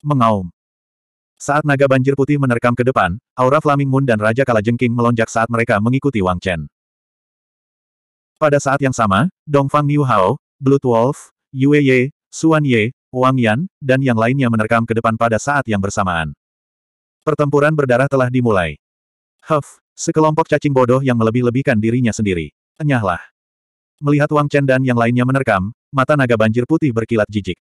Mengaum. Saat naga banjir putih menerkam ke depan, aura Flaming Moon dan Raja Kalajengking melonjak saat mereka mengikuti Wang Chen. Pada saat yang sama, Dongfang Niu Hao, Blood Wolf, Yue Ye, Xuan Ye, Wang Yan, dan yang lainnya menerkam ke depan pada saat yang bersamaan. Pertempuran berdarah telah dimulai. Huff, sekelompok cacing bodoh yang melebih-lebihkan dirinya sendiri. Enyahlah. Melihat Wang Chen dan yang lainnya menerkam, mata naga banjir putih berkilat jijik.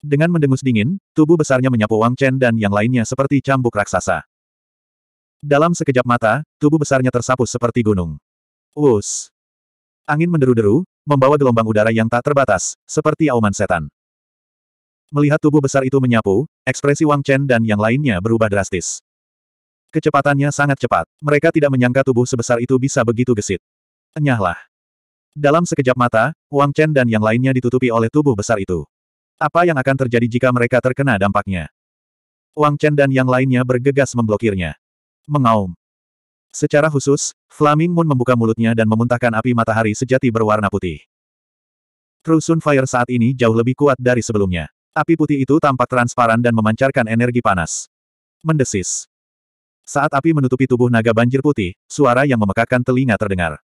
Dengan mendengus dingin, tubuh besarnya menyapu Wang Chen dan yang lainnya seperti cambuk raksasa. Dalam sekejap mata, tubuh besarnya tersapu seperti gunung. Wus! Angin menderu-deru, membawa gelombang udara yang tak terbatas, seperti auman setan. Melihat tubuh besar itu menyapu, ekspresi Wang Chen dan yang lainnya berubah drastis. Kecepatannya sangat cepat, mereka tidak menyangka tubuh sebesar itu bisa begitu gesit. Enyahlah! Dalam sekejap mata, Wang Chen dan yang lainnya ditutupi oleh tubuh besar itu. Apa yang akan terjadi jika mereka terkena dampaknya? Wang Chen dan yang lainnya bergegas memblokirnya. Mengaum. Secara khusus, Flaming Moon membuka mulutnya dan memuntahkan api matahari sejati berwarna putih. True Sun Fire saat ini jauh lebih kuat dari sebelumnya. Api putih itu tampak transparan dan memancarkan energi panas. Mendesis. Saat api menutupi tubuh naga banjir putih, suara yang memekakkan telinga terdengar.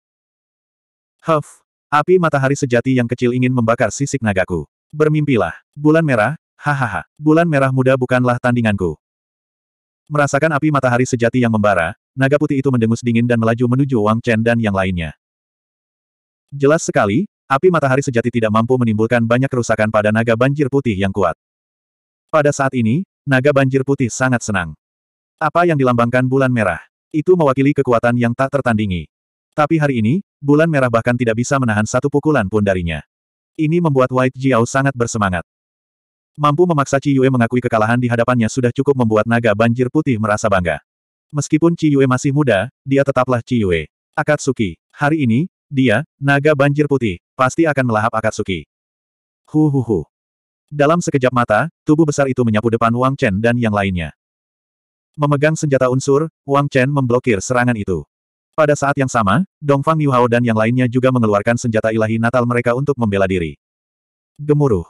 Huff! Api matahari sejati yang kecil ingin membakar sisik nagaku. Bermimpilah. Bulan merah, hahaha. Bulan merah muda bukanlah tandinganku. Merasakan api matahari sejati yang membara, naga putih itu mendengus dingin dan melaju menuju Wang Chen dan yang lainnya. Jelas sekali, api matahari sejati tidak mampu menimbulkan banyak kerusakan pada naga banjir putih yang kuat. Pada saat ini, naga banjir putih sangat senang. Apa yang dilambangkan bulan merah? Itu mewakili kekuatan yang tak tertandingi. Tapi hari ini, bulan merah bahkan tidak bisa menahan satu pukulan pun darinya. Ini membuat White Jiao sangat bersemangat. Mampu memaksa Ci Yue mengakui kekalahan di hadapannya sudah cukup membuat naga banjir putih merasa bangga. Meskipun Ci Yue masih muda, dia tetaplah Ci Yue. Akatsuki. Hari ini, dia, naga banjir putih, pasti akan melahap Akatsuki. Hu hu hu. Dalam sekejap mata, tubuh besar itu menyapu depan Wang Chen dan yang lainnya. Memegang senjata unsur, Wang Chen memblokir serangan itu. Pada saat yang sama, Dongfang Yuhao dan yang lainnya juga mengeluarkan senjata ilahi natal mereka untuk membela diri. Gemuruh.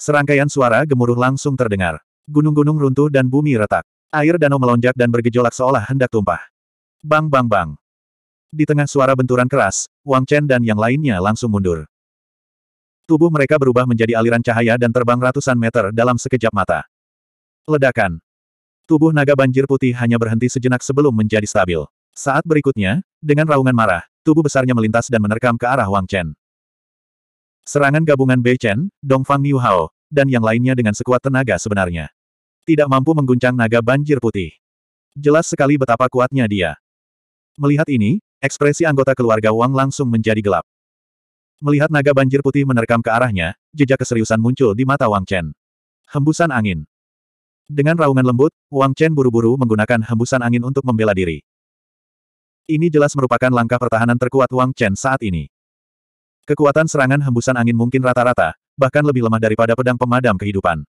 Serangkaian suara gemuruh langsung terdengar. Gunung-gunung runtuh dan bumi retak. Air danau melonjak dan bergejolak seolah hendak tumpah. Bang bang bang. Di tengah suara benturan keras, Wang Chen dan yang lainnya langsung mundur. Tubuh mereka berubah menjadi aliran cahaya dan terbang ratusan meter dalam sekejap mata. Ledakan. Tubuh naga banjir putih hanya berhenti sejenak sebelum menjadi stabil. Saat berikutnya, dengan raungan marah, tubuh besarnya melintas dan menerkam ke arah Wang Chen. Serangan gabungan Bei Chen, Dongfang Niu Hao, dan yang lainnya dengan sekuat tenaga sebenarnya. Tidak mampu mengguncang naga banjir putih. Jelas sekali betapa kuatnya dia. Melihat ini, ekspresi anggota keluarga Wang langsung menjadi gelap. Melihat naga banjir putih menerkam ke arahnya, jejak keseriusan muncul di mata Wang Chen. Hembusan angin. Dengan raungan lembut, Wang Chen buru-buru menggunakan hembusan angin untuk membela diri. Ini jelas merupakan langkah pertahanan terkuat Wang Chen saat ini. Kekuatan serangan hembusan angin mungkin rata-rata, bahkan lebih lemah daripada pedang pemadam kehidupan.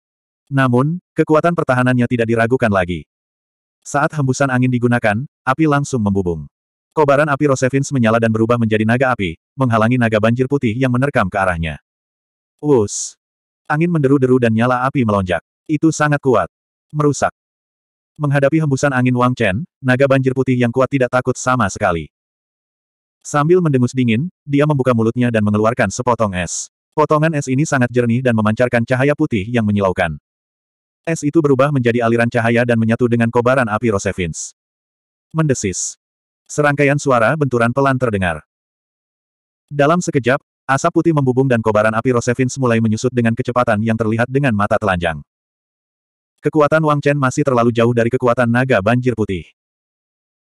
Namun, kekuatan pertahanannya tidak diragukan lagi. Saat hembusan angin digunakan, api langsung membubung. Kobaran api Rosevins menyala dan berubah menjadi naga api, menghalangi naga banjir putih yang menerkam ke arahnya. Wus! Angin menderu-deru dan nyala api melonjak. Itu sangat kuat. Merusak. Menghadapi hembusan angin Wang Chen, naga banjir putih yang kuat tidak takut sama sekali. Sambil mendengus dingin, dia membuka mulutnya dan mengeluarkan sepotong es. Potongan es ini sangat jernih dan memancarkan cahaya putih yang menyilaukan. Es itu berubah menjadi aliran cahaya dan menyatu dengan kobaran api Rosevins. Mendesis. Serangkaian suara benturan pelan terdengar. Dalam sekejap, asap putih membubung dan kobaran api Rosevins mulai menyusut dengan kecepatan yang terlihat dengan mata telanjang. Kekuatan Wang Chen masih terlalu jauh dari kekuatan naga banjir putih.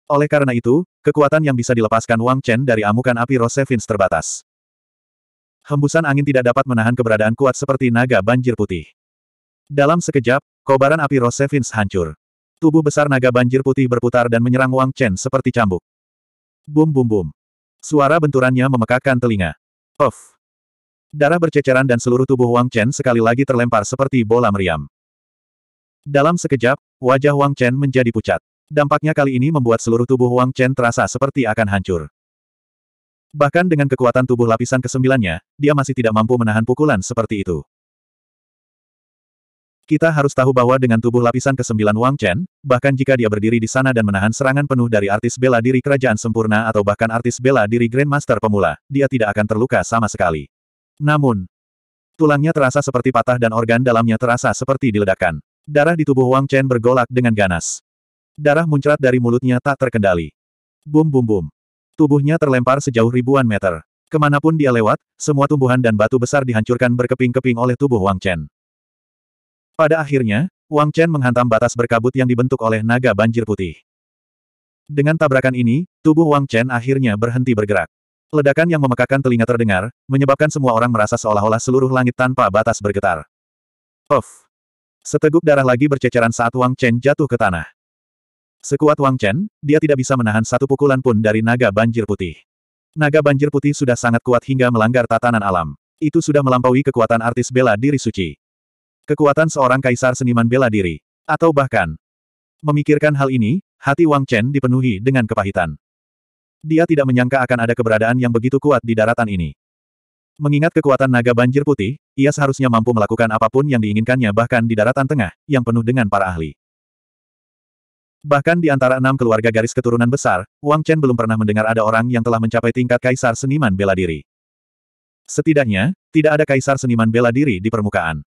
Oleh karena itu, kekuatan yang bisa dilepaskan Wang Chen dari amukan api Rosevins terbatas. Hembusan angin tidak dapat menahan keberadaan kuat seperti naga banjir putih. Dalam sekejap, kobaran api Rosevins hancur. Tubuh besar naga banjir putih berputar dan menyerang Wang Chen seperti cambuk. Bum bum bum. Suara benturannya memekakkan telinga. Of. Darah berceceran dan seluruh tubuh Wang Chen sekali lagi terlempar seperti bola meriam. Dalam sekejap, wajah Wang Chen menjadi pucat. Dampaknya kali ini membuat seluruh tubuh Wang Chen terasa seperti akan hancur. Bahkan dengan kekuatan tubuh lapisan kesembilannya, dia masih tidak mampu menahan pukulan seperti itu. Kita harus tahu bahwa dengan tubuh lapisan kesembilan Wang Chen, bahkan jika dia berdiri di sana dan menahan serangan penuh dari artis bela diri kerajaan sempurna atau bahkan artis bela diri Grandmaster pemula, dia tidak akan terluka sama sekali. Namun, tulangnya terasa seperti patah dan organ dalamnya terasa seperti diledakkan. Darah di tubuh Wang Chen bergolak dengan ganas. Darah muncrat dari mulutnya tak terkendali. Bum bum bum. Tubuhnya terlempar sejauh ribuan meter. Kemanapun dia lewat, semua tumbuhan dan batu besar dihancurkan berkeping-keping oleh tubuh Wang Chen. Pada akhirnya, Wang Chen menghantam batas berkabut yang dibentuk oleh naga banjir putih. Dengan tabrakan ini, tubuh Wang Chen akhirnya berhenti bergerak. Ledakan yang memekakan telinga terdengar, menyebabkan semua orang merasa seolah-olah seluruh langit tanpa batas bergetar. Puff! Seteguk darah lagi berceceran saat Wang Chen jatuh ke tanah. Sekuat Wang Chen, dia tidak bisa menahan satu pukulan pun dari naga banjir putih. Naga banjir putih sudah sangat kuat hingga melanggar tatanan alam. Itu sudah melampaui kekuatan artis bela diri suci. Kekuatan seorang kaisar seniman bela diri. Atau bahkan, memikirkan hal ini, hati Wang Chen dipenuhi dengan kepahitan. Dia tidak menyangka akan ada keberadaan yang begitu kuat di daratan ini. Mengingat kekuatan naga banjir putih, ia seharusnya mampu melakukan apapun yang diinginkannya bahkan di daratan tengah, yang penuh dengan para ahli. Bahkan di antara enam keluarga garis keturunan besar, Wang Chen belum pernah mendengar ada orang yang telah mencapai tingkat kaisar seniman bela diri. Setidaknya, tidak ada kaisar seniman bela diri di permukaan.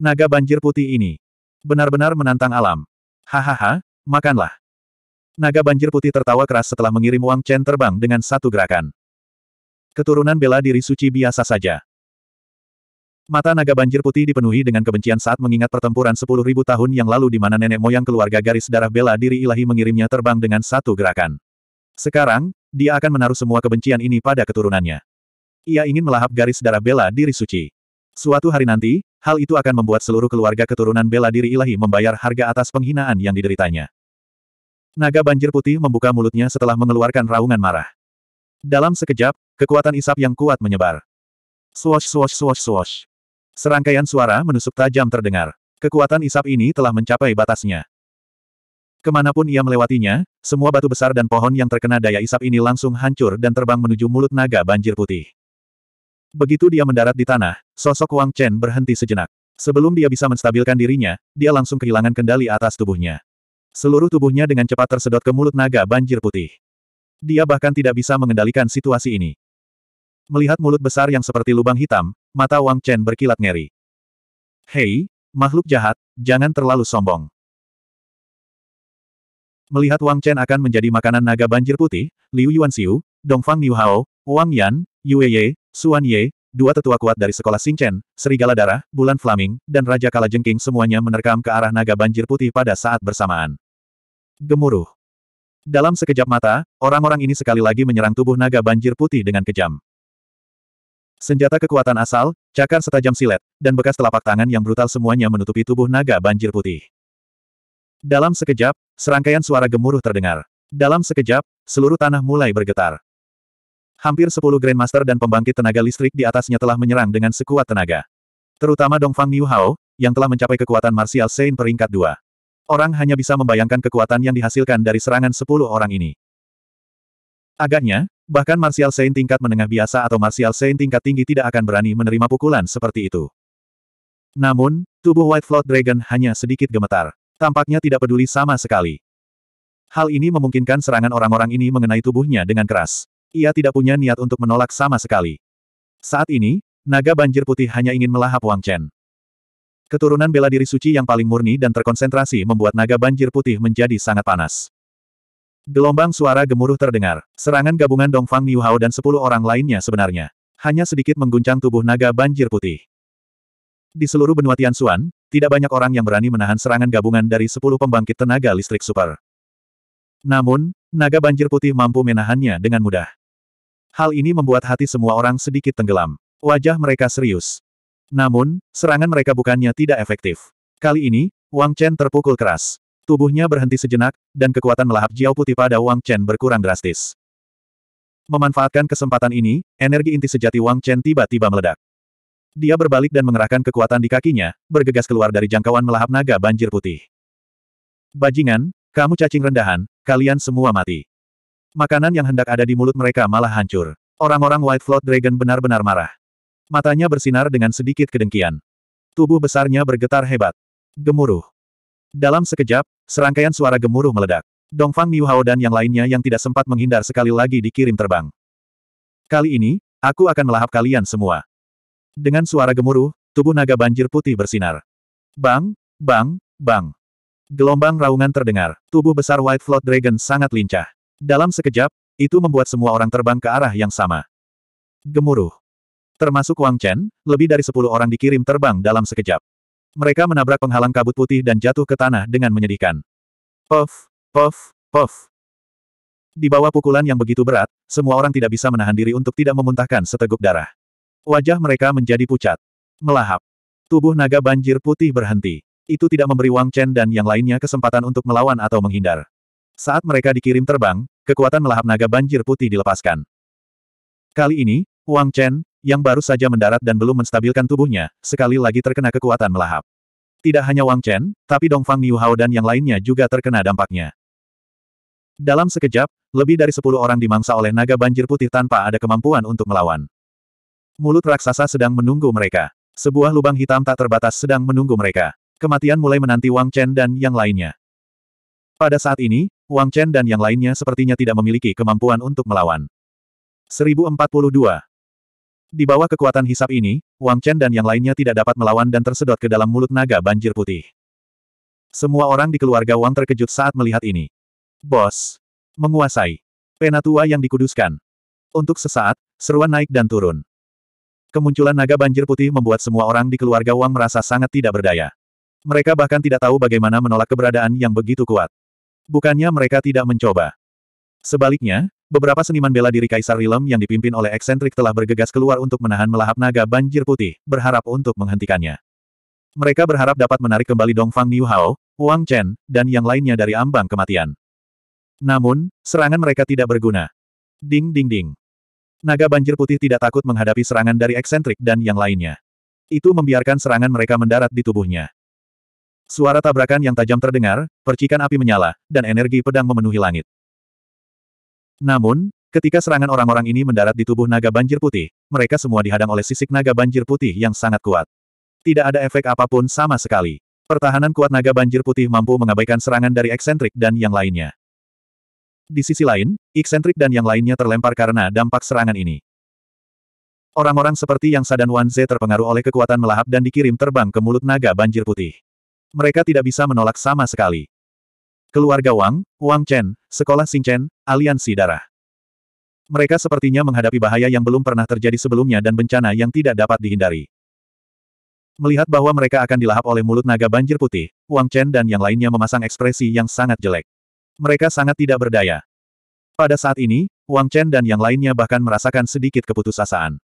Naga banjir putih ini benar-benar menantang alam. Hahaha, makanlah. Naga banjir putih tertawa keras setelah mengirim Wang Chen terbang dengan satu gerakan. Keturunan bela diri suci biasa saja. Mata naga banjir putih dipenuhi dengan kebencian saat mengingat pertempuran 10.000 tahun yang lalu di mana nenek moyang keluarga garis darah bela diri ilahi mengirimnya terbang dengan satu gerakan. Sekarang, dia akan menaruh semua kebencian ini pada keturunannya. Ia ingin melahap garis darah bela diri suci. Suatu hari nanti, hal itu akan membuat seluruh keluarga keturunan bela diri ilahi membayar harga atas penghinaan yang dideritanya. Naga banjir putih membuka mulutnya setelah mengeluarkan raungan marah. Dalam sekejap, Kekuatan isap yang kuat menyebar. Swash swash swash swash. Serangkaian suara menusuk tajam terdengar. Kekuatan isap ini telah mencapai batasnya. Kemanapun ia melewatinya, semua batu besar dan pohon yang terkena daya isap ini langsung hancur dan terbang menuju mulut naga banjir putih. Begitu dia mendarat di tanah, sosok Wang Chen berhenti sejenak. Sebelum dia bisa menstabilkan dirinya, dia langsung kehilangan kendali atas tubuhnya. Seluruh tubuhnya dengan cepat tersedot ke mulut naga banjir putih. Dia bahkan tidak bisa mengendalikan situasi ini. Melihat mulut besar yang seperti lubang hitam, mata Wang Chen berkilat ngeri. Hei, makhluk jahat, jangan terlalu sombong. Melihat Wang Chen akan menjadi makanan naga banjir putih, Liu Yuanxiu, Dongfang Niuhao, Wang Yan, Yue Ye, Xuan Ye, dua tetua kuat dari sekolah Xingchen, Serigala Darah, Bulan Flaming, dan Raja Kala Jengking semuanya menerkam ke arah naga banjir putih pada saat bersamaan. Gemuruh. Dalam sekejap mata, orang-orang ini sekali lagi menyerang tubuh naga banjir putih dengan kejam. Senjata kekuatan asal, cakar setajam silet, dan bekas telapak tangan yang brutal semuanya menutupi tubuh naga banjir putih. Dalam sekejap, serangkaian suara gemuruh terdengar. Dalam sekejap, seluruh tanah mulai bergetar. Hampir sepuluh Grandmaster dan pembangkit tenaga listrik di atasnya telah menyerang dengan sekuat tenaga. Terutama Dongfang Niu Hao, yang telah mencapai kekuatan Martial Saint peringkat dua. Orang hanya bisa membayangkan kekuatan yang dihasilkan dari serangan sepuluh orang ini. Agaknya, bahkan Martial Saint tingkat menengah biasa atau Martial Saint tingkat tinggi tidak akan berani menerima pukulan seperti itu. Namun, tubuh White Flood Dragon hanya sedikit gemetar. Tampaknya tidak peduli sama sekali. Hal ini memungkinkan serangan orang-orang ini mengenai tubuhnya dengan keras. Ia tidak punya niat untuk menolak sama sekali. Saat ini, naga banjir putih hanya ingin melahap Wang Chen. Keturunan bela diri suci yang paling murni dan terkonsentrasi membuat naga banjir putih menjadi sangat panas. Gelombang suara gemuruh terdengar. Serangan gabungan Dongfang Niuhao dan sepuluh orang lainnya sebenarnya. Hanya sedikit mengguncang tubuh naga banjir putih. Di seluruh benua Tianxuan, tidak banyak orang yang berani menahan serangan gabungan dari sepuluh pembangkit tenaga listrik super. Namun, naga banjir putih mampu menahannya dengan mudah. Hal ini membuat hati semua orang sedikit tenggelam. Wajah mereka serius. Namun, serangan mereka bukannya tidak efektif. Kali ini, Wang Chen terpukul keras. Tubuhnya berhenti sejenak, dan kekuatan melahap Jiao Putih pada Wang Chen berkurang drastis. Memanfaatkan kesempatan ini, energi inti sejati Wang Chen tiba-tiba meledak. Dia berbalik dan mengerahkan kekuatan di kakinya, bergegas keluar dari jangkauan melahap naga banjir putih. Bajingan, kamu cacing rendahan, kalian semua mati. Makanan yang hendak ada di mulut mereka malah hancur. Orang-orang White Float Dragon benar-benar marah. Matanya bersinar dengan sedikit kedengkian. Tubuh besarnya bergetar hebat. Gemuruh. Dalam sekejap, serangkaian suara gemuruh meledak. Dongfang Miuhao dan yang lainnya yang tidak sempat menghindar sekali lagi dikirim terbang. Kali ini, aku akan melahap kalian semua. Dengan suara gemuruh, tubuh naga banjir putih bersinar. Bang, bang, bang. Gelombang raungan terdengar, tubuh besar White Flood Dragon sangat lincah. Dalam sekejap, itu membuat semua orang terbang ke arah yang sama. Gemuruh. Termasuk Wang Chen, lebih dari sepuluh orang dikirim terbang dalam sekejap. Mereka menabrak penghalang kabut putih dan jatuh ke tanah dengan menyedihkan. Puff, puff, puff. Di bawah pukulan yang begitu berat, semua orang tidak bisa menahan diri untuk tidak memuntahkan seteguk darah. Wajah mereka menjadi pucat. Melahap. Tubuh naga banjir putih berhenti. Itu tidak memberi Wang Chen dan yang lainnya kesempatan untuk melawan atau menghindar. Saat mereka dikirim terbang, kekuatan melahap naga banjir putih dilepaskan. Kali ini, Wang Chen, yang baru saja mendarat dan belum menstabilkan tubuhnya, sekali lagi terkena kekuatan melahap. Tidak hanya Wang Chen, tapi Dongfang Niu Hao dan yang lainnya juga terkena dampaknya. Dalam sekejap, lebih dari sepuluh orang dimangsa oleh naga banjir putih tanpa ada kemampuan untuk melawan. Mulut raksasa sedang menunggu mereka. Sebuah lubang hitam tak terbatas sedang menunggu mereka. Kematian mulai menanti Wang Chen dan yang lainnya. Pada saat ini, Wang Chen dan yang lainnya sepertinya tidak memiliki kemampuan untuk melawan. 1042. Di bawah kekuatan hisap ini, Wang Chen dan yang lainnya tidak dapat melawan dan tersedot ke dalam mulut naga banjir putih. Semua orang di keluarga Wang terkejut saat melihat ini. Bos. Menguasai. Penatua yang dikuduskan. Untuk sesaat, seruan naik dan turun. Kemunculan naga banjir putih membuat semua orang di keluarga Wang merasa sangat tidak berdaya. Mereka bahkan tidak tahu bagaimana menolak keberadaan yang begitu kuat. Bukannya mereka tidak mencoba. Sebaliknya, beberapa seniman bela diri Kaisar Rilem yang dipimpin oleh eksentrik telah bergegas keluar untuk menahan melahap naga banjir putih, berharap untuk menghentikannya. Mereka berharap dapat menarik kembali Dongfang Niu Hao, Wang Chen, dan yang lainnya dari ambang kematian. Namun, serangan mereka tidak berguna. Ding ding ding. Naga banjir putih tidak takut menghadapi serangan dari eksentrik dan yang lainnya. Itu membiarkan serangan mereka mendarat di tubuhnya. Suara tabrakan yang tajam terdengar, percikan api menyala, dan energi pedang memenuhi langit. Namun, ketika serangan orang-orang ini mendarat di tubuh naga banjir putih, mereka semua dihadang oleh sisik naga banjir putih yang sangat kuat. Tidak ada efek apapun sama sekali. Pertahanan kuat naga banjir putih mampu mengabaikan serangan dari eksentrik dan yang lainnya. Di sisi lain, eksentrik dan yang lainnya terlempar karena dampak serangan ini. Orang-orang seperti Yang Sa dan Wan Ze terpengaruh oleh kekuatan melahap dan dikirim terbang ke mulut naga banjir putih. Mereka tidak bisa menolak sama sekali. Keluarga Wang, Wang Chen, Sekolah Chen, Aliansi Darah. Mereka sepertinya menghadapi bahaya yang belum pernah terjadi sebelumnya dan bencana yang tidak dapat dihindari. Melihat bahwa mereka akan dilahap oleh mulut naga banjir putih, Wang Chen dan yang lainnya memasang ekspresi yang sangat jelek. Mereka sangat tidak berdaya. Pada saat ini, Wang Chen dan yang lainnya bahkan merasakan sedikit keputusasaan.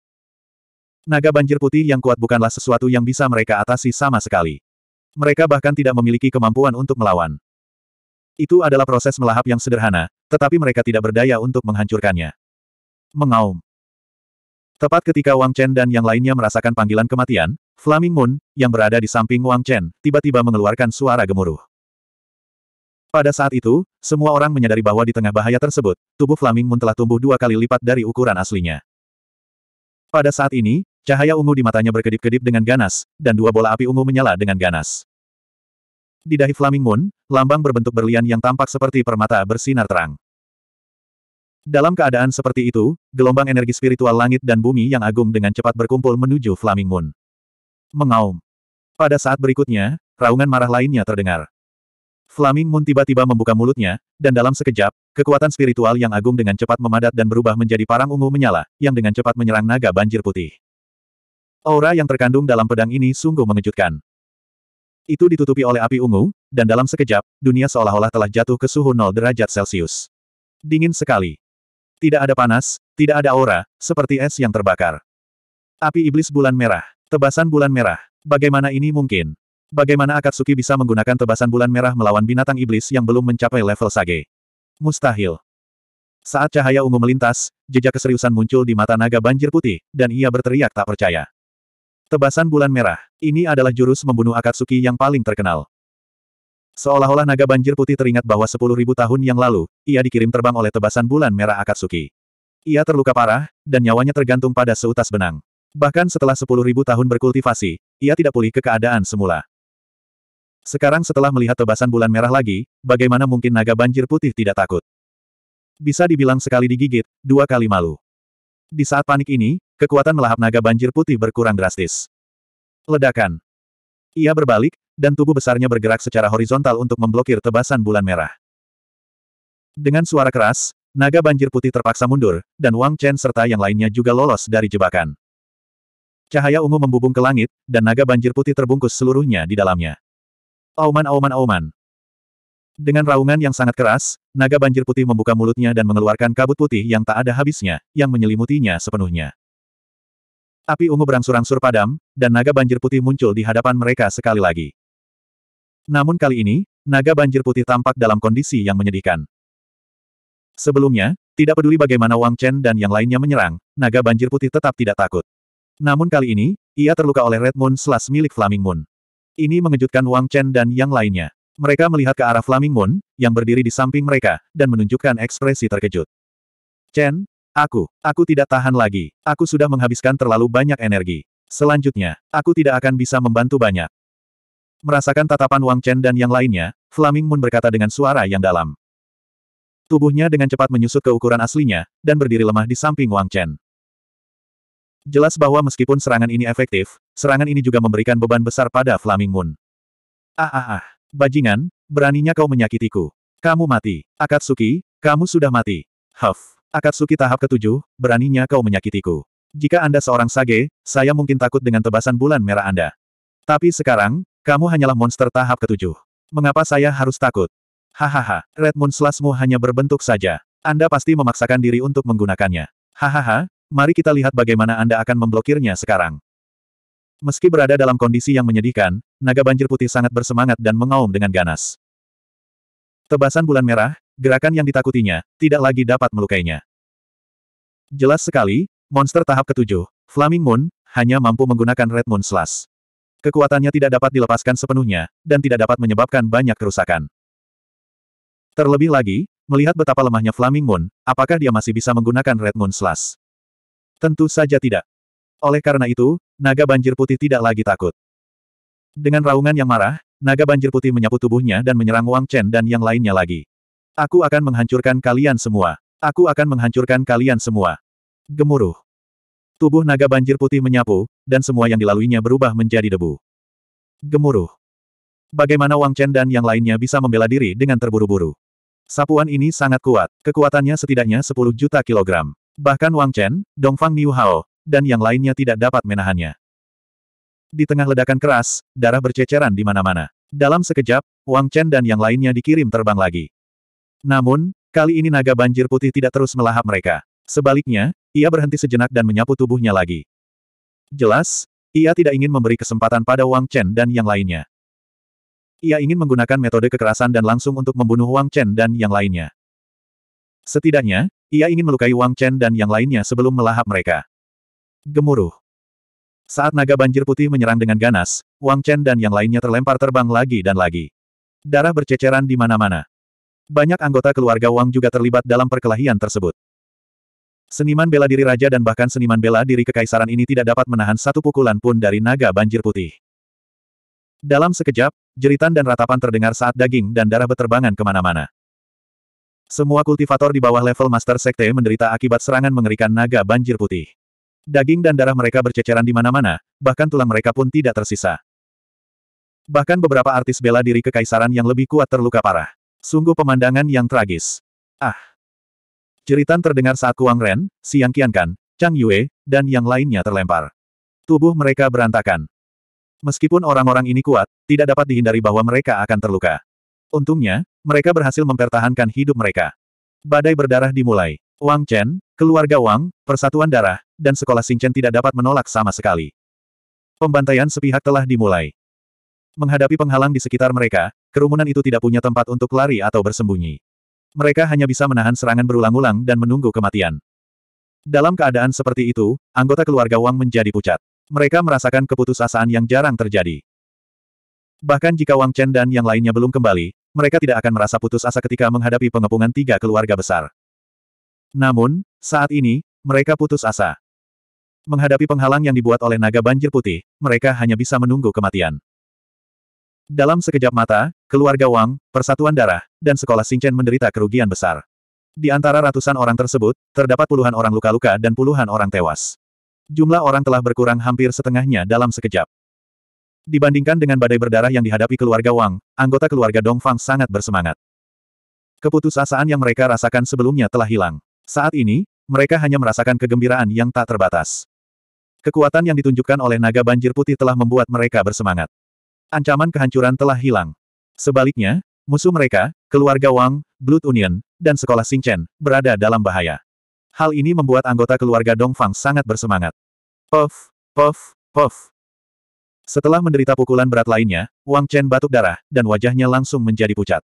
Naga banjir putih yang kuat bukanlah sesuatu yang bisa mereka atasi sama sekali. Mereka bahkan tidak memiliki kemampuan untuk melawan. Itu adalah proses melahap yang sederhana, tetapi mereka tidak berdaya untuk menghancurkannya. Mengaum. Tepat ketika Wang Chen dan yang lainnya merasakan panggilan kematian, Flaming Moon, yang berada di samping Wang Chen, tiba-tiba mengeluarkan suara gemuruh. Pada saat itu, semua orang menyadari bahwa di tengah bahaya tersebut, tubuh Flaming Moon telah tumbuh dua kali lipat dari ukuran aslinya. Pada saat ini, cahaya ungu di matanya berkedip-kedip dengan ganas, dan dua bola api ungu menyala dengan ganas. Di dahi Flaming Moon, lambang berbentuk berlian yang tampak seperti permata bersinar terang. Dalam keadaan seperti itu, gelombang energi spiritual langit dan bumi yang agung dengan cepat berkumpul menuju Flaming Moon. Mengaum. Pada saat berikutnya, raungan marah lainnya terdengar. Flaming Moon tiba-tiba membuka mulutnya, dan dalam sekejap, kekuatan spiritual yang agung dengan cepat memadat dan berubah menjadi parang ungu menyala, yang dengan cepat menyerang naga banjir putih. Aura yang terkandung dalam pedang ini sungguh mengejutkan. Itu ditutupi oleh api ungu, dan dalam sekejap, dunia seolah-olah telah jatuh ke suhu nol derajat Celcius. Dingin sekali. Tidak ada panas, tidak ada aura, seperti es yang terbakar. Api iblis bulan merah. Tebasan bulan merah. Bagaimana ini mungkin? Bagaimana Akatsuki bisa menggunakan tebasan bulan merah melawan binatang iblis yang belum mencapai level sage? Mustahil. Saat cahaya ungu melintas, jejak keseriusan muncul di mata naga banjir putih, dan ia berteriak tak percaya. Tebasan bulan merah. Ini adalah jurus membunuh Akatsuki yang paling terkenal. Seolah-olah naga banjir putih teringat bahwa 10.000 tahun yang lalu, ia dikirim terbang oleh tebasan bulan merah Akatsuki. Ia terluka parah, dan nyawanya tergantung pada seutas benang. Bahkan setelah 10.000 tahun berkultivasi, ia tidak pulih ke keadaan semula. Sekarang setelah melihat tebasan bulan merah lagi, bagaimana mungkin naga banjir putih tidak takut? Bisa dibilang sekali digigit, dua kali malu. Di saat panik ini, kekuatan melahap naga banjir putih berkurang drastis. Ledakan. Ia berbalik, dan tubuh besarnya bergerak secara horizontal untuk memblokir tebasan bulan merah. Dengan suara keras, naga banjir putih terpaksa mundur, dan Wang Chen serta yang lainnya juga lolos dari jebakan. Cahaya ungu membubung ke langit, dan naga banjir putih terbungkus seluruhnya di dalamnya. Auman auman auman. Dengan raungan yang sangat keras, naga banjir putih membuka mulutnya dan mengeluarkan kabut putih yang tak ada habisnya, yang menyelimutinya sepenuhnya. Api ungu berangsur-angsur padam, dan naga banjir putih muncul di hadapan mereka sekali lagi. Namun kali ini, naga banjir putih tampak dalam kondisi yang menyedihkan. Sebelumnya, tidak peduli bagaimana Wang Chen dan yang lainnya menyerang, naga banjir putih tetap tidak takut. Namun kali ini, ia terluka oleh Red Moon Slash milik Flaming Moon. Ini mengejutkan Wang Chen dan yang lainnya. Mereka melihat ke arah Flaming Moon, yang berdiri di samping mereka, dan menunjukkan ekspresi terkejut. Chen, Aku, aku tidak tahan lagi. Aku sudah menghabiskan terlalu banyak energi. Selanjutnya, aku tidak akan bisa membantu banyak. Merasakan tatapan Wang Chen dan yang lainnya, Flaming Moon berkata dengan suara yang dalam. Tubuhnya dengan cepat menyusut ke ukuran aslinya, dan berdiri lemah di samping Wang Chen. Jelas bahwa meskipun serangan ini efektif, serangan ini juga memberikan beban besar pada Flaming Moon. Ah ah ah, bajingan, beraninya kau menyakitiku. Kamu mati. Akatsuki, kamu sudah mati. Huff. Akatsuki tahap ketujuh, beraninya kau menyakitiku. Jika Anda seorang sage, saya mungkin takut dengan tebasan bulan merah Anda. Tapi sekarang, kamu hanyalah monster tahap ketujuh. Mengapa saya harus takut? Hahaha, Red Moon Slashmu hanya berbentuk saja. Anda pasti memaksakan diri untuk menggunakannya. Hahaha, mari kita lihat bagaimana Anda akan memblokirnya sekarang. Meski berada dalam kondisi yang menyedihkan, naga banjir putih sangat bersemangat dan mengaum dengan ganas. Tebasan bulan merah, gerakan yang ditakutinya, tidak lagi dapat melukainya. Jelas sekali, monster tahap ketujuh, Flaming Moon, hanya mampu menggunakan Red Moon Slash. Kekuatannya tidak dapat dilepaskan sepenuhnya, dan tidak dapat menyebabkan banyak kerusakan. Terlebih lagi, melihat betapa lemahnya Flaming Moon, apakah dia masih bisa menggunakan Red Moon Slash? Tentu saja tidak. Oleh karena itu, naga banjir putih tidak lagi takut. Dengan raungan yang marah, naga banjir putih menyapu tubuhnya dan menyerang Wang Chen dan yang lainnya lagi. Aku akan menghancurkan kalian semua. Aku akan menghancurkan kalian semua. Gemuruh. Tubuh naga banjir putih menyapu, dan semua yang dilaluinya berubah menjadi debu. Gemuruh. Bagaimana Wang Chen dan yang lainnya bisa membela diri dengan terburu-buru? Sapuan ini sangat kuat, kekuatannya setidaknya 10 juta kilogram. Bahkan Wang Chen, Dongfang Niu Hao, dan yang lainnya tidak dapat menahannya. Di tengah ledakan keras, darah berceceran di mana-mana. Dalam sekejap, Wang Chen dan yang lainnya dikirim terbang lagi. Namun, kali ini naga banjir putih tidak terus melahap mereka. Sebaliknya, ia berhenti sejenak dan menyapu tubuhnya lagi. Jelas, ia tidak ingin memberi kesempatan pada Wang Chen dan yang lainnya. Ia ingin menggunakan metode kekerasan dan langsung untuk membunuh Wang Chen dan yang lainnya. Setidaknya, ia ingin melukai Wang Chen dan yang lainnya sebelum melahap mereka. Gemuruh. Saat naga banjir putih menyerang dengan ganas, Wang Chen dan yang lainnya terlempar terbang lagi dan lagi. Darah berceceran di mana-mana. Banyak anggota keluarga Wang juga terlibat dalam perkelahian tersebut. Seniman bela diri raja dan bahkan seniman bela diri kekaisaran ini tidak dapat menahan satu pukulan pun dari naga banjir putih. Dalam sekejap, jeritan dan ratapan terdengar saat daging dan darah beterbangan kemana-mana. Semua kultivator di bawah level Master Sekte menderita akibat serangan mengerikan naga banjir putih. Daging dan darah mereka berceceran di mana-mana, bahkan tulang mereka pun tidak tersisa. Bahkan beberapa artis bela diri kekaisaran yang lebih kuat terluka parah. Sungguh pemandangan yang tragis. Ah! Jeritan terdengar saat Kuang Ren, Siang Qiankan, Chang Yue, dan yang lainnya terlempar. Tubuh mereka berantakan. Meskipun orang-orang ini kuat, tidak dapat dihindari bahwa mereka akan terluka. Untungnya, mereka berhasil mempertahankan hidup mereka. Badai berdarah dimulai. Wang Chen, keluarga Wang, persatuan darah, dan sekolah Chen tidak dapat menolak sama sekali. Pembantaian sepihak telah dimulai. Menghadapi penghalang di sekitar mereka, Kerumunan itu tidak punya tempat untuk lari atau bersembunyi. Mereka hanya bisa menahan serangan berulang-ulang dan menunggu kematian. Dalam keadaan seperti itu, anggota keluarga Wang menjadi pucat. Mereka merasakan keputusasaan yang jarang terjadi. Bahkan jika Wang Chen dan yang lainnya belum kembali, mereka tidak akan merasa putus asa ketika menghadapi pengepungan tiga keluarga besar. Namun, saat ini, mereka putus asa. Menghadapi penghalang yang dibuat oleh naga banjir putih, mereka hanya bisa menunggu kematian. Dalam sekejap mata, keluarga Wang, persatuan darah, dan sekolah Xingchen menderita kerugian besar. Di antara ratusan orang tersebut, terdapat puluhan orang luka-luka dan puluhan orang tewas. Jumlah orang telah berkurang hampir setengahnya dalam sekejap. Dibandingkan dengan badai berdarah yang dihadapi keluarga Wang, anggota keluarga Dongfang sangat bersemangat. Keputusasaan yang mereka rasakan sebelumnya telah hilang. Saat ini, mereka hanya merasakan kegembiraan yang tak terbatas. Kekuatan yang ditunjukkan oleh naga banjir putih telah membuat mereka bersemangat ancaman kehancuran telah hilang. Sebaliknya, musuh mereka, keluarga Wang, Blood Union, dan sekolah Xingchen, berada dalam bahaya. Hal ini membuat anggota keluarga Dongfang sangat bersemangat. Puff, puff, puff. Setelah menderita pukulan berat lainnya, Wang Chen batuk darah, dan wajahnya langsung menjadi pucat.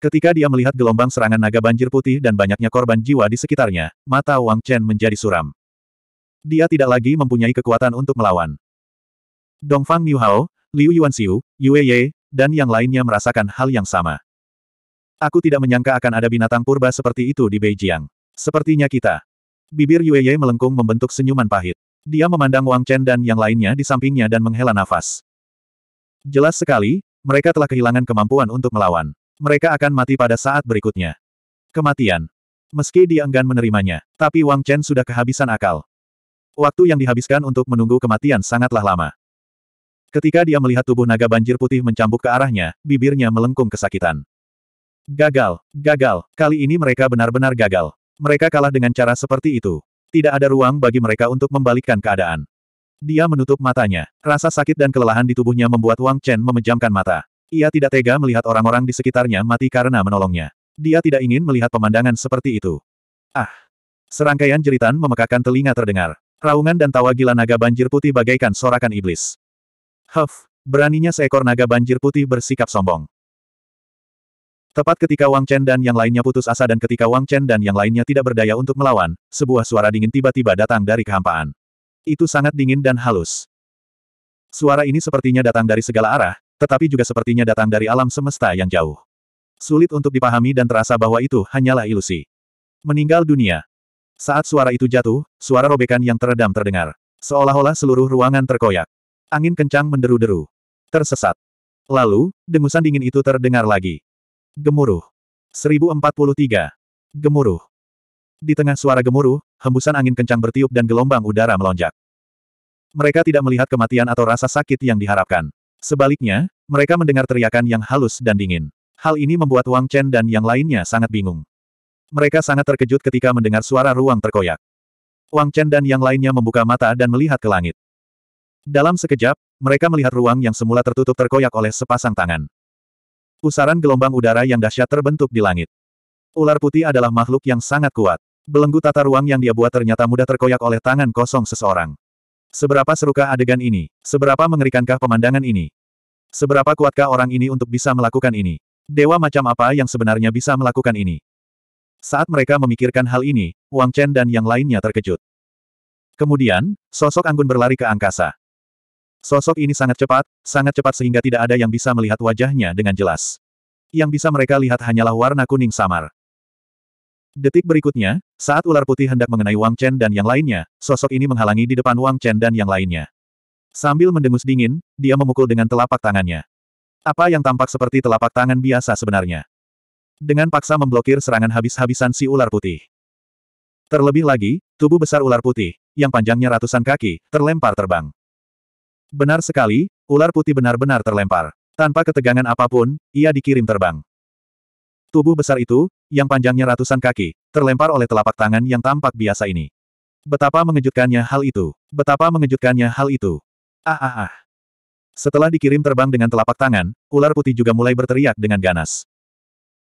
Ketika dia melihat gelombang serangan naga banjir putih dan banyaknya korban jiwa di sekitarnya, mata Wang Chen menjadi suram. Dia tidak lagi mempunyai kekuatan untuk melawan. Dongfang Miuhao, Liu Yuanxiu, Yue Ye, dan yang lainnya merasakan hal yang sama. Aku tidak menyangka akan ada binatang purba seperti itu di Beijing. Sepertinya kita. Bibir Yue Ye melengkung membentuk senyuman pahit. Dia memandang Wang Chen dan yang lainnya di sampingnya dan menghela nafas. Jelas sekali, mereka telah kehilangan kemampuan untuk melawan. Mereka akan mati pada saat berikutnya. Kematian. Meski dia enggan menerimanya, tapi Wang Chen sudah kehabisan akal. Waktu yang dihabiskan untuk menunggu kematian sangatlah lama. Ketika dia melihat tubuh naga banjir putih mencambuk ke arahnya, bibirnya melengkung kesakitan. Gagal, gagal, kali ini mereka benar-benar gagal. Mereka kalah dengan cara seperti itu. Tidak ada ruang bagi mereka untuk membalikkan keadaan. Dia menutup matanya. Rasa sakit dan kelelahan di tubuhnya membuat Wang Chen memejamkan mata. Ia tidak tega melihat orang-orang di sekitarnya mati karena menolongnya. Dia tidak ingin melihat pemandangan seperti itu. Ah! Serangkaian jeritan memekakan telinga terdengar. Raungan dan tawa gila naga banjir putih bagaikan sorakan iblis. Huff, beraninya seekor naga banjir putih bersikap sombong. Tepat ketika Wang Chen dan yang lainnya putus asa dan ketika Wang Chen dan yang lainnya tidak berdaya untuk melawan, sebuah suara dingin tiba-tiba datang dari kehampaan. Itu sangat dingin dan halus. Suara ini sepertinya datang dari segala arah, tetapi juga sepertinya datang dari alam semesta yang jauh. Sulit untuk dipahami dan terasa bahwa itu hanyalah ilusi. Meninggal dunia. Saat suara itu jatuh, suara robekan yang teredam terdengar. Seolah-olah seluruh ruangan terkoyak. Angin kencang menderu-deru. Tersesat. Lalu, dengusan dingin itu terdengar lagi. Gemuruh. 1043. Gemuruh. Di tengah suara gemuruh, hembusan angin kencang bertiup dan gelombang udara melonjak. Mereka tidak melihat kematian atau rasa sakit yang diharapkan. Sebaliknya, mereka mendengar teriakan yang halus dan dingin. Hal ini membuat Wang Chen dan yang lainnya sangat bingung. Mereka sangat terkejut ketika mendengar suara ruang terkoyak. Wang Chen dan yang lainnya membuka mata dan melihat ke langit. Dalam sekejap, mereka melihat ruang yang semula tertutup terkoyak oleh sepasang tangan. Pusaran gelombang udara yang dahsyat terbentuk di langit. Ular putih adalah makhluk yang sangat kuat. Belenggu tata ruang yang dia buat ternyata mudah terkoyak oleh tangan kosong seseorang. Seberapa serukah adegan ini? Seberapa mengerikankah pemandangan ini? Seberapa kuatkah orang ini untuk bisa melakukan ini? Dewa macam apa yang sebenarnya bisa melakukan ini? Saat mereka memikirkan hal ini, Wang Chen dan yang lainnya terkejut. Kemudian, sosok Anggun berlari ke angkasa. Sosok ini sangat cepat, sangat cepat sehingga tidak ada yang bisa melihat wajahnya dengan jelas. Yang bisa mereka lihat hanyalah warna kuning samar. Detik berikutnya, saat ular putih hendak mengenai Wang Chen dan yang lainnya, sosok ini menghalangi di depan Wang Chen dan yang lainnya. Sambil mendengus dingin, dia memukul dengan telapak tangannya. Apa yang tampak seperti telapak tangan biasa sebenarnya. Dengan paksa memblokir serangan habis-habisan si ular putih. Terlebih lagi, tubuh besar ular putih, yang panjangnya ratusan kaki, terlempar terbang. Benar sekali, ular putih benar-benar terlempar. Tanpa ketegangan apapun, ia dikirim terbang. Tubuh besar itu, yang panjangnya ratusan kaki, terlempar oleh telapak tangan yang tampak biasa ini. Betapa mengejutkannya hal itu. Betapa mengejutkannya hal itu. Ah ah ah. Setelah dikirim terbang dengan telapak tangan, ular putih juga mulai berteriak dengan ganas.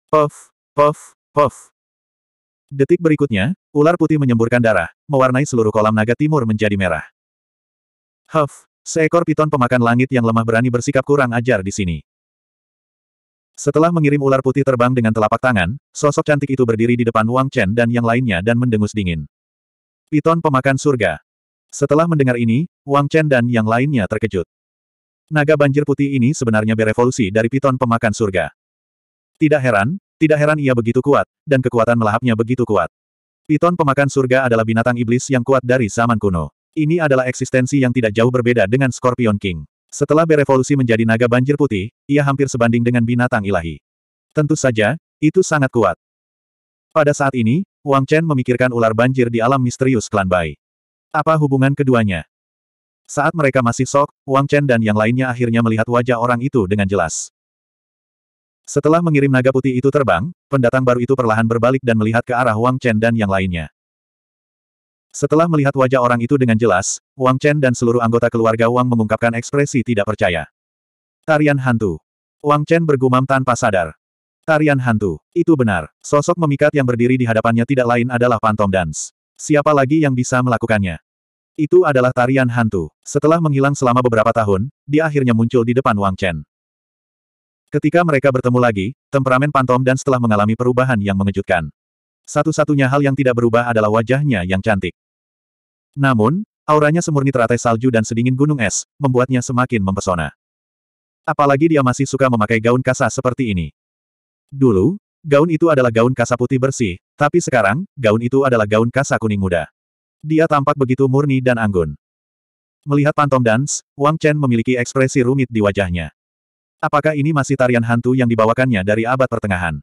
Puff, puff, puff. Detik berikutnya, ular putih menyemburkan darah, mewarnai seluruh kolam naga timur menjadi merah. Huff, Seekor piton pemakan langit yang lemah berani bersikap kurang ajar di sini. Setelah mengirim ular putih terbang dengan telapak tangan, sosok cantik itu berdiri di depan Wang Chen dan yang lainnya dan mendengus dingin. Piton pemakan surga. Setelah mendengar ini, Wang Chen dan yang lainnya terkejut. Naga banjir putih ini sebenarnya berevolusi dari piton pemakan surga. Tidak heran, tidak heran ia begitu kuat, dan kekuatan melahapnya begitu kuat. Piton pemakan surga adalah binatang iblis yang kuat dari zaman kuno. Ini adalah eksistensi yang tidak jauh berbeda dengan Scorpion King. Setelah berevolusi menjadi naga banjir putih, ia hampir sebanding dengan binatang ilahi. Tentu saja, itu sangat kuat. Pada saat ini, Wang Chen memikirkan ular banjir di alam misterius klan Bai. Apa hubungan keduanya? Saat mereka masih sok, Wang Chen dan yang lainnya akhirnya melihat wajah orang itu dengan jelas. Setelah mengirim naga putih itu terbang, pendatang baru itu perlahan berbalik dan melihat ke arah Wang Chen dan yang lainnya. Setelah melihat wajah orang itu dengan jelas, Wang Chen dan seluruh anggota keluarga Wang mengungkapkan ekspresi tidak percaya. Tarian hantu. Wang Chen bergumam tanpa sadar. Tarian hantu. Itu benar. Sosok memikat yang berdiri di hadapannya tidak lain adalah Pantom Dance. Siapa lagi yang bisa melakukannya? Itu adalah tarian hantu. Setelah menghilang selama beberapa tahun, dia akhirnya muncul di depan Wang Chen. Ketika mereka bertemu lagi, temperamen Pantom Dance telah mengalami perubahan yang mengejutkan. Satu-satunya hal yang tidak berubah adalah wajahnya yang cantik. Namun, auranya semurni teratai salju dan sedingin gunung es, membuatnya semakin mempesona. Apalagi dia masih suka memakai gaun kasa seperti ini. Dulu, gaun itu adalah gaun kasa putih bersih, tapi sekarang, gaun itu adalah gaun kasa kuning muda. Dia tampak begitu murni dan anggun. Melihat Pantom Dance, Wang Chen memiliki ekspresi rumit di wajahnya. Apakah ini masih tarian hantu yang dibawakannya dari abad pertengahan?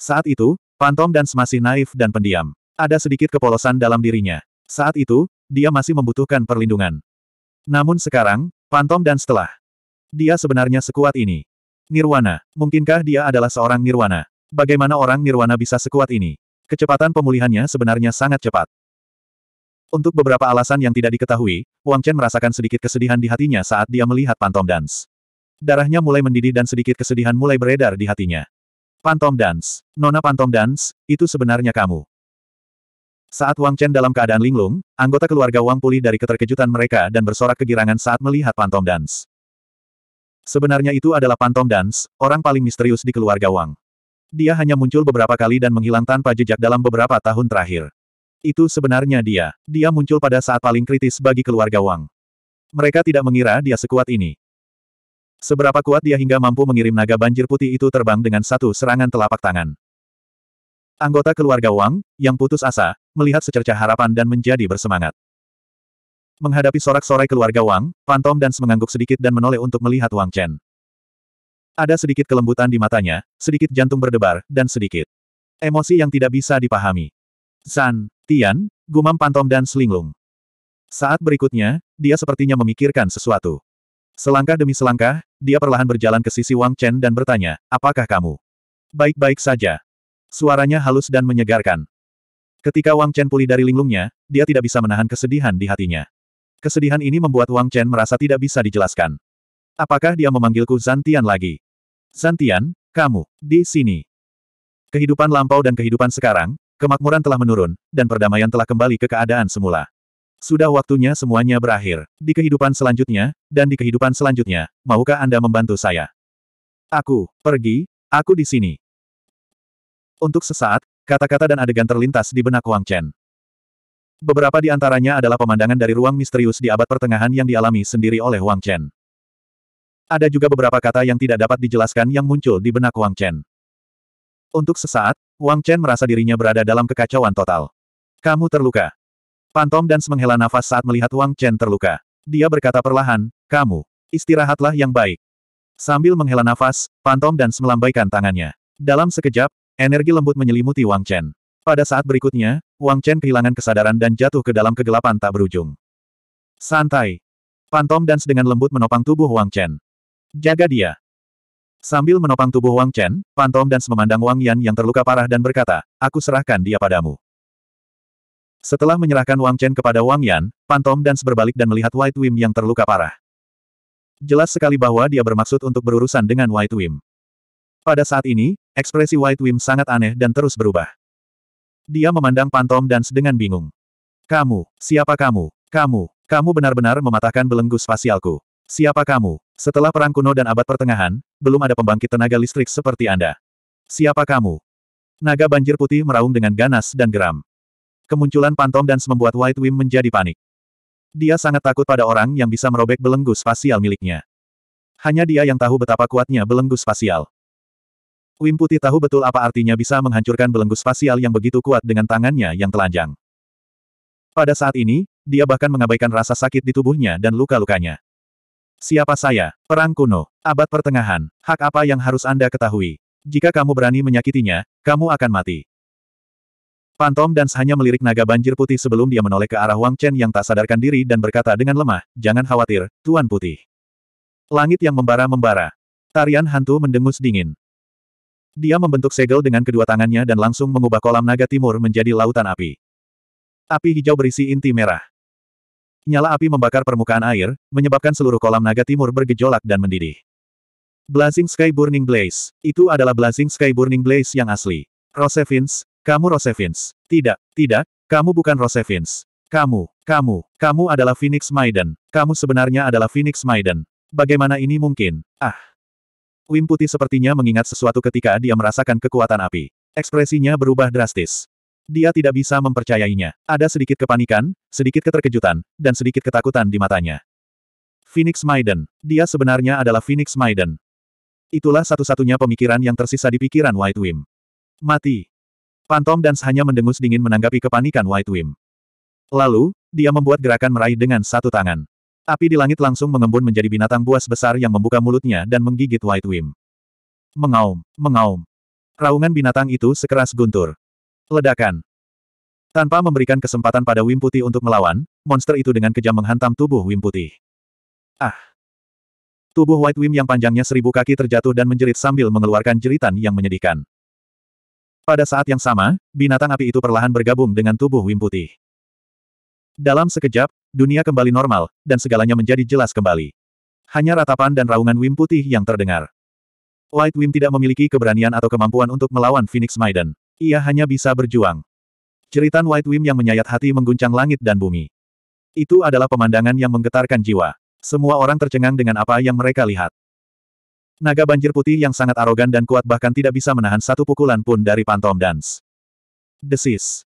Saat itu, Pantom dan masih naif dan pendiam. Ada sedikit kepolosan dalam dirinya. Saat itu, dia masih membutuhkan perlindungan. Namun sekarang, Pantom dan setelah. Dia sebenarnya sekuat ini. Nirwana. Mungkinkah dia adalah seorang Nirwana? Bagaimana orang Nirwana bisa sekuat ini? Kecepatan pemulihannya sebenarnya sangat cepat. Untuk beberapa alasan yang tidak diketahui, Wang Chen merasakan sedikit kesedihan di hatinya saat dia melihat Pantom Dance. Darahnya mulai mendidih dan sedikit kesedihan mulai beredar di hatinya. Pantom Dance. Nona Pantom Dance, itu sebenarnya kamu. Saat Wang Chen dalam keadaan linglung, anggota keluarga Wang pulih dari keterkejutan mereka dan bersorak kegirangan saat melihat Pantom Dance. Sebenarnya itu adalah Pantom Dance, orang paling misterius di keluarga Wang. Dia hanya muncul beberapa kali dan menghilang tanpa jejak dalam beberapa tahun terakhir. Itu sebenarnya dia. Dia muncul pada saat paling kritis bagi keluarga Wang. Mereka tidak mengira dia sekuat ini. Seberapa kuat dia hingga mampu mengirim naga banjir putih itu terbang dengan satu serangan telapak tangan. Anggota keluarga Wang, yang putus asa, melihat secerca harapan dan menjadi bersemangat. Menghadapi sorak-sorai keluarga Wang, Pantom dan mengangguk sedikit dan menoleh untuk melihat Wang Chen. Ada sedikit kelembutan di matanya, sedikit jantung berdebar, dan sedikit emosi yang tidak bisa dipahami. San, Tian, gumam Pantom dan Linglung. Saat berikutnya, dia sepertinya memikirkan sesuatu. Selangkah demi selangkah, dia perlahan berjalan ke sisi Wang Chen dan bertanya, apakah kamu baik-baik saja? Suaranya halus dan menyegarkan. Ketika Wang Chen pulih dari linglungnya, dia tidak bisa menahan kesedihan di hatinya. Kesedihan ini membuat Wang Chen merasa tidak bisa dijelaskan. Apakah dia memanggilku Zantian lagi? Zantian, kamu, di sini. Kehidupan lampau dan kehidupan sekarang, kemakmuran telah menurun, dan perdamaian telah kembali ke keadaan semula. Sudah waktunya semuanya berakhir. Di kehidupan selanjutnya, dan di kehidupan selanjutnya, maukah Anda membantu saya? Aku, pergi, aku di sini. Untuk sesaat, kata-kata dan adegan terlintas di benak Wang Chen. Beberapa di antaranya adalah pemandangan dari ruang misterius di abad pertengahan yang dialami sendiri oleh Wang Chen. Ada juga beberapa kata yang tidak dapat dijelaskan yang muncul di benak Wang Chen. Untuk sesaat, Wang Chen merasa dirinya berada dalam kekacauan total. Kamu terluka. Phantom Dance menghela nafas saat melihat Wang Chen terluka. Dia berkata perlahan, kamu, istirahatlah yang baik. Sambil menghela nafas, Phantom Dance melambaikan tangannya. Dalam sekejap, energi lembut menyelimuti Wang Chen. Pada saat berikutnya, Wang Chen kehilangan kesadaran dan jatuh ke dalam kegelapan tak berujung. Santai. Phantom Dance dengan lembut menopang tubuh Wang Chen. Jaga dia. Sambil menopang tubuh Wang Chen, Phantom Dance memandang Wang Yan yang terluka parah dan berkata, aku serahkan dia padamu. Setelah menyerahkan Wang Chen kepada Wang Yan, Pantom dan berbalik dan melihat White Wim yang terluka parah. Jelas sekali bahwa dia bermaksud untuk berurusan dengan White Wim. Pada saat ini, ekspresi White Wim sangat aneh dan terus berubah. Dia memandang Pantom Dance dengan bingung. Kamu, siapa kamu? Kamu, kamu benar-benar mematahkan belenggu spasialku. Siapa kamu? Setelah perang kuno dan abad pertengahan, belum ada pembangkit tenaga listrik seperti Anda. Siapa kamu? Naga banjir putih meraung dengan ganas dan geram. Kemunculan Pantom dan membuat White Wim menjadi panik. Dia sangat takut pada orang yang bisa merobek belenggu spasial miliknya. Hanya dia yang tahu betapa kuatnya belenggu spasial. Wim Putih tahu betul apa artinya bisa menghancurkan belenggu spasial yang begitu kuat dengan tangannya yang telanjang. Pada saat ini, dia bahkan mengabaikan rasa sakit di tubuhnya dan luka-lukanya. Siapa saya? Perang kuno. Abad pertengahan. Hak apa yang harus Anda ketahui? Jika kamu berani menyakitinya, kamu akan mati. Phantom Dance hanya melirik naga banjir putih sebelum dia menoleh ke arah Wang Chen yang tak sadarkan diri dan berkata dengan lemah, jangan khawatir, Tuan Putih. Langit yang membara-membara. Tarian hantu mendengus dingin. Dia membentuk segel dengan kedua tangannya dan langsung mengubah kolam naga timur menjadi lautan api. Api hijau berisi inti merah. Nyala api membakar permukaan air, menyebabkan seluruh kolam naga timur bergejolak dan mendidih. Blazing Sky Burning Blaze. Itu adalah Blazing Sky Burning Blaze yang asli. Rosevins, kamu Rosevins? Tidak, tidak, kamu bukan Rosevins. Kamu, kamu, kamu adalah Phoenix Maiden. Kamu sebenarnya adalah Phoenix Maiden. Bagaimana ini mungkin? Ah. Wim putih sepertinya mengingat sesuatu ketika dia merasakan kekuatan api. Ekspresinya berubah drastis. Dia tidak bisa mempercayainya. Ada sedikit kepanikan, sedikit keterkejutan, dan sedikit ketakutan di matanya. Phoenix Maiden. Dia sebenarnya adalah Phoenix Maiden. Itulah satu-satunya pemikiran yang tersisa di pikiran White Wim. Mati. Pantom dan hanya mendengus dingin menanggapi kepanikan White Wim. Lalu, dia membuat gerakan meraih dengan satu tangan. Api di langit langsung mengembun menjadi binatang buas besar yang membuka mulutnya dan menggigit White Wim. Mengaum, mengaum. Raungan binatang itu sekeras guntur. Ledakan. Tanpa memberikan kesempatan pada Wim Putih untuk melawan, monster itu dengan kejam menghantam tubuh Wim Putih. Ah! Tubuh White Wim yang panjangnya seribu kaki terjatuh dan menjerit sambil mengeluarkan jeritan yang menyedihkan. Pada saat yang sama, binatang api itu perlahan bergabung dengan tubuh Wim Putih. Dalam sekejap, dunia kembali normal, dan segalanya menjadi jelas kembali. Hanya ratapan dan raungan Wim Putih yang terdengar. White Wim tidak memiliki keberanian atau kemampuan untuk melawan Phoenix Maiden. Ia hanya bisa berjuang. Ceritan White Wim yang menyayat hati mengguncang langit dan bumi. Itu adalah pemandangan yang menggetarkan jiwa. Semua orang tercengang dengan apa yang mereka lihat. Naga banjir putih yang sangat arogan dan kuat bahkan tidak bisa menahan satu pukulan pun dari Pantom Dance. Desis.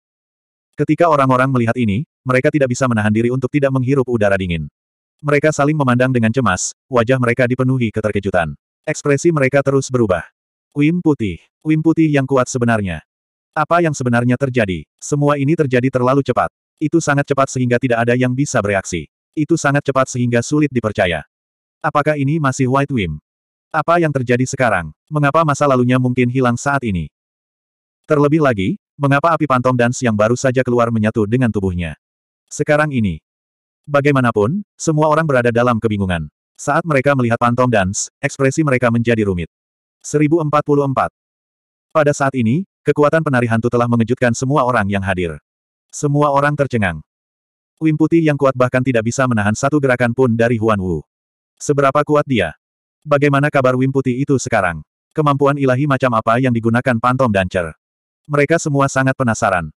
Ketika orang-orang melihat ini, mereka tidak bisa menahan diri untuk tidak menghirup udara dingin. Mereka saling memandang dengan cemas, wajah mereka dipenuhi keterkejutan. Ekspresi mereka terus berubah. Wim putih. Wim putih yang kuat sebenarnya. Apa yang sebenarnya terjadi? Semua ini terjadi terlalu cepat. Itu sangat cepat sehingga tidak ada yang bisa bereaksi. Itu sangat cepat sehingga sulit dipercaya. Apakah ini masih White Wim? Apa yang terjadi sekarang? Mengapa masa lalunya mungkin hilang saat ini? Terlebih lagi, mengapa api pantom dan yang baru saja keluar menyatu dengan tubuhnya? Sekarang ini. Bagaimanapun, semua orang berada dalam kebingungan. Saat mereka melihat pantom dance, ekspresi mereka menjadi rumit. 1044. Pada saat ini, kekuatan penari hantu telah mengejutkan semua orang yang hadir. Semua orang tercengang. Wim putih yang kuat bahkan tidak bisa menahan satu gerakan pun dari Huan Wu. Seberapa kuat dia? Bagaimana kabar Wim Putih itu sekarang? Kemampuan ilahi macam apa yang digunakan Pantom dan Mereka semua sangat penasaran.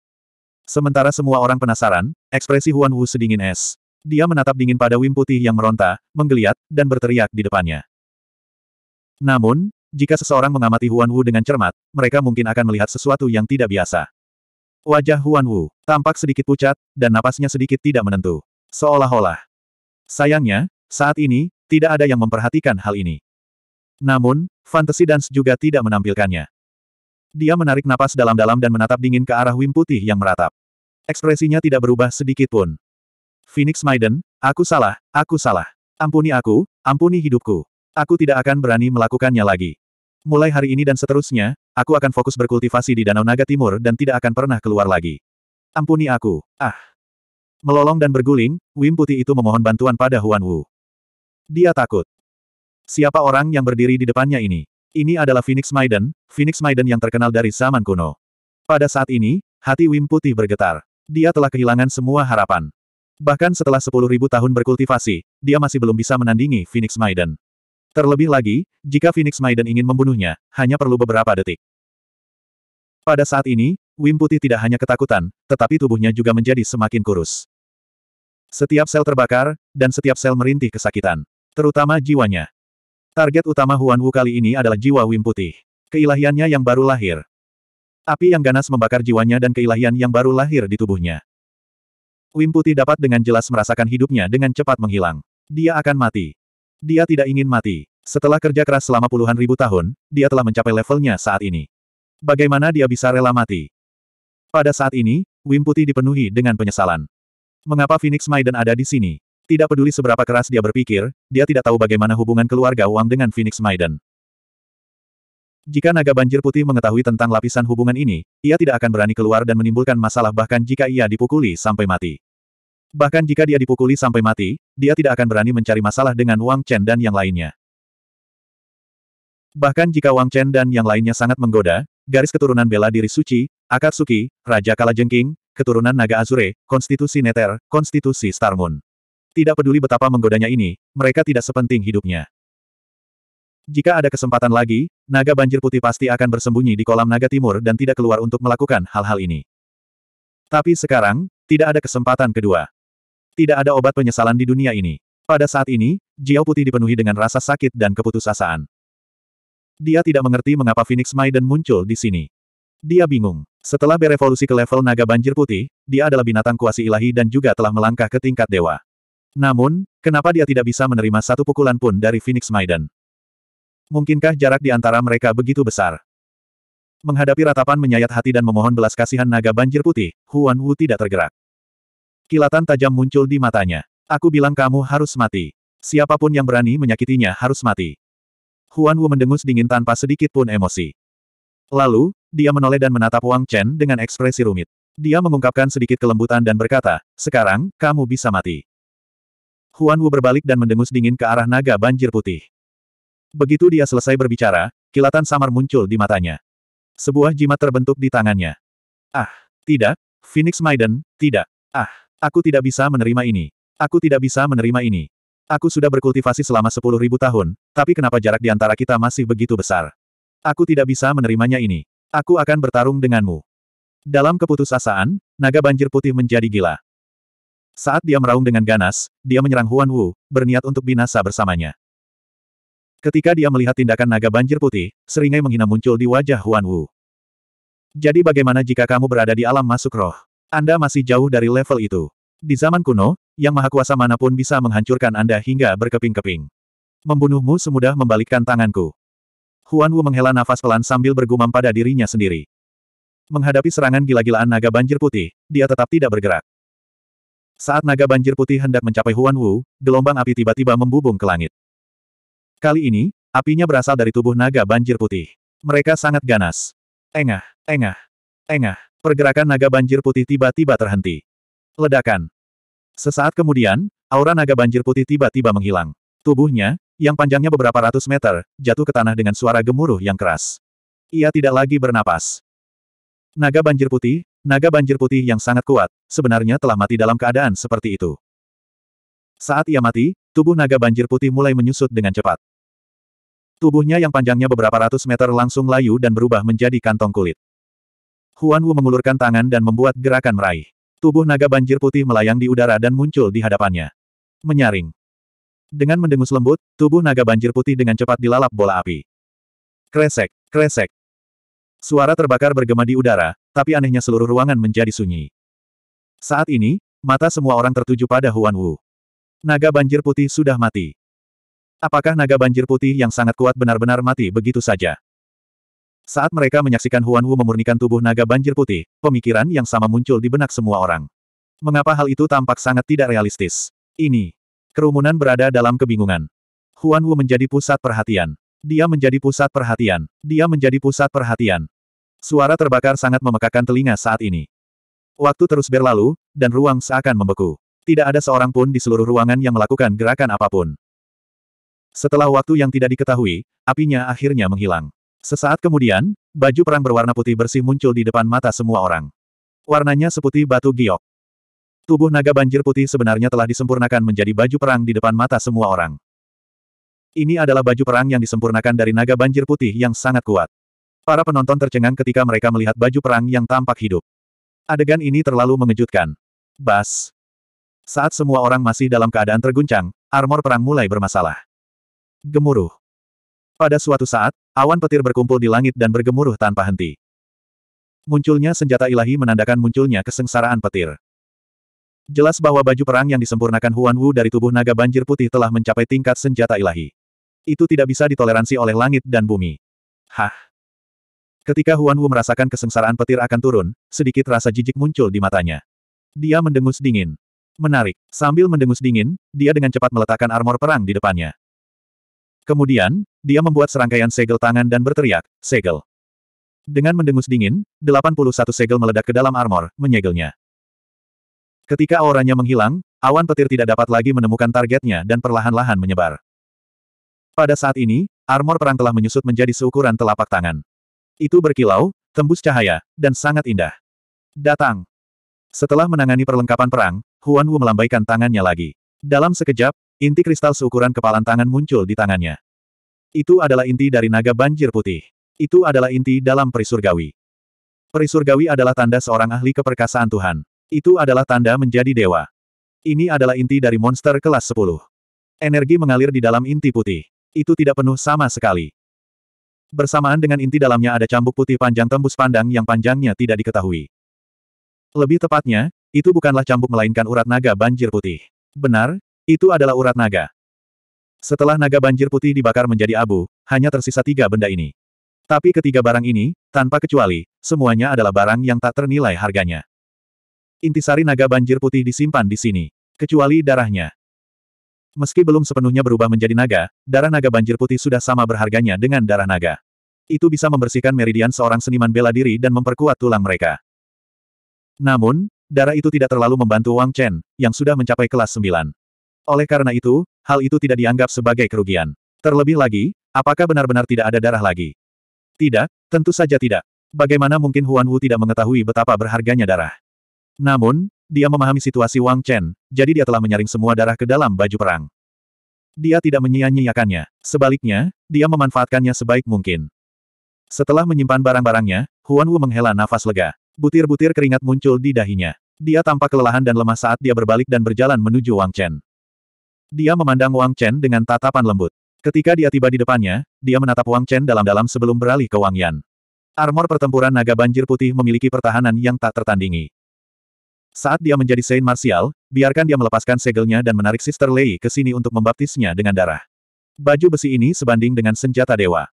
Sementara semua orang penasaran, ekspresi Huan Wu sedingin es. Dia menatap dingin pada Wim Putih yang meronta, menggeliat, dan berteriak di depannya. Namun, jika seseorang mengamati Huan Wu dengan cermat, mereka mungkin akan melihat sesuatu yang tidak biasa. Wajah Huan Wu tampak sedikit pucat, dan napasnya sedikit tidak menentu. Seolah-olah. Sayangnya, saat ini, tidak ada yang memperhatikan hal ini. Namun, Fantasy Dance juga tidak menampilkannya. Dia menarik napas dalam-dalam dan menatap dingin ke arah Wim Putih yang meratap. Ekspresinya tidak berubah sedikit pun. Phoenix Maiden, aku salah, aku salah. Ampuni aku, ampuni hidupku. Aku tidak akan berani melakukannya lagi. Mulai hari ini dan seterusnya, aku akan fokus berkultivasi di Danau Naga Timur dan tidak akan pernah keluar lagi. Ampuni aku, ah. Melolong dan berguling, Wim Putih itu memohon bantuan pada Huan Wu. Dia takut. Siapa orang yang berdiri di depannya ini? Ini adalah Phoenix Maiden, Phoenix Maiden yang terkenal dari zaman kuno. Pada saat ini, hati Wim Putih bergetar. Dia telah kehilangan semua harapan. Bahkan setelah 10.000 tahun berkultivasi, dia masih belum bisa menandingi Phoenix Maiden. Terlebih lagi, jika Phoenix Maiden ingin membunuhnya, hanya perlu beberapa detik. Pada saat ini, Wim Putih tidak hanya ketakutan, tetapi tubuhnya juga menjadi semakin kurus. Setiap sel terbakar, dan setiap sel merintih kesakitan. Terutama jiwanya. Target utama Huan Wu kali ini adalah jiwa Wim Putih. Keilahiannya yang baru lahir. Api yang ganas membakar jiwanya dan keilahian yang baru lahir di tubuhnya. Wim Putih dapat dengan jelas merasakan hidupnya dengan cepat menghilang. Dia akan mati. Dia tidak ingin mati. Setelah kerja keras selama puluhan ribu tahun, dia telah mencapai levelnya saat ini. Bagaimana dia bisa rela mati? Pada saat ini, Wim Putih dipenuhi dengan penyesalan. Mengapa Phoenix Maiden ada di sini? Tidak peduli seberapa keras dia berpikir, dia tidak tahu bagaimana hubungan keluarga Wang dengan Phoenix Maiden. Jika naga banjir putih mengetahui tentang lapisan hubungan ini, ia tidak akan berani keluar dan menimbulkan masalah bahkan jika ia dipukuli sampai mati. Bahkan jika dia dipukuli sampai mati, dia tidak akan berani mencari masalah dengan Wang Chen dan yang lainnya. Bahkan jika Wang Chen dan yang lainnya sangat menggoda, garis keturunan bela diri suci, Akatsuki, Raja Kalajengking, keturunan Naga Azure, konstitusi Neter, konstitusi Star Moon. Tidak peduli betapa menggodanya ini, mereka tidak sepenting hidupnya. Jika ada kesempatan lagi, naga banjir putih pasti akan bersembunyi di kolam naga timur dan tidak keluar untuk melakukan hal-hal ini. Tapi sekarang, tidak ada kesempatan kedua. Tidak ada obat penyesalan di dunia ini. Pada saat ini, Jiao Putih dipenuhi dengan rasa sakit dan keputusasaan. Dia tidak mengerti mengapa Phoenix Maiden muncul di sini. Dia bingung. Setelah berevolusi ke level naga banjir putih, dia adalah binatang kuasi ilahi dan juga telah melangkah ke tingkat dewa. Namun, kenapa dia tidak bisa menerima satu pukulan pun dari Phoenix Maiden? Mungkinkah jarak di antara mereka begitu besar? Menghadapi ratapan menyayat hati dan memohon belas kasihan naga banjir putih, Huan Wu tidak tergerak. Kilatan tajam muncul di matanya. Aku bilang kamu harus mati. Siapapun yang berani menyakitinya harus mati. Huan Wu mendengus dingin tanpa sedikit pun emosi. Lalu, dia menoleh dan menatap Wang Chen dengan ekspresi rumit. Dia mengungkapkan sedikit kelembutan dan berkata, sekarang, kamu bisa mati. Huan Wu berbalik dan mendengus dingin ke arah naga banjir putih. Begitu dia selesai berbicara, kilatan samar muncul di matanya. Sebuah jimat terbentuk di tangannya. Ah, tidak, Phoenix Maiden, tidak. Ah, aku tidak bisa menerima ini. Aku tidak bisa menerima ini. Aku sudah berkultivasi selama sepuluh ribu tahun, tapi kenapa jarak di antara kita masih begitu besar? Aku tidak bisa menerimanya ini. Aku akan bertarung denganmu. Dalam keputusasaan, naga banjir putih menjadi gila. Saat dia meraung dengan ganas, dia menyerang Huan Wu, berniat untuk binasa bersamanya. Ketika dia melihat tindakan naga banjir putih, seringai menghina muncul di wajah Huan Wu. Jadi bagaimana jika kamu berada di alam masuk roh? Anda masih jauh dari level itu. Di zaman kuno, yang maha kuasa manapun bisa menghancurkan Anda hingga berkeping-keping. Membunuhmu semudah membalikkan tanganku. Huan Wu menghela nafas pelan sambil bergumam pada dirinya sendiri. Menghadapi serangan gila-gilaan naga banjir putih, dia tetap tidak bergerak. Saat naga banjir putih hendak mencapai Huan Wu, gelombang api tiba-tiba membubung ke langit. Kali ini, apinya berasal dari tubuh naga banjir putih. Mereka sangat ganas. Engah, engah, engah. Pergerakan naga banjir putih tiba-tiba terhenti. Ledakan. Sesaat kemudian, aura naga banjir putih tiba-tiba menghilang. Tubuhnya, yang panjangnya beberapa ratus meter, jatuh ke tanah dengan suara gemuruh yang keras. Ia tidak lagi bernapas. Naga banjir putih, Naga banjir putih yang sangat kuat, sebenarnya telah mati dalam keadaan seperti itu. Saat ia mati, tubuh naga banjir putih mulai menyusut dengan cepat. Tubuhnya yang panjangnya beberapa ratus meter langsung layu dan berubah menjadi kantong kulit. Huan Wu mengulurkan tangan dan membuat gerakan meraih. Tubuh naga banjir putih melayang di udara dan muncul di hadapannya. Menyaring. Dengan mendengus lembut, tubuh naga banjir putih dengan cepat dilalap bola api. Kresek, kresek, Suara terbakar bergema di udara, tapi anehnya seluruh ruangan menjadi sunyi. Saat ini, mata semua orang tertuju pada Huan Wu. Naga banjir putih sudah mati. Apakah naga banjir putih yang sangat kuat benar-benar mati begitu saja? Saat mereka menyaksikan Huan Wu memurnikan tubuh naga banjir putih, pemikiran yang sama muncul di benak semua orang. Mengapa hal itu tampak sangat tidak realistis? Ini. Kerumunan berada dalam kebingungan. Huan Wu menjadi pusat perhatian. Dia menjadi pusat perhatian. Dia menjadi pusat perhatian. Suara terbakar sangat memekakan telinga saat ini. Waktu terus berlalu, dan ruang seakan membeku. Tidak ada seorang pun di seluruh ruangan yang melakukan gerakan apapun. Setelah waktu yang tidak diketahui, apinya akhirnya menghilang. Sesaat kemudian, baju perang berwarna putih bersih muncul di depan mata semua orang. Warnanya seputih batu giok. Tubuh naga banjir putih sebenarnya telah disempurnakan menjadi baju perang di depan mata semua orang. Ini adalah baju perang yang disempurnakan dari naga banjir putih yang sangat kuat. Para penonton tercengang ketika mereka melihat baju perang yang tampak hidup. Adegan ini terlalu mengejutkan. Bas. Saat semua orang masih dalam keadaan terguncang, armor perang mulai bermasalah. Gemuruh. Pada suatu saat, awan petir berkumpul di langit dan bergemuruh tanpa henti. Munculnya senjata ilahi menandakan munculnya kesengsaraan petir. Jelas bahwa baju perang yang disempurnakan Huan Wu dari tubuh naga banjir putih telah mencapai tingkat senjata ilahi. Itu tidak bisa ditoleransi oleh langit dan bumi. Hah. Ketika Huan Wu merasakan kesengsaraan petir akan turun, sedikit rasa jijik muncul di matanya. Dia mendengus dingin. Menarik. Sambil mendengus dingin, dia dengan cepat meletakkan armor perang di depannya. Kemudian, dia membuat serangkaian segel tangan dan berteriak, segel. Dengan mendengus dingin, 81 segel meledak ke dalam armor, menyegelnya. Ketika auranya menghilang, awan petir tidak dapat lagi menemukan targetnya dan perlahan-lahan menyebar. Pada saat ini, armor perang telah menyusut menjadi seukuran telapak tangan. Itu berkilau, tembus cahaya, dan sangat indah. Datang. Setelah menangani perlengkapan perang, Huan Wu melambaikan tangannya lagi. Dalam sekejap, inti kristal seukuran kepalan tangan muncul di tangannya. Itu adalah inti dari naga banjir putih. Itu adalah inti dalam perisurgawi. Perisurgawi adalah tanda seorang ahli keperkasaan Tuhan. Itu adalah tanda menjadi dewa. Ini adalah inti dari monster kelas 10. Energi mengalir di dalam inti putih. Itu tidak penuh sama sekali. Bersamaan dengan inti dalamnya ada cambuk putih panjang tembus pandang yang panjangnya tidak diketahui. Lebih tepatnya, itu bukanlah cambuk melainkan urat naga banjir putih. Benar, itu adalah urat naga. Setelah naga banjir putih dibakar menjadi abu, hanya tersisa tiga benda ini. Tapi ketiga barang ini, tanpa kecuali, semuanya adalah barang yang tak ternilai harganya. Intisari naga banjir putih disimpan di sini, kecuali darahnya. Meski belum sepenuhnya berubah menjadi naga, darah naga banjir putih sudah sama berharganya dengan darah naga. Itu bisa membersihkan meridian seorang seniman bela diri dan memperkuat tulang mereka. Namun, darah itu tidak terlalu membantu Wang Chen, yang sudah mencapai kelas 9. Oleh karena itu, hal itu tidak dianggap sebagai kerugian. Terlebih lagi, apakah benar-benar tidak ada darah lagi? Tidak, tentu saja tidak. Bagaimana mungkin Huan Wu tidak mengetahui betapa berharganya darah? Namun, dia memahami situasi Wang Chen, jadi dia telah menyaring semua darah ke dalam baju perang. Dia tidak menyia-nyiakannya. Sebaliknya, dia memanfaatkannya sebaik mungkin. Setelah menyimpan barang-barangnya, Huan Wu menghela nafas lega. Butir-butir keringat muncul di dahinya. Dia tampak kelelahan dan lemah saat dia berbalik dan berjalan menuju Wang Chen. Dia memandang Wang Chen dengan tatapan lembut. Ketika dia tiba di depannya, dia menatap Wang Chen dalam-dalam sebelum beralih ke Wang Yan. Armor pertempuran naga banjir putih memiliki pertahanan yang tak tertandingi. Saat dia menjadi Saint Martial, biarkan dia melepaskan segelnya dan menarik Sister Lei ke sini untuk membaptisnya dengan darah. Baju besi ini sebanding dengan senjata dewa.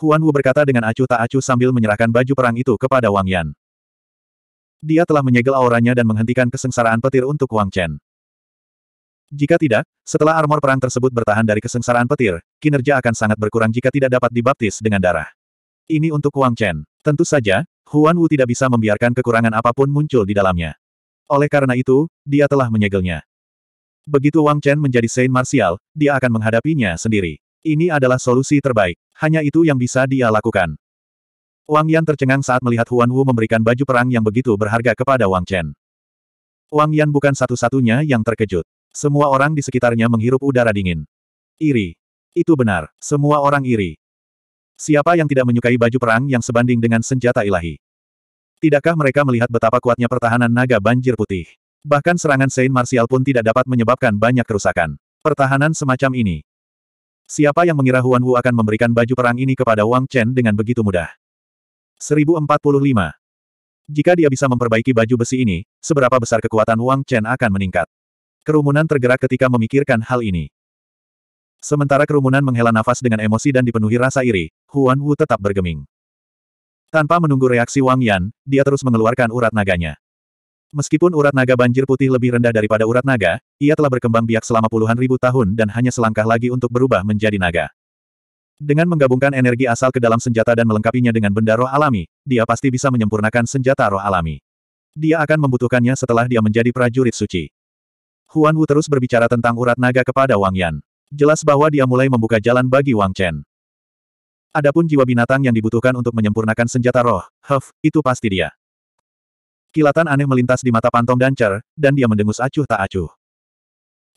Huan Wu berkata dengan acuh tak acuh sambil menyerahkan baju perang itu kepada Wang Yan. Dia telah menyegel auranya dan menghentikan kesengsaraan petir untuk Wang Chen. Jika tidak, setelah armor perang tersebut bertahan dari kesengsaraan petir, kinerja akan sangat berkurang jika tidak dapat dibaptis dengan darah. Ini untuk Wang Chen. Tentu saja, Huan Wu tidak bisa membiarkan kekurangan apapun muncul di dalamnya. Oleh karena itu, dia telah menyegelnya. Begitu Wang Chen menjadi Saint Martial, dia akan menghadapinya sendiri. Ini adalah solusi terbaik. Hanya itu yang bisa dia lakukan. Wang Yan tercengang saat melihat Huan Wu memberikan baju perang yang begitu berharga kepada Wang Chen. Wang Yan bukan satu-satunya yang terkejut. Semua orang di sekitarnya menghirup udara dingin. Iri. Itu benar, semua orang iri. Siapa yang tidak menyukai baju perang yang sebanding dengan senjata ilahi? Tidakkah mereka melihat betapa kuatnya pertahanan naga banjir putih? Bahkan serangan Saint Martial pun tidak dapat menyebabkan banyak kerusakan. Pertahanan semacam ini, Siapa yang mengira Huan Hu akan memberikan baju perang ini kepada Wang Chen dengan begitu mudah? 1045. Jika dia bisa memperbaiki baju besi ini, seberapa besar kekuatan Wang Chen akan meningkat? Kerumunan tergerak ketika memikirkan hal ini. Sementara kerumunan menghela nafas dengan emosi dan dipenuhi rasa iri, Huan Wu tetap bergeming. Tanpa menunggu reaksi Wang Yan, dia terus mengeluarkan urat naganya. Meskipun urat naga banjir putih lebih rendah daripada urat naga, ia telah berkembang biak selama puluhan ribu tahun dan hanya selangkah lagi untuk berubah menjadi naga. Dengan menggabungkan energi asal ke dalam senjata dan melengkapinya dengan benda roh alami, dia pasti bisa menyempurnakan senjata roh alami. Dia akan membutuhkannya setelah dia menjadi prajurit suci. Huan Wu terus berbicara tentang urat naga kepada Wang Yan. Jelas bahwa dia mulai membuka jalan bagi Wang Chen. Adapun jiwa binatang yang dibutuhkan untuk menyempurnakan senjata roh, Huff, itu pasti dia. Kilatan aneh melintas di mata Pantong Dancer, dan dia mendengus acuh tak acuh.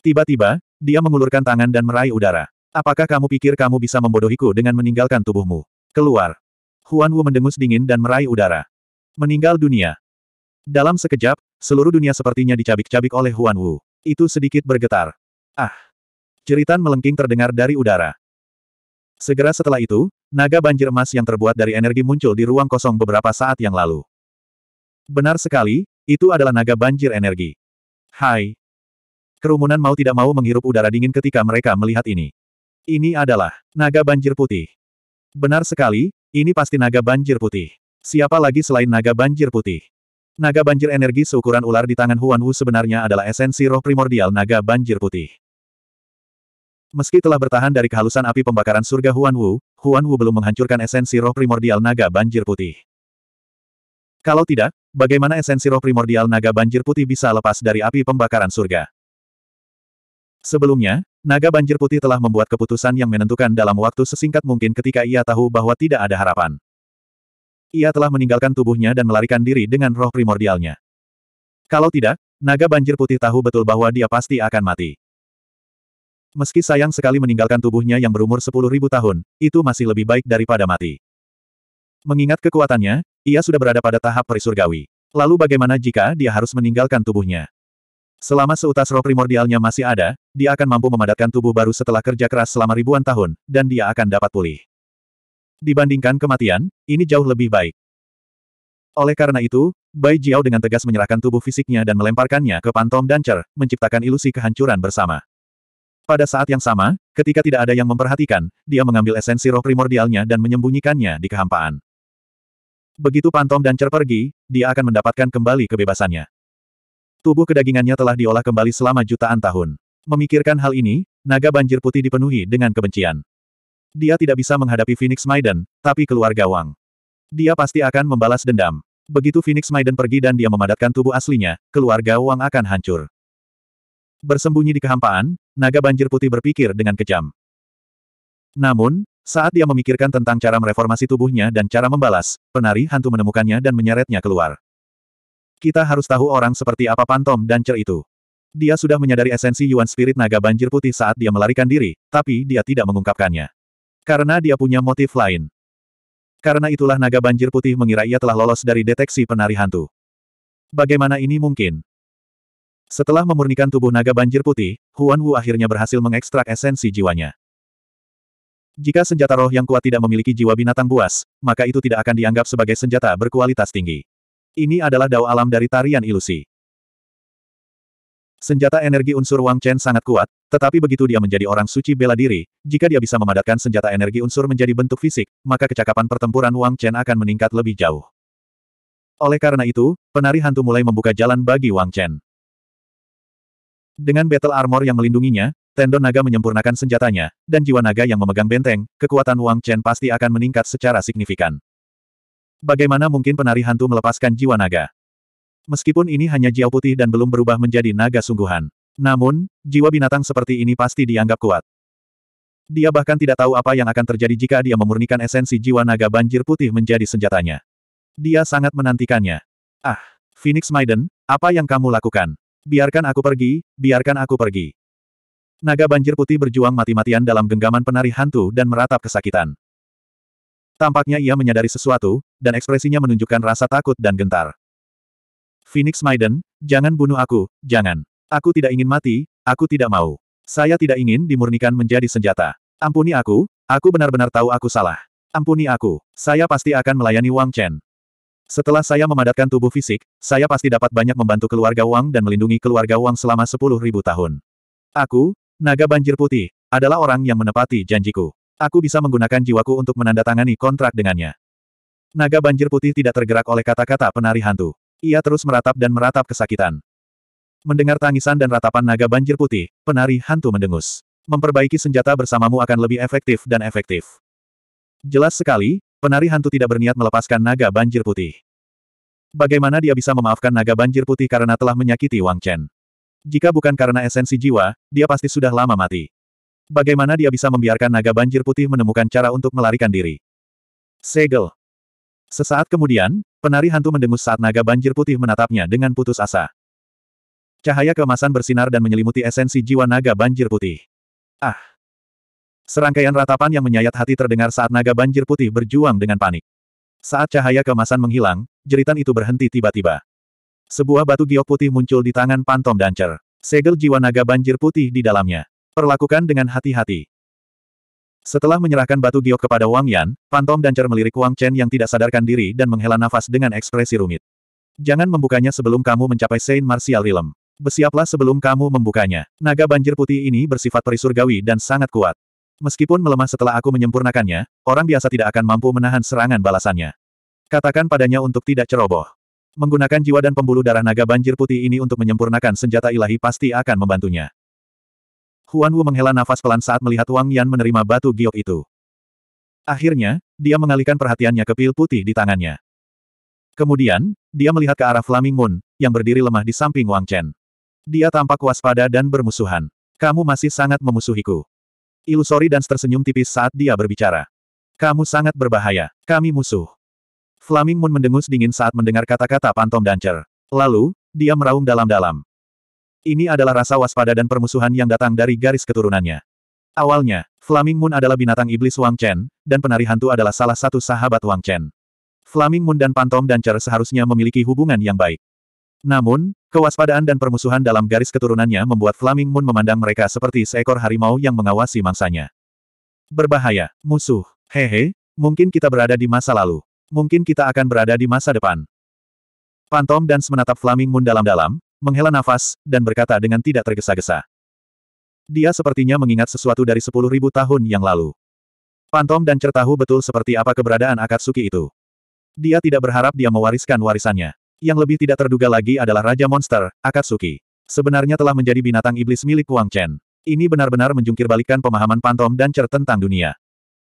Tiba-tiba, dia mengulurkan tangan dan meraih udara. Apakah kamu pikir kamu bisa membodohiku dengan meninggalkan tubuhmu? Keluar. Huan Wu mendengus dingin dan meraih udara. Meninggal dunia. Dalam sekejap, seluruh dunia sepertinya dicabik-cabik oleh Huan Wu. Itu sedikit bergetar. Ah! Jeritan melengking terdengar dari udara. Segera setelah itu, naga banjir emas yang terbuat dari energi muncul di ruang kosong beberapa saat yang lalu. Benar sekali, itu adalah naga banjir energi. Hai. Kerumunan mau tidak mau menghirup udara dingin ketika mereka melihat ini. Ini adalah naga banjir putih. Benar sekali, ini pasti naga banjir putih. Siapa lagi selain naga banjir putih? Naga banjir energi seukuran ular di tangan Huan Wu sebenarnya adalah esensi roh primordial naga banjir putih. Meski telah bertahan dari kehalusan api pembakaran surga Huan Wu, Huan Wu belum menghancurkan esensi roh primordial naga banjir putih. Kalau tidak, bagaimana esensi roh primordial naga banjir putih bisa lepas dari api pembakaran surga. Sebelumnya, naga banjir putih telah membuat keputusan yang menentukan dalam waktu sesingkat mungkin ketika ia tahu bahwa tidak ada harapan. Ia telah meninggalkan tubuhnya dan melarikan diri dengan roh primordialnya. Kalau tidak, naga banjir putih tahu betul bahwa dia pasti akan mati. Meski sayang sekali meninggalkan tubuhnya yang berumur 10.000 tahun, itu masih lebih baik daripada mati. Mengingat kekuatannya, ia sudah berada pada tahap perisurgawi. Lalu bagaimana jika dia harus meninggalkan tubuhnya? Selama seutas roh primordialnya masih ada, dia akan mampu memadatkan tubuh baru setelah kerja keras selama ribuan tahun, dan dia akan dapat pulih. Dibandingkan kematian, ini jauh lebih baik. Oleh karena itu, Bai Jiao dengan tegas menyerahkan tubuh fisiknya dan melemparkannya ke Pantom dan Cer, menciptakan ilusi kehancuran bersama. Pada saat yang sama, ketika tidak ada yang memperhatikan, dia mengambil esensi roh primordialnya dan menyembunyikannya di kehampaan. Begitu Pantom dan Cer pergi, dia akan mendapatkan kembali kebebasannya. Tubuh kedagingannya telah diolah kembali selama jutaan tahun. Memikirkan hal ini, naga banjir putih dipenuhi dengan kebencian. Dia tidak bisa menghadapi Phoenix Maiden, tapi keluarga Wang. Dia pasti akan membalas dendam. Begitu Phoenix Maiden pergi dan dia memadatkan tubuh aslinya, keluarga Wang akan hancur. Bersembunyi di kehampaan, naga banjir putih berpikir dengan kejam. Namun, saat dia memikirkan tentang cara mereformasi tubuhnya dan cara membalas, penari hantu menemukannya dan menyeretnya keluar. Kita harus tahu orang seperti apa Pantom dan Cer itu. Dia sudah menyadari esensi Yuan Spirit Naga Banjir Putih saat dia melarikan diri, tapi dia tidak mengungkapkannya. Karena dia punya motif lain. Karena itulah Naga Banjir Putih mengira ia telah lolos dari deteksi penari hantu. Bagaimana ini mungkin? Setelah memurnikan tubuh Naga Banjir Putih, Huan Wu akhirnya berhasil mengekstrak esensi jiwanya. Jika senjata roh yang kuat tidak memiliki jiwa binatang buas, maka itu tidak akan dianggap sebagai senjata berkualitas tinggi. Ini adalah dao alam dari tarian ilusi. Senjata energi unsur Wang Chen sangat kuat, tetapi begitu dia menjadi orang suci bela diri, jika dia bisa memadatkan senjata energi unsur menjadi bentuk fisik, maka kecakapan pertempuran Wang Chen akan meningkat lebih jauh. Oleh karena itu, penari hantu mulai membuka jalan bagi Wang Chen. Dengan battle armor yang melindunginya, Tendon naga menyempurnakan senjatanya, dan jiwa naga yang memegang benteng, kekuatan Wang Chen pasti akan meningkat secara signifikan. Bagaimana mungkin penari hantu melepaskan jiwa naga? Meskipun ini hanya jiao putih dan belum berubah menjadi naga sungguhan. Namun, jiwa binatang seperti ini pasti dianggap kuat. Dia bahkan tidak tahu apa yang akan terjadi jika dia memurnikan esensi jiwa naga banjir putih menjadi senjatanya. Dia sangat menantikannya. Ah, Phoenix Maiden, apa yang kamu lakukan? Biarkan aku pergi, biarkan aku pergi. Naga banjir putih berjuang mati-matian dalam genggaman penari hantu dan meratap kesakitan. Tampaknya ia menyadari sesuatu, dan ekspresinya menunjukkan rasa takut dan gentar. Phoenix Maiden, jangan bunuh aku, jangan. Aku tidak ingin mati, aku tidak mau. Saya tidak ingin dimurnikan menjadi senjata. Ampuni aku, aku benar-benar tahu aku salah. Ampuni aku, saya pasti akan melayani Wang Chen. Setelah saya memadatkan tubuh fisik, saya pasti dapat banyak membantu keluarga Wang dan melindungi keluarga Wang selama sepuluh ribu tahun. Aku, Naga Banjir Putih, adalah orang yang menepati janjiku. Aku bisa menggunakan jiwaku untuk menandatangani kontrak dengannya. Naga Banjir Putih tidak tergerak oleh kata-kata penari hantu. Ia terus meratap dan meratap kesakitan. Mendengar tangisan dan ratapan Naga Banjir Putih, penari hantu mendengus. Memperbaiki senjata bersamamu akan lebih efektif dan efektif. Jelas sekali, penari hantu tidak berniat melepaskan Naga Banjir Putih. Bagaimana dia bisa memaafkan Naga Banjir Putih karena telah menyakiti Wang Chen? Jika bukan karena esensi jiwa, dia pasti sudah lama mati. Bagaimana dia bisa membiarkan naga banjir putih menemukan cara untuk melarikan diri? Segel. Sesaat kemudian, penari hantu mendengus saat naga banjir putih menatapnya dengan putus asa. Cahaya kemasan bersinar dan menyelimuti esensi jiwa naga banjir putih. Ah! Serangkaian ratapan yang menyayat hati terdengar saat naga banjir putih berjuang dengan panik. Saat cahaya kemasan menghilang, jeritan itu berhenti tiba-tiba. Sebuah batu giok putih muncul di tangan Pantom Dancer. Segel jiwa naga banjir putih di dalamnya. Perlakukan dengan hati-hati. Setelah menyerahkan batu giok kepada Wang Yan, Pantom Dancer melirik Wang Chen yang tidak sadarkan diri dan menghela nafas dengan ekspresi rumit. Jangan membukanya sebelum kamu mencapai Saint Martial Realm. Bersiaplah sebelum kamu membukanya. Naga banjir putih ini bersifat perisurgawi dan sangat kuat. Meskipun melemah setelah aku menyempurnakannya, orang biasa tidak akan mampu menahan serangan balasannya. Katakan padanya untuk tidak ceroboh. Menggunakan jiwa dan pembuluh darah naga banjir putih ini untuk menyempurnakan senjata ilahi pasti akan membantunya. Huan Wu menghela nafas pelan saat melihat Wang Yan menerima batu giok itu. Akhirnya, dia mengalihkan perhatiannya ke pil putih di tangannya. Kemudian, dia melihat ke arah Flaming Moon, yang berdiri lemah di samping Wang Chen. Dia tampak waspada dan bermusuhan. Kamu masih sangat memusuhiku. Ilusori dan tersenyum tipis saat dia berbicara. Kamu sangat berbahaya. Kami musuh. Flaming Moon mendengus dingin saat mendengar kata-kata Pantom Dancer. Lalu, dia meraung dalam-dalam. Ini adalah rasa waspada dan permusuhan yang datang dari garis keturunannya. Awalnya, Flaming Moon adalah binatang iblis Wang Chen, dan penari hantu adalah salah satu sahabat Wang Chen. Flaming Moon dan Pantom Dancer seharusnya memiliki hubungan yang baik. Namun, kewaspadaan dan permusuhan dalam garis keturunannya membuat Flaming Moon memandang mereka seperti seekor harimau yang mengawasi mangsanya. Berbahaya, musuh, hehe, mungkin kita berada di masa lalu mungkin kita akan berada di masa depan. Pantom dan menatap Flaming Moon dalam-dalam, menghela nafas, dan berkata dengan tidak tergesa-gesa. Dia sepertinya mengingat sesuatu dari sepuluh ribu tahun yang lalu. Pantom dan Cer betul seperti apa keberadaan Akatsuki itu. Dia tidak berharap dia mewariskan warisannya. Yang lebih tidak terduga lagi adalah Raja Monster, Akatsuki. Sebenarnya telah menjadi binatang iblis milik Wang Chen. Ini benar-benar menjungkirbalikkan pemahaman Pantom dan Cer tentang dunia.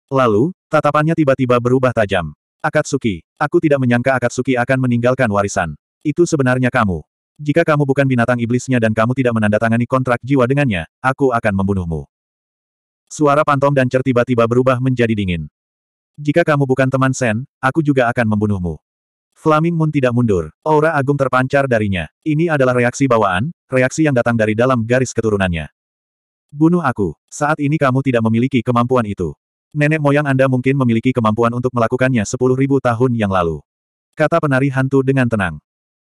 Lalu, tatapannya tiba-tiba berubah tajam. Akatsuki, aku tidak menyangka Akatsuki akan meninggalkan warisan. Itu sebenarnya kamu. Jika kamu bukan binatang iblisnya dan kamu tidak menandatangani kontrak jiwa dengannya, aku akan membunuhmu. Suara Pantom dan Cer tiba-tiba berubah menjadi dingin. Jika kamu bukan teman Sen, aku juga akan membunuhmu. Flaming Moon tidak mundur. Aura agung terpancar darinya. Ini adalah reaksi bawaan, reaksi yang datang dari dalam garis keturunannya. Bunuh aku. Saat ini kamu tidak memiliki kemampuan itu. Nenek moyang Anda mungkin memiliki kemampuan untuk melakukannya sepuluh ribu tahun yang lalu. Kata penari hantu dengan tenang.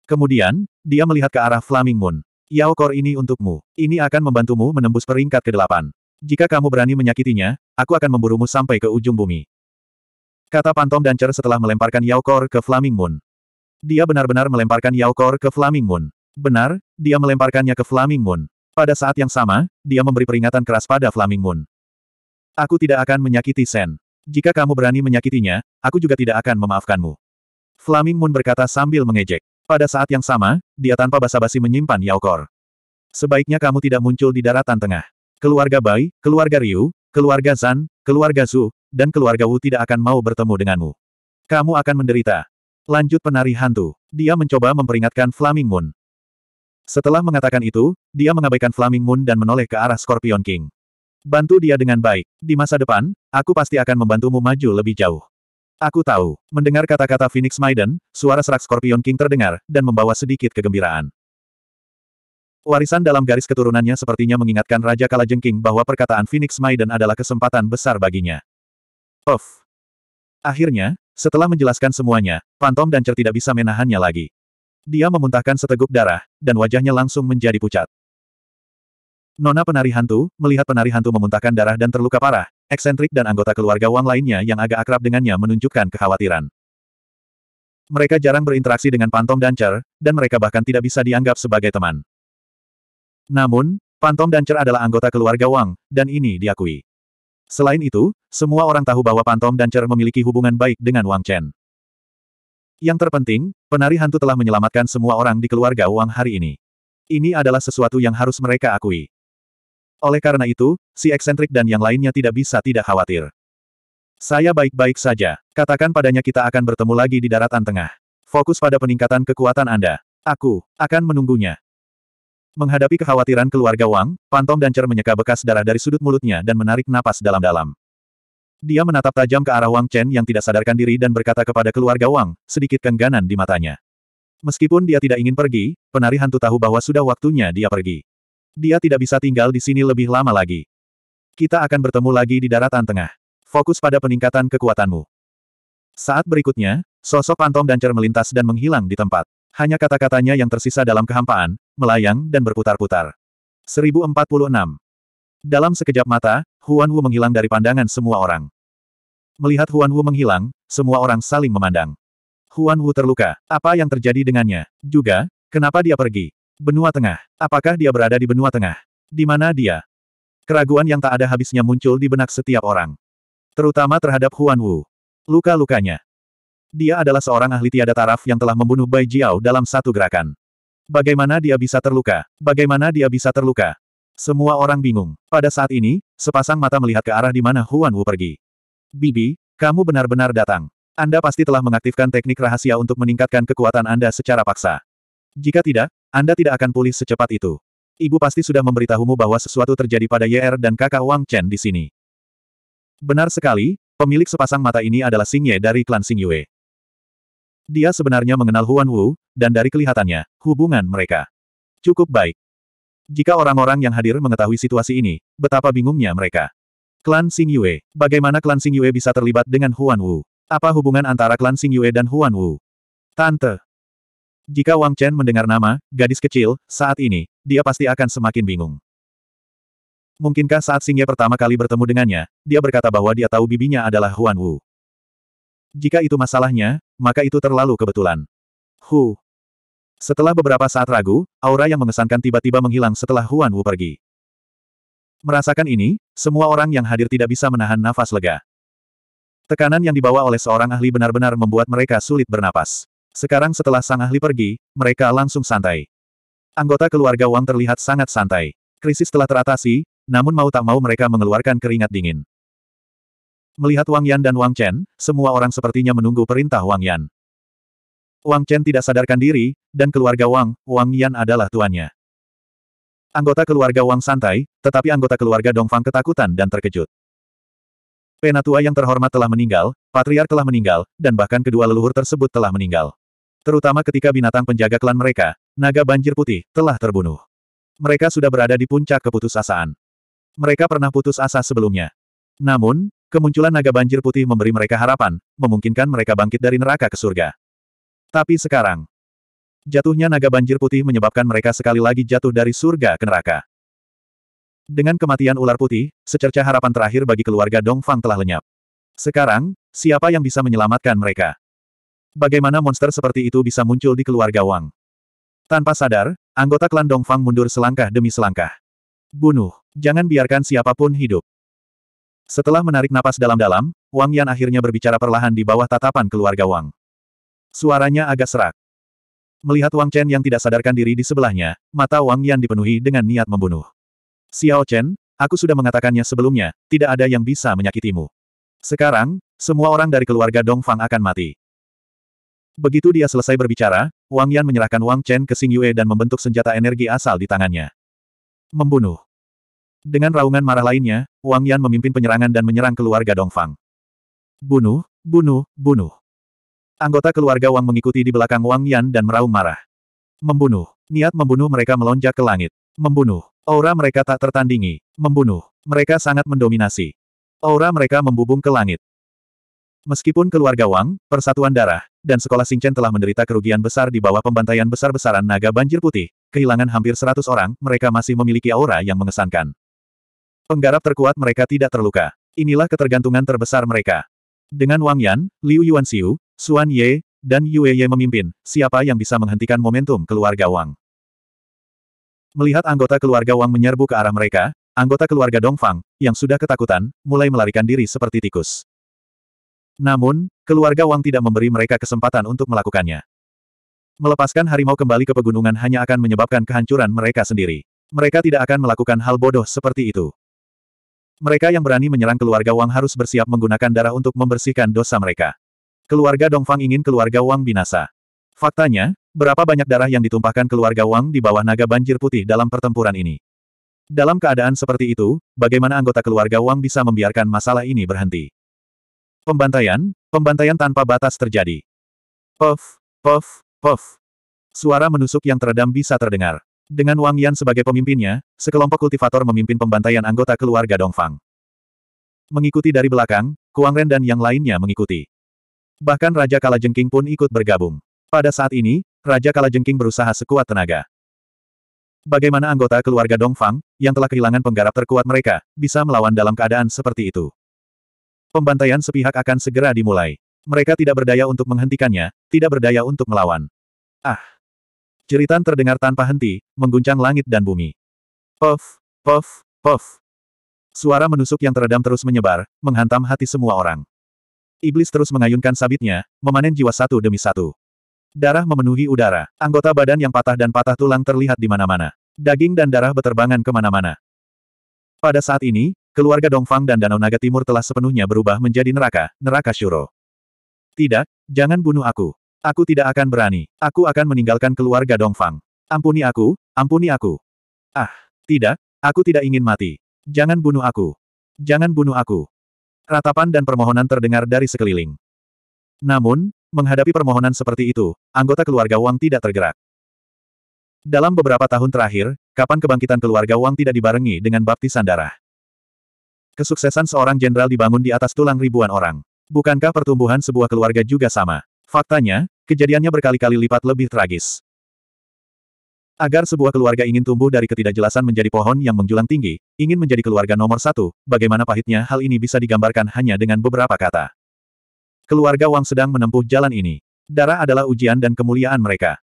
Kemudian, dia melihat ke arah Flaming Moon. Yao Kor ini untukmu. Ini akan membantumu menembus peringkat ke-8. Jika kamu berani menyakitinya, aku akan memburumu sampai ke ujung bumi. Kata Pantom dan Cer setelah melemparkan Yao Kor ke Flaming Moon. Dia benar-benar melemparkan Yao Kor ke Flaming Moon. Benar, dia melemparkannya ke Flaming Moon. Pada saat yang sama, dia memberi peringatan keras pada Flaming Moon. Aku tidak akan menyakiti Sen. Jika kamu berani menyakitinya, aku juga tidak akan memaafkanmu. Flaming Moon berkata sambil mengejek. Pada saat yang sama, dia tanpa basa-basi menyimpan Yaokor. Sebaiknya kamu tidak muncul di daratan tengah. Keluarga Bai, keluarga Ryu, keluarga Zan, keluarga Zhu, dan keluarga Wu tidak akan mau bertemu denganmu. Kamu akan menderita. Lanjut penari hantu. Dia mencoba memperingatkan Flaming Moon. Setelah mengatakan itu, dia mengabaikan Flaming Moon dan menoleh ke arah Scorpion King. Bantu dia dengan baik. Di masa depan, aku pasti akan membantumu maju lebih jauh. Aku tahu. Mendengar kata-kata Phoenix Maiden, suara serak Scorpion King terdengar, dan membawa sedikit kegembiraan. Warisan dalam garis keturunannya sepertinya mengingatkan Raja Kalajengking bahwa perkataan Phoenix Maiden adalah kesempatan besar baginya. Of. Akhirnya, setelah menjelaskan semuanya, Pantom dan Cer tidak bisa menahannya lagi. Dia memuntahkan seteguk darah, dan wajahnya langsung menjadi pucat. Nona penari hantu, melihat penari hantu memuntahkan darah dan terluka parah, eksentrik dan anggota keluarga Wang lainnya yang agak akrab dengannya menunjukkan kekhawatiran. Mereka jarang berinteraksi dengan Pantom dancer, dan mereka bahkan tidak bisa dianggap sebagai teman. Namun, Pantom dancer adalah anggota keluarga Wang, dan ini diakui. Selain itu, semua orang tahu bahwa Pantom dancer memiliki hubungan baik dengan Wang Chen. Yang terpenting, penari hantu telah menyelamatkan semua orang di keluarga Wang hari ini. Ini adalah sesuatu yang harus mereka akui. Oleh karena itu, si eksentrik dan yang lainnya tidak bisa tidak khawatir. Saya baik-baik saja. Katakan padanya kita akan bertemu lagi di daratan tengah. Fokus pada peningkatan kekuatan Anda. Aku akan menunggunya. Menghadapi kekhawatiran keluarga Wang, Pantong dan Cer menyeka bekas darah dari sudut mulutnya dan menarik napas dalam-dalam. Dia menatap tajam ke arah Wang Chen yang tidak sadarkan diri dan berkata kepada keluarga Wang, sedikit kengganan di matanya. Meskipun dia tidak ingin pergi, penari hantu tahu bahwa sudah waktunya dia pergi. Dia tidak bisa tinggal di sini lebih lama lagi. Kita akan bertemu lagi di daratan tengah. Fokus pada peningkatan kekuatanmu. Saat berikutnya, sosok Pantom dan Cer melintas dan menghilang di tempat. Hanya kata-katanya yang tersisa dalam kehampaan, melayang dan berputar-putar. 1046. Dalam sekejap mata, Huan Wu menghilang dari pandangan semua orang. Melihat Huan Wu menghilang, semua orang saling memandang. Huan Wu terluka. Apa yang terjadi dengannya? Juga, kenapa dia pergi? Benua Tengah. Apakah dia berada di Benua Tengah? Di mana dia? Keraguan yang tak ada habisnya muncul di benak setiap orang. Terutama terhadap Huan Wu. Luka-lukanya. Dia adalah seorang ahli tiada taraf yang telah membunuh Bai Jiao dalam satu gerakan. Bagaimana dia bisa terluka? Bagaimana dia bisa terluka? Semua orang bingung. Pada saat ini, sepasang mata melihat ke arah di mana Huan Wu pergi. Bibi, kamu benar-benar datang. Anda pasti telah mengaktifkan teknik rahasia untuk meningkatkan kekuatan Anda secara paksa. Jika tidak, anda tidak akan pulih secepat itu. Ibu pasti sudah memberitahumu bahwa sesuatu terjadi pada YR er dan kakak Wang Chen di sini. Benar sekali, pemilik sepasang mata ini adalah Xing Ye dari klan Xing Yue. Dia sebenarnya mengenal Huan Wu, dan dari kelihatannya, hubungan mereka cukup baik. Jika orang-orang yang hadir mengetahui situasi ini, betapa bingungnya mereka. Klan Xing Yue, bagaimana klan Xing Yue bisa terlibat dengan Huan Wu? Apa hubungan antara klan Xing Yue dan Huan Wu? Tante, jika Wang Chen mendengar nama, gadis kecil, saat ini, dia pasti akan semakin bingung. Mungkinkah saat Xing Ye pertama kali bertemu dengannya, dia berkata bahwa dia tahu bibinya adalah Huan Wu. Jika itu masalahnya, maka itu terlalu kebetulan. Hu. Setelah beberapa saat ragu, aura yang mengesankan tiba-tiba menghilang setelah Huan Wu pergi. Merasakan ini, semua orang yang hadir tidak bisa menahan nafas lega. Tekanan yang dibawa oleh seorang ahli benar-benar membuat mereka sulit bernapas. Sekarang setelah Sang Ahli pergi, mereka langsung santai. Anggota keluarga Wang terlihat sangat santai. Krisis telah teratasi, namun mau tak mau mereka mengeluarkan keringat dingin. Melihat Wang Yan dan Wang Chen, semua orang sepertinya menunggu perintah Wang Yan. Wang Chen tidak sadarkan diri, dan keluarga Wang, Wang Yan adalah tuannya. Anggota keluarga Wang santai, tetapi anggota keluarga Dongfang ketakutan dan terkejut. Penatua yang terhormat telah meninggal, patriar telah meninggal, dan bahkan kedua leluhur tersebut telah meninggal terutama ketika binatang penjaga klan mereka, naga banjir putih, telah terbunuh. Mereka sudah berada di puncak keputusasaan. Mereka pernah putus asa sebelumnya. Namun, kemunculan naga banjir putih memberi mereka harapan, memungkinkan mereka bangkit dari neraka ke surga. Tapi sekarang, jatuhnya naga banjir putih menyebabkan mereka sekali lagi jatuh dari surga ke neraka. Dengan kematian ular putih, secerca harapan terakhir bagi keluarga Dongfang telah lenyap. Sekarang, siapa yang bisa menyelamatkan mereka? Bagaimana monster seperti itu bisa muncul di keluarga Wang? Tanpa sadar, anggota klan Dongfang mundur selangkah demi selangkah. Bunuh, jangan biarkan siapapun hidup. Setelah menarik napas dalam-dalam, Wang Yan akhirnya berbicara perlahan di bawah tatapan keluarga Wang. Suaranya agak serak. Melihat Wang Chen yang tidak sadarkan diri di sebelahnya, mata Wang Yan dipenuhi dengan niat membunuh. Xiao Chen, aku sudah mengatakannya sebelumnya, tidak ada yang bisa menyakitimu. Sekarang, semua orang dari keluarga Dongfang akan mati. Begitu dia selesai berbicara, Wang Yan menyerahkan Wang Chen ke Sing Yue dan membentuk senjata energi asal di tangannya. Membunuh. Dengan raungan marah lainnya, Wang Yan memimpin penyerangan dan menyerang keluarga Dongfang. Bunuh, bunuh, bunuh. Anggota keluarga Wang mengikuti di belakang Wang Yan dan meraung marah. Membunuh. Niat membunuh mereka melonjak ke langit. Membunuh. Aura mereka tak tertandingi. Membunuh. Mereka sangat mendominasi. Aura mereka membubung ke langit. Meskipun keluarga Wang, persatuan darah, dan sekolah Singchen telah menderita kerugian besar di bawah pembantaian besar-besaran naga banjir putih, kehilangan hampir 100 orang, mereka masih memiliki aura yang mengesankan. Penggarap terkuat mereka tidak terluka. Inilah ketergantungan terbesar mereka. Dengan Wang Yan, Liu Yuanxiu, Suan Ye, dan Yue Ye memimpin, siapa yang bisa menghentikan momentum keluarga Wang? Melihat anggota keluarga Wang menyerbu ke arah mereka, anggota keluarga Dongfang, yang sudah ketakutan, mulai melarikan diri seperti tikus. Namun, keluarga Wang tidak memberi mereka kesempatan untuk melakukannya. Melepaskan harimau kembali ke pegunungan hanya akan menyebabkan kehancuran mereka sendiri. Mereka tidak akan melakukan hal bodoh seperti itu. Mereka yang berani menyerang keluarga Wang harus bersiap menggunakan darah untuk membersihkan dosa mereka. Keluarga Dongfang ingin keluarga Wang binasa. Faktanya, berapa banyak darah yang ditumpahkan keluarga Wang di bawah naga banjir putih dalam pertempuran ini. Dalam keadaan seperti itu, bagaimana anggota keluarga Wang bisa membiarkan masalah ini berhenti? Pembantaian, pembantaian tanpa batas terjadi. Puff, puff, puff. Suara menusuk yang teredam bisa terdengar. Dengan Wang Yan sebagai pemimpinnya, sekelompok kultivator memimpin pembantaian anggota keluarga Dongfang. Mengikuti dari belakang, Kuang Ren dan yang lainnya mengikuti. Bahkan Raja Kalajengking pun ikut bergabung. Pada saat ini, Raja Kalajengking berusaha sekuat tenaga. Bagaimana anggota keluarga Dongfang, yang telah kehilangan penggarap terkuat mereka, bisa melawan dalam keadaan seperti itu? Pembantaian sepihak akan segera dimulai. Mereka tidak berdaya untuk menghentikannya, tidak berdaya untuk melawan. Ah! Jeritan terdengar tanpa henti, mengguncang langit dan bumi. Puff, puff, puff. Suara menusuk yang teredam terus menyebar, menghantam hati semua orang. Iblis terus mengayunkan sabitnya, memanen jiwa satu demi satu. Darah memenuhi udara, anggota badan yang patah dan patah tulang terlihat di mana-mana. Daging dan darah beterbangan kemana-mana. Pada saat ini, keluarga Dongfang dan Danau Naga Timur telah sepenuhnya berubah menjadi neraka, neraka Shuro. Tidak, jangan bunuh aku. Aku tidak akan berani. Aku akan meninggalkan keluarga Dongfang. Ampuni aku, ampuni aku. Ah, tidak, aku tidak ingin mati. Jangan bunuh aku. Jangan bunuh aku. Ratapan dan permohonan terdengar dari sekeliling. Namun, menghadapi permohonan seperti itu, anggota keluarga Wang tidak tergerak. Dalam beberapa tahun terakhir, kapan kebangkitan keluarga Wang tidak dibarengi dengan baptisan darah? Kesuksesan seorang jenderal dibangun di atas tulang ribuan orang. Bukankah pertumbuhan sebuah keluarga juga sama? Faktanya, kejadiannya berkali-kali lipat lebih tragis. Agar sebuah keluarga ingin tumbuh dari ketidakjelasan menjadi pohon yang menjulang tinggi, ingin menjadi keluarga nomor satu, bagaimana pahitnya hal ini bisa digambarkan hanya dengan beberapa kata. Keluarga Wang sedang menempuh jalan ini. Darah adalah ujian dan kemuliaan mereka.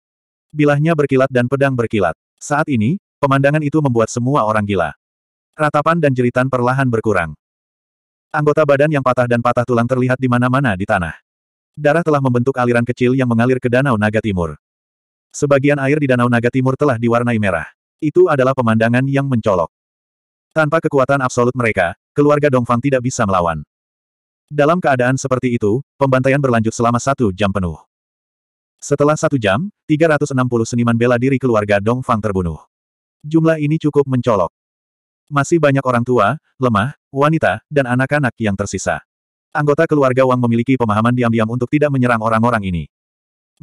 Bilahnya berkilat dan pedang berkilat. Saat ini, pemandangan itu membuat semua orang gila. Ratapan dan jeritan perlahan berkurang. Anggota badan yang patah dan patah tulang terlihat di mana-mana di tanah. Darah telah membentuk aliran kecil yang mengalir ke Danau Naga Timur. Sebagian air di Danau Naga Timur telah diwarnai merah. Itu adalah pemandangan yang mencolok. Tanpa kekuatan absolut mereka, keluarga Dongfang tidak bisa melawan. Dalam keadaan seperti itu, pembantaian berlanjut selama satu jam penuh. Setelah satu jam, 360 seniman bela diri keluarga Dongfang terbunuh. Jumlah ini cukup mencolok. Masih banyak orang tua, lemah, wanita, dan anak-anak yang tersisa. Anggota keluarga Wang memiliki pemahaman diam-diam untuk tidak menyerang orang-orang ini.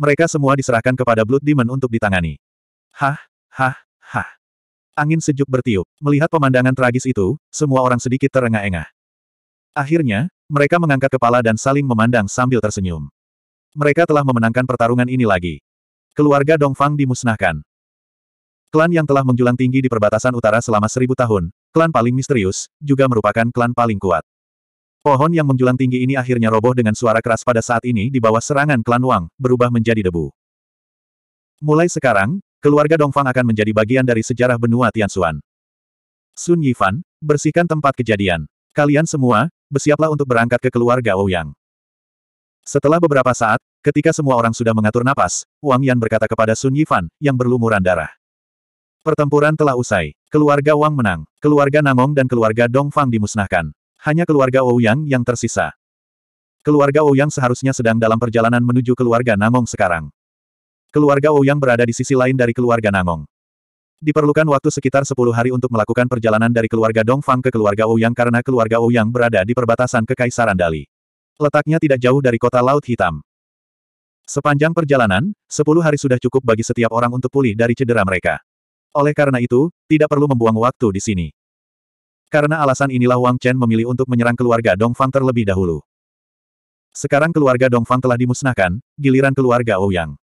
Mereka semua diserahkan kepada Blood Demon untuk ditangani. Hah, hah, hah. Angin sejuk bertiup. Melihat pemandangan tragis itu, semua orang sedikit terengah-engah. Akhirnya, mereka mengangkat kepala dan saling memandang sambil tersenyum. Mereka telah memenangkan pertarungan ini lagi. Keluarga Dongfang dimusnahkan. Klan yang telah menjulang tinggi di perbatasan utara selama seribu tahun, klan paling misterius, juga merupakan klan paling kuat. Pohon yang menjulang tinggi ini akhirnya roboh dengan suara keras pada saat ini di bawah serangan klan Wang, berubah menjadi debu. Mulai sekarang, keluarga Dongfang akan menjadi bagian dari sejarah benua Tianxuan. Sun Yifan, bersihkan tempat kejadian. Kalian semua, bersiaplah untuk berangkat ke keluarga Ouyang. Setelah beberapa saat, ketika semua orang sudah mengatur napas, Wang Yan berkata kepada Sun Yifan, yang berlumuran darah. Pertempuran telah usai. Keluarga Wang menang. Keluarga Nangong dan keluarga Dongfang dimusnahkan. Hanya keluarga Ouyang yang tersisa. Keluarga Ouyang seharusnya sedang dalam perjalanan menuju keluarga Nangong sekarang. Keluarga Ouyang berada di sisi lain dari keluarga Nangong. Diperlukan waktu sekitar 10 hari untuk melakukan perjalanan dari keluarga Dongfang ke keluarga Ouyang karena keluarga Ouyang berada di perbatasan Kekaisaran Dali. Letaknya tidak jauh dari kota Laut Hitam. Sepanjang perjalanan, 10 hari sudah cukup bagi setiap orang untuk pulih dari cedera mereka. Oleh karena itu, tidak perlu membuang waktu di sini. Karena alasan inilah Wang Chen memilih untuk menyerang keluarga Dongfang terlebih dahulu. Sekarang keluarga Dongfang telah dimusnahkan, giliran keluarga Ouyang.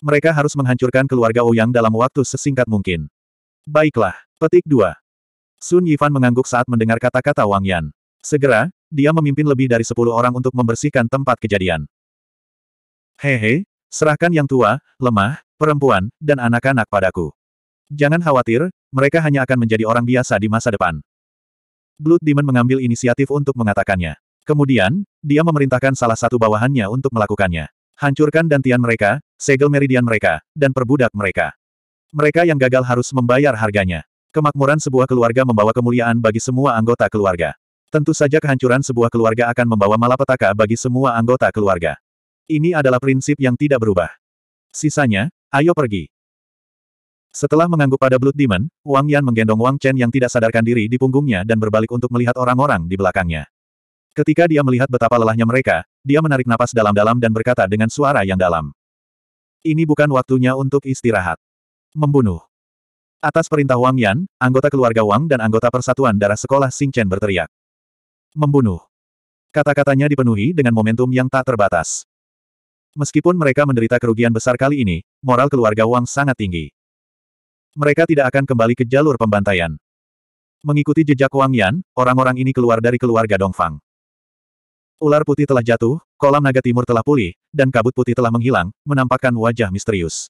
Mereka harus menghancurkan keluarga Ouyang dalam waktu sesingkat mungkin. Baiklah, petik dua. Sun Yifan mengangguk saat mendengar kata-kata Wang Yan. Segera, dia memimpin lebih dari sepuluh orang untuk membersihkan tempat kejadian. Hehe, serahkan yang tua, lemah, perempuan, dan anak-anak padaku. Jangan khawatir, mereka hanya akan menjadi orang biasa di masa depan. Blood Demon mengambil inisiatif untuk mengatakannya. Kemudian, dia memerintahkan salah satu bawahannya untuk melakukannya. Hancurkan dantian mereka, segel meridian mereka, dan perbudak mereka. Mereka yang gagal harus membayar harganya. Kemakmuran sebuah keluarga membawa kemuliaan bagi semua anggota keluarga. Tentu saja kehancuran sebuah keluarga akan membawa malapetaka bagi semua anggota keluarga. Ini adalah prinsip yang tidak berubah. Sisanya, ayo pergi. Setelah mengangguk pada Blood Demon, Wang Yan menggendong Wang Chen yang tidak sadarkan diri di punggungnya dan berbalik untuk melihat orang-orang di belakangnya. Ketika dia melihat betapa lelahnya mereka, dia menarik napas dalam-dalam dan berkata dengan suara yang dalam. Ini bukan waktunya untuk istirahat. Membunuh. Atas perintah Wang Yan, anggota keluarga Wang dan anggota Persatuan Darah Sekolah Xing Chen berteriak. Membunuh. Kata-katanya dipenuhi dengan momentum yang tak terbatas. Meskipun mereka menderita kerugian besar kali ini, moral keluarga Wang sangat tinggi. Mereka tidak akan kembali ke jalur pembantaian. Mengikuti jejak Wang Yan, orang-orang ini keluar dari keluarga Dongfang. Ular putih telah jatuh, kolam naga timur telah pulih, dan kabut putih telah menghilang, menampakkan wajah misterius.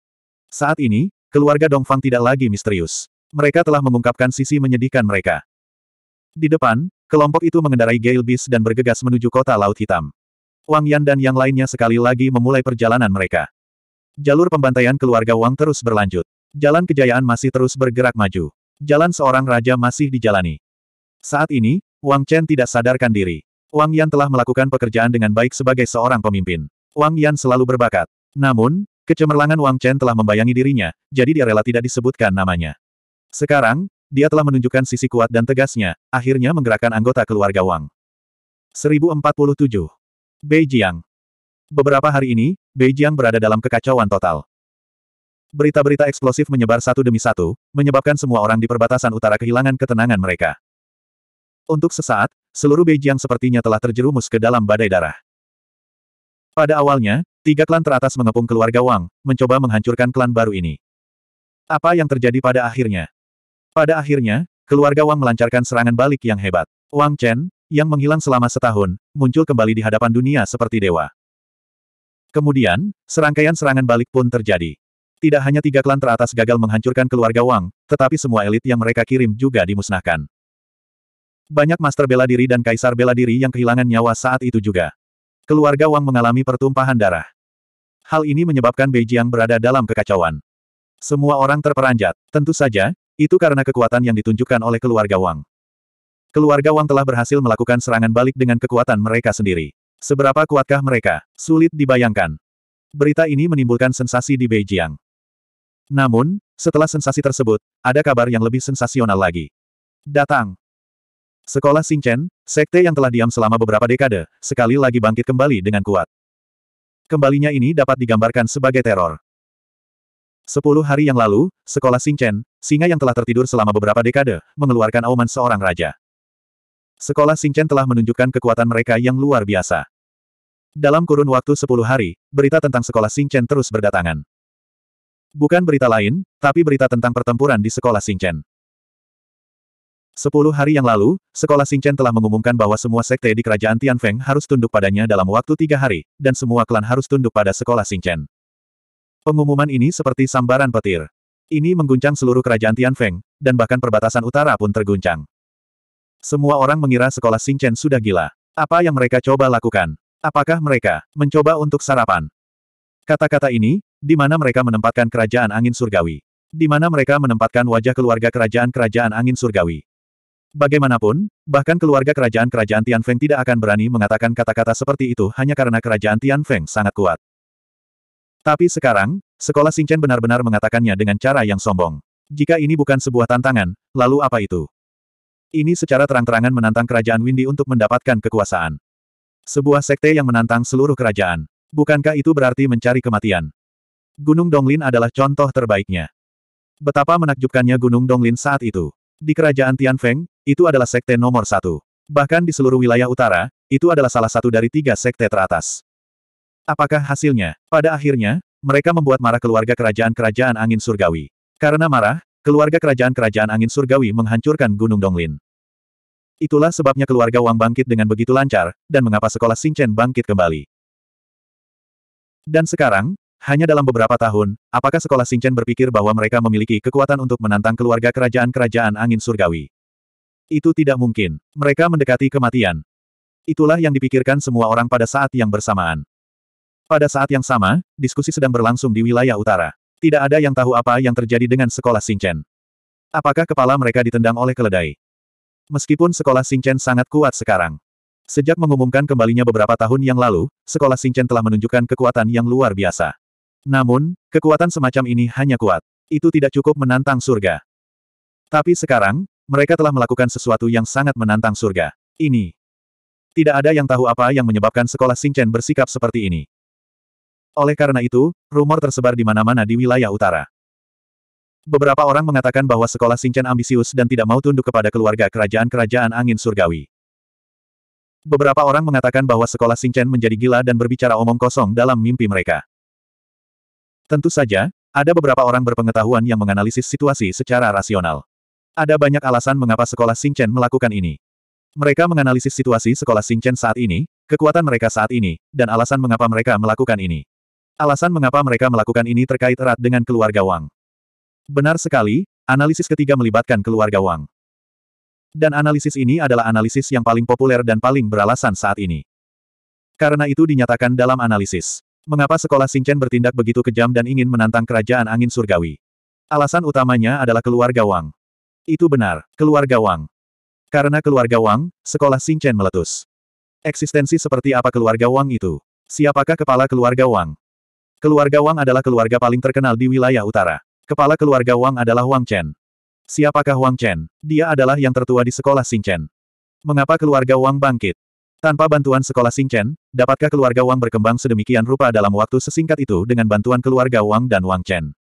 Saat ini, keluarga Dongfang tidak lagi misterius. Mereka telah mengungkapkan sisi menyedihkan mereka. Di depan, kelompok itu mengendarai Gale Beast dan bergegas menuju kota Laut Hitam. Wang Yan dan yang lainnya sekali lagi memulai perjalanan mereka. Jalur pembantaian keluarga Wang terus berlanjut. Jalan kejayaan masih terus bergerak maju. Jalan seorang raja masih dijalani. Saat ini, Wang Chen tidak sadarkan diri. Wang Yan telah melakukan pekerjaan dengan baik sebagai seorang pemimpin. Wang Yan selalu berbakat. Namun, kecemerlangan Wang Chen telah membayangi dirinya, jadi dia rela tidak disebutkan namanya. Sekarang, dia telah menunjukkan sisi kuat dan tegasnya, akhirnya menggerakkan anggota keluarga Wang. 1047. Beijiang. Beberapa hari ini, Beijiang berada dalam kekacauan total. Berita-berita eksplosif menyebar satu demi satu, menyebabkan semua orang di perbatasan utara kehilangan ketenangan mereka. Untuk sesaat, seluruh Beijing sepertinya telah terjerumus ke dalam badai darah. Pada awalnya, tiga klan teratas mengepung keluarga Wang, mencoba menghancurkan klan baru ini. Apa yang terjadi pada akhirnya? Pada akhirnya, keluarga Wang melancarkan serangan balik yang hebat. Wang Chen, yang menghilang selama setahun, muncul kembali di hadapan dunia seperti dewa. Kemudian, serangkaian serangan balik pun terjadi. Tidak hanya tiga klan teratas gagal menghancurkan keluarga Wang, tetapi semua elit yang mereka kirim juga dimusnahkan. Banyak master bela diri dan kaisar bela diri yang kehilangan nyawa saat itu juga. Keluarga Wang mengalami pertumpahan darah. Hal ini menyebabkan Beijing berada dalam kekacauan. Semua orang terperanjat. Tentu saja, itu karena kekuatan yang ditunjukkan oleh keluarga Wang. Keluarga Wang telah berhasil melakukan serangan balik dengan kekuatan mereka sendiri. Seberapa kuatkah mereka? Sulit dibayangkan. Berita ini menimbulkan sensasi di Beijing. Namun, setelah sensasi tersebut, ada kabar yang lebih sensasional lagi. Datang. Sekolah Xingchen, sekte yang telah diam selama beberapa dekade, sekali lagi bangkit kembali dengan kuat. Kembalinya ini dapat digambarkan sebagai teror. Sepuluh hari yang lalu, sekolah Xingchen, singa yang telah tertidur selama beberapa dekade, mengeluarkan auman seorang raja. Sekolah Xingchen telah menunjukkan kekuatan mereka yang luar biasa. Dalam kurun waktu sepuluh hari, berita tentang sekolah Xingchen terus berdatangan. Bukan berita lain, tapi berita tentang pertempuran di sekolah Singchen. Sepuluh hari yang lalu, sekolah Singchen telah mengumumkan bahwa semua sekte di kerajaan Tianfeng harus tunduk padanya dalam waktu tiga hari, dan semua klan harus tunduk pada sekolah Singchen. Pengumuman ini seperti sambaran petir. Ini mengguncang seluruh kerajaan Tianfeng, dan bahkan perbatasan utara pun terguncang. Semua orang mengira sekolah Singchen sudah gila. Apa yang mereka coba lakukan? Apakah mereka mencoba untuk sarapan? Kata-kata ini, di mana mereka menempatkan kerajaan angin surgawi. Di mana mereka menempatkan wajah keluarga kerajaan-kerajaan angin surgawi. Bagaimanapun, bahkan keluarga kerajaan-kerajaan Tian Feng tidak akan berani mengatakan kata-kata seperti itu hanya karena kerajaan Tian Feng sangat kuat. Tapi sekarang, sekolah Xingchen benar-benar mengatakannya dengan cara yang sombong. Jika ini bukan sebuah tantangan, lalu apa itu? Ini secara terang-terangan menantang kerajaan Windy untuk mendapatkan kekuasaan. Sebuah sekte yang menantang seluruh kerajaan. Bukankah itu berarti mencari kematian? Gunung Donglin adalah contoh terbaiknya. Betapa menakjubkannya Gunung Donglin saat itu. Di kerajaan Tianfeng, itu adalah sekte nomor satu. Bahkan di seluruh wilayah utara, itu adalah salah satu dari tiga sekte teratas. Apakah hasilnya? Pada akhirnya, mereka membuat marah keluarga kerajaan-kerajaan angin surgawi. Karena marah, keluarga kerajaan-kerajaan angin surgawi menghancurkan Gunung Donglin. Itulah sebabnya keluarga Wang bangkit dengan begitu lancar, dan mengapa sekolah Xingchen bangkit kembali. Dan sekarang, hanya dalam beberapa tahun, apakah sekolah Singchen berpikir bahwa mereka memiliki kekuatan untuk menantang keluarga kerajaan-kerajaan angin surgawi? Itu tidak mungkin. Mereka mendekati kematian. Itulah yang dipikirkan semua orang pada saat yang bersamaan. Pada saat yang sama, diskusi sedang berlangsung di wilayah utara. Tidak ada yang tahu apa yang terjadi dengan sekolah Singchen. Apakah kepala mereka ditendang oleh keledai? Meskipun sekolah Singchen sangat kuat sekarang, Sejak mengumumkan kembalinya beberapa tahun yang lalu, sekolah Singchen telah menunjukkan kekuatan yang luar biasa. Namun, kekuatan semacam ini hanya kuat. Itu tidak cukup menantang surga. Tapi sekarang, mereka telah melakukan sesuatu yang sangat menantang surga. Ini. Tidak ada yang tahu apa yang menyebabkan sekolah Singchen bersikap seperti ini. Oleh karena itu, rumor tersebar di mana-mana di wilayah utara. Beberapa orang mengatakan bahwa sekolah Singchen ambisius dan tidak mau tunduk kepada keluarga kerajaan-kerajaan angin surgawi. Beberapa orang mengatakan bahwa sekolah Singchen menjadi gila dan berbicara omong kosong dalam mimpi mereka. Tentu saja, ada beberapa orang berpengetahuan yang menganalisis situasi secara rasional. Ada banyak alasan mengapa sekolah Xingchen melakukan ini. Mereka menganalisis situasi sekolah Xingchen saat ini, kekuatan mereka saat ini, dan alasan mengapa mereka melakukan ini. Alasan mengapa mereka melakukan ini terkait erat dengan keluarga Wang. Benar sekali, analisis ketiga melibatkan keluarga Wang. Dan analisis ini adalah analisis yang paling populer dan paling beralasan saat ini. Karena itu dinyatakan dalam analisis. Mengapa sekolah Singchen bertindak begitu kejam dan ingin menantang kerajaan angin surgawi? Alasan utamanya adalah keluarga Wang. Itu benar, keluarga Wang. Karena keluarga Wang, sekolah Singchen meletus. Eksistensi seperti apa keluarga Wang itu? Siapakah kepala keluarga Wang? Keluarga Wang adalah keluarga paling terkenal di wilayah utara. Kepala keluarga Wang adalah Wang Chen. Siapakah Wang Chen? Dia adalah yang tertua di sekolah Singchen. Mengapa keluarga Wang bangkit? Tanpa bantuan sekolah Singchen, dapatkah keluarga Wang berkembang sedemikian rupa dalam waktu sesingkat itu dengan bantuan keluarga Wang dan Wang Chen?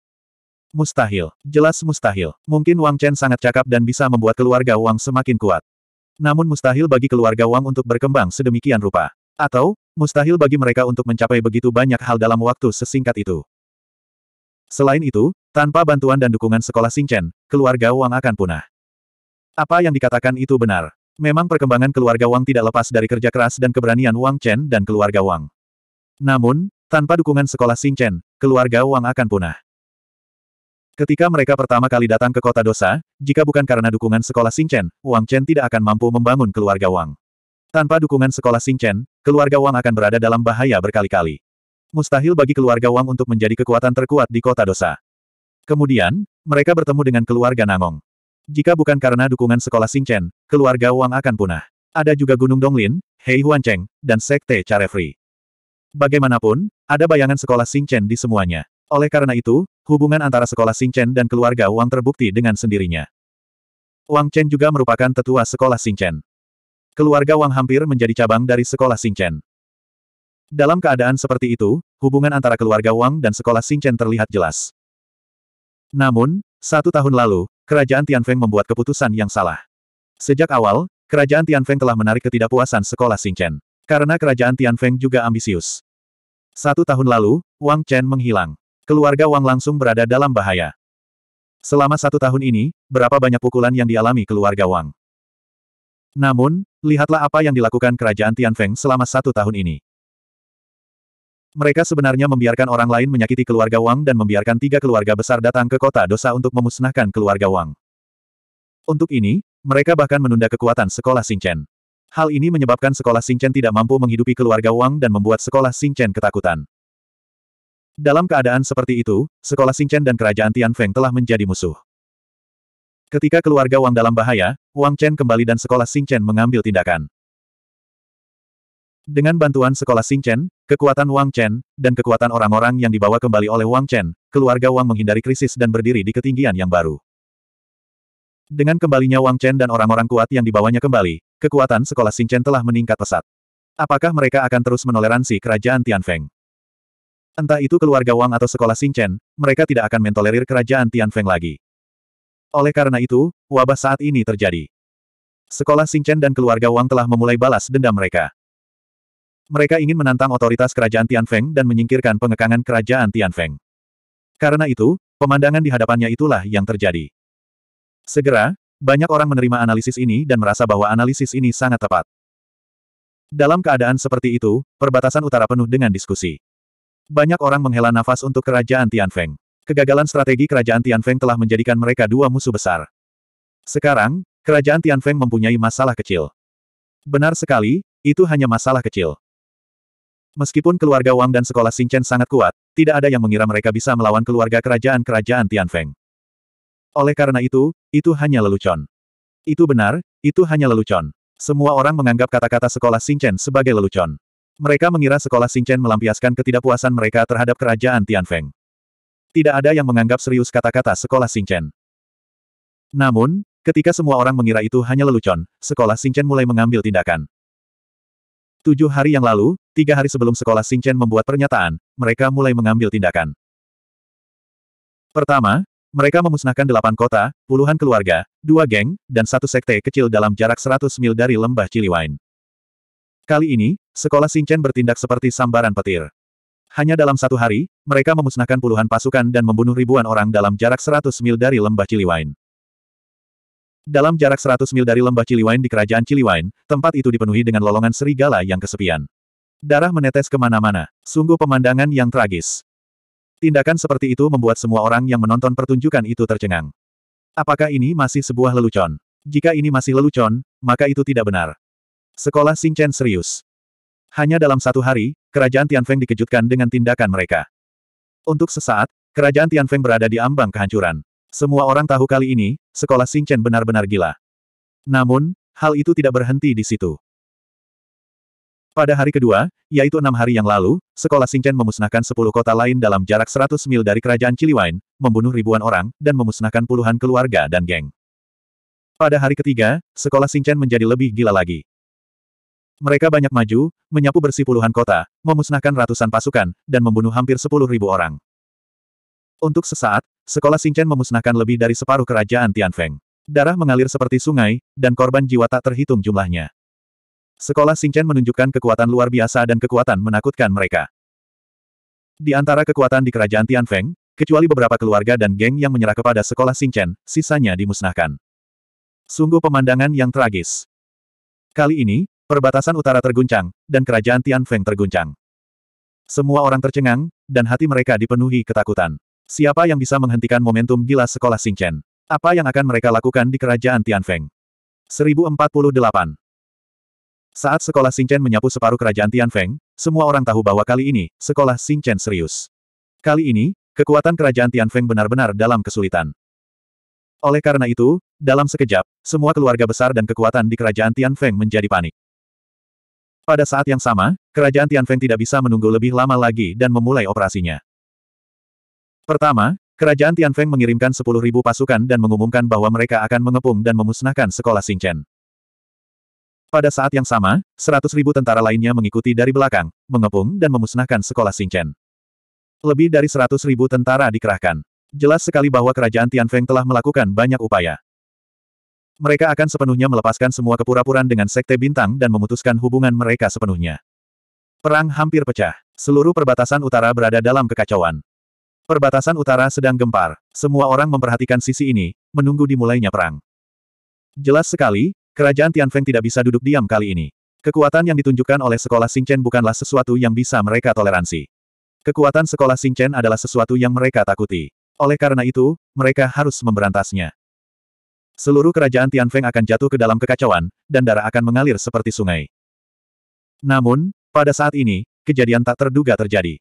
Mustahil. Jelas mustahil. Mungkin Wang Chen sangat cakap dan bisa membuat keluarga Wang semakin kuat. Namun mustahil bagi keluarga Wang untuk berkembang sedemikian rupa. Atau, mustahil bagi mereka untuk mencapai begitu banyak hal dalam waktu sesingkat itu. Selain itu, tanpa bantuan dan dukungan sekolah Singchen, keluarga Wang akan punah. Apa yang dikatakan itu benar. Memang perkembangan keluarga Wang tidak lepas dari kerja keras dan keberanian Wang Chen dan keluarga Wang. Namun, tanpa dukungan sekolah Xing Chen, keluarga Wang akan punah. Ketika mereka pertama kali datang ke kota dosa, jika bukan karena dukungan sekolah Xing Chen, Wang Chen tidak akan mampu membangun keluarga Wang. Tanpa dukungan sekolah Xing Chen, keluarga Wang akan berada dalam bahaya berkali-kali. Mustahil bagi keluarga Wang untuk menjadi kekuatan terkuat di kota dosa. Kemudian, mereka bertemu dengan keluarga Nangong. Jika bukan karena dukungan sekolah Xingchen, keluarga Wang akan punah. Ada juga Gunung Donglin, Hei Huancheng, dan Sekte Carefree. Bagaimanapun, ada bayangan sekolah Xingchen di semuanya. Oleh karena itu, hubungan antara sekolah Xingchen dan keluarga Wang terbukti dengan sendirinya. Wang Chen juga merupakan tetua sekolah Xingchen. Keluarga Wang hampir menjadi cabang dari sekolah Xingchen. Dalam keadaan seperti itu, hubungan antara keluarga Wang dan sekolah Xingchen terlihat jelas. Namun, satu tahun lalu, kerajaan Tianfeng membuat keputusan yang salah. Sejak awal, kerajaan Tianfeng telah menarik ketidakpuasan sekolah Xingchen. Karena kerajaan Tianfeng juga ambisius. Satu tahun lalu, Wang Chen menghilang. Keluarga Wang langsung berada dalam bahaya. Selama satu tahun ini, berapa banyak pukulan yang dialami keluarga Wang. Namun, lihatlah apa yang dilakukan kerajaan Tianfeng selama satu tahun ini. Mereka sebenarnya membiarkan orang lain menyakiti keluarga Wang dan membiarkan tiga keluarga besar datang ke kota dosa untuk memusnahkan keluarga Wang. Untuk ini, mereka bahkan menunda kekuatan sekolah Xingchen. Hal ini menyebabkan sekolah Xingchen tidak mampu menghidupi keluarga Wang dan membuat sekolah Xingchen ketakutan. Dalam keadaan seperti itu, sekolah Xingchen dan kerajaan Tianfeng telah menjadi musuh. Ketika keluarga Wang dalam bahaya, Wang Chen kembali dan sekolah Xingchen mengambil tindakan. Dengan bantuan sekolah Xing Chen, kekuatan Wang Chen, dan kekuatan orang-orang yang dibawa kembali oleh Wang Chen, keluarga Wang menghindari krisis dan berdiri di ketinggian yang baru. Dengan kembalinya Wang Chen dan orang-orang kuat yang dibawanya kembali, kekuatan sekolah Xing Chen telah meningkat pesat. Apakah mereka akan terus menoleransi kerajaan Tian Feng? Entah itu keluarga Wang atau sekolah Xing Chen, mereka tidak akan mentolerir kerajaan Tian Feng lagi. Oleh karena itu, wabah saat ini terjadi. Sekolah Xing Chen dan keluarga Wang telah memulai balas dendam mereka. Mereka ingin menantang otoritas kerajaan Tianfeng dan menyingkirkan pengekangan kerajaan Tianfeng. Karena itu, pemandangan di hadapannya itulah yang terjadi. Segera, banyak orang menerima analisis ini dan merasa bahwa analisis ini sangat tepat. Dalam keadaan seperti itu, perbatasan utara penuh dengan diskusi. Banyak orang menghela nafas untuk kerajaan Tianfeng. Kegagalan strategi kerajaan Tianfeng telah menjadikan mereka dua musuh besar. Sekarang, kerajaan Tianfeng mempunyai masalah kecil. Benar sekali, itu hanya masalah kecil. Meskipun keluarga Wang dan sekolah Xingchen sangat kuat, tidak ada yang mengira mereka bisa melawan keluarga kerajaan-kerajaan Tianfeng. Oleh karena itu, itu hanya lelucon. Itu benar, itu hanya lelucon. Semua orang menganggap kata-kata sekolah Xingchen sebagai lelucon. Mereka mengira sekolah Xingchen melampiaskan ketidakpuasan mereka terhadap kerajaan Tianfeng. Tidak ada yang menganggap serius kata-kata sekolah Xingchen. Namun, ketika semua orang mengira itu hanya lelucon, sekolah Xingchen mulai mengambil tindakan. Tujuh hari yang lalu, tiga hari sebelum sekolah Chen membuat pernyataan, mereka mulai mengambil tindakan. Pertama, mereka memusnahkan delapan kota, puluhan keluarga, dua geng, dan satu sekte kecil dalam jarak seratus mil dari lembah Ciliwain. Kali ini, sekolah Chen bertindak seperti sambaran petir. Hanya dalam satu hari, mereka memusnahkan puluhan pasukan dan membunuh ribuan orang dalam jarak seratus mil dari lembah Ciliwain. Dalam jarak 100 mil dari lembah Ciliwain di kerajaan Ciliwain, tempat itu dipenuhi dengan lolongan serigala yang kesepian. Darah menetes kemana-mana. Sungguh pemandangan yang tragis. Tindakan seperti itu membuat semua orang yang menonton pertunjukan itu tercengang. Apakah ini masih sebuah lelucon? Jika ini masih lelucon, maka itu tidak benar. Sekolah Singchen serius. Hanya dalam satu hari, kerajaan Tianfeng dikejutkan dengan tindakan mereka. Untuk sesaat, kerajaan Tianfeng berada di ambang kehancuran. Semua orang tahu kali ini, sekolah Chen benar-benar gila. Namun, hal itu tidak berhenti di situ. Pada hari kedua, yaitu enam hari yang lalu, sekolah Chen memusnahkan sepuluh kota lain dalam jarak seratus mil dari kerajaan Ciliwain, membunuh ribuan orang, dan memusnahkan puluhan keluarga dan geng. Pada hari ketiga, sekolah Chen menjadi lebih gila lagi. Mereka banyak maju, menyapu bersih puluhan kota, memusnahkan ratusan pasukan, dan membunuh hampir sepuluh ribu orang. Untuk sesaat, Sekolah Xingchen memusnahkan lebih dari separuh kerajaan Tianfeng. Darah mengalir seperti sungai, dan korban jiwa tak terhitung jumlahnya. Sekolah Xingchen menunjukkan kekuatan luar biasa dan kekuatan menakutkan mereka. Di antara kekuatan di kerajaan Tianfeng, kecuali beberapa keluarga dan geng yang menyerah kepada sekolah Xingchen, sisanya dimusnahkan. Sungguh pemandangan yang tragis. Kali ini, perbatasan utara terguncang, dan kerajaan Tianfeng terguncang. Semua orang tercengang, dan hati mereka dipenuhi ketakutan. Siapa yang bisa menghentikan momentum gila sekolah Singchen? Apa yang akan mereka lakukan di kerajaan Tianfeng? 1048 Saat sekolah Singchen menyapu separuh kerajaan Tianfeng, semua orang tahu bahwa kali ini, sekolah Singchen serius. Kali ini, kekuatan kerajaan Tianfeng benar-benar dalam kesulitan. Oleh karena itu, dalam sekejap, semua keluarga besar dan kekuatan di kerajaan Tianfeng menjadi panik. Pada saat yang sama, kerajaan Tianfeng tidak bisa menunggu lebih lama lagi dan memulai operasinya. Pertama, kerajaan Tianfeng mengirimkan 10.000 pasukan dan mengumumkan bahwa mereka akan mengepung dan memusnahkan sekolah Xingchen. Pada saat yang sama, 100.000 tentara lainnya mengikuti dari belakang, mengepung dan memusnahkan sekolah Xingchen. Lebih dari 100.000 tentara dikerahkan. Jelas sekali bahwa kerajaan Tianfeng telah melakukan banyak upaya mereka akan sepenuhnya melepaskan semua kepura puraan dengan Sekte Bintang dan memutuskan hubungan mereka sepenuhnya. Perang hampir pecah. Seluruh perbatasan utara berada dalam kekacauan. Perbatasan utara sedang gempar. Semua orang memperhatikan sisi ini, menunggu dimulainya perang. Jelas sekali, kerajaan Tianfeng tidak bisa duduk diam kali ini. Kekuatan yang ditunjukkan oleh sekolah Xingchen bukanlah sesuatu yang bisa mereka toleransi. Kekuatan sekolah Xingchen adalah sesuatu yang mereka takuti. Oleh karena itu, mereka harus memberantasnya. Seluruh kerajaan Tianfeng akan jatuh ke dalam kekacauan, dan darah akan mengalir seperti sungai. Namun, pada saat ini, kejadian tak terduga terjadi.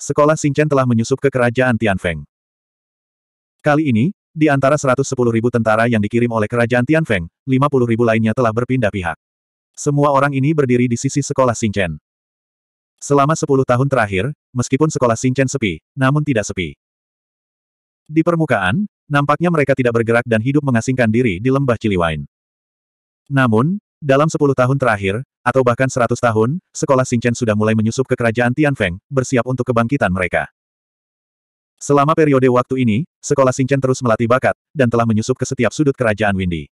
Sekolah Xingchen telah menyusup ke kerajaan Tianfeng. Kali ini, di antara 110 ribu tentara yang dikirim oleh kerajaan Tianfeng, 50 ribu lainnya telah berpindah pihak. Semua orang ini berdiri di sisi sekolah Xingchen. Selama 10 tahun terakhir, meskipun sekolah Xingchen sepi, namun tidak sepi. Di permukaan, nampaknya mereka tidak bergerak dan hidup mengasingkan diri di lembah Ciliwain. Namun, dalam 10 tahun terakhir, atau bahkan seratus tahun, sekolah Xingchen sudah mulai menyusup ke kerajaan Tianfeng, bersiap untuk kebangkitan mereka. Selama periode waktu ini, sekolah Xingchen terus melatih bakat, dan telah menyusup ke setiap sudut kerajaan Windy.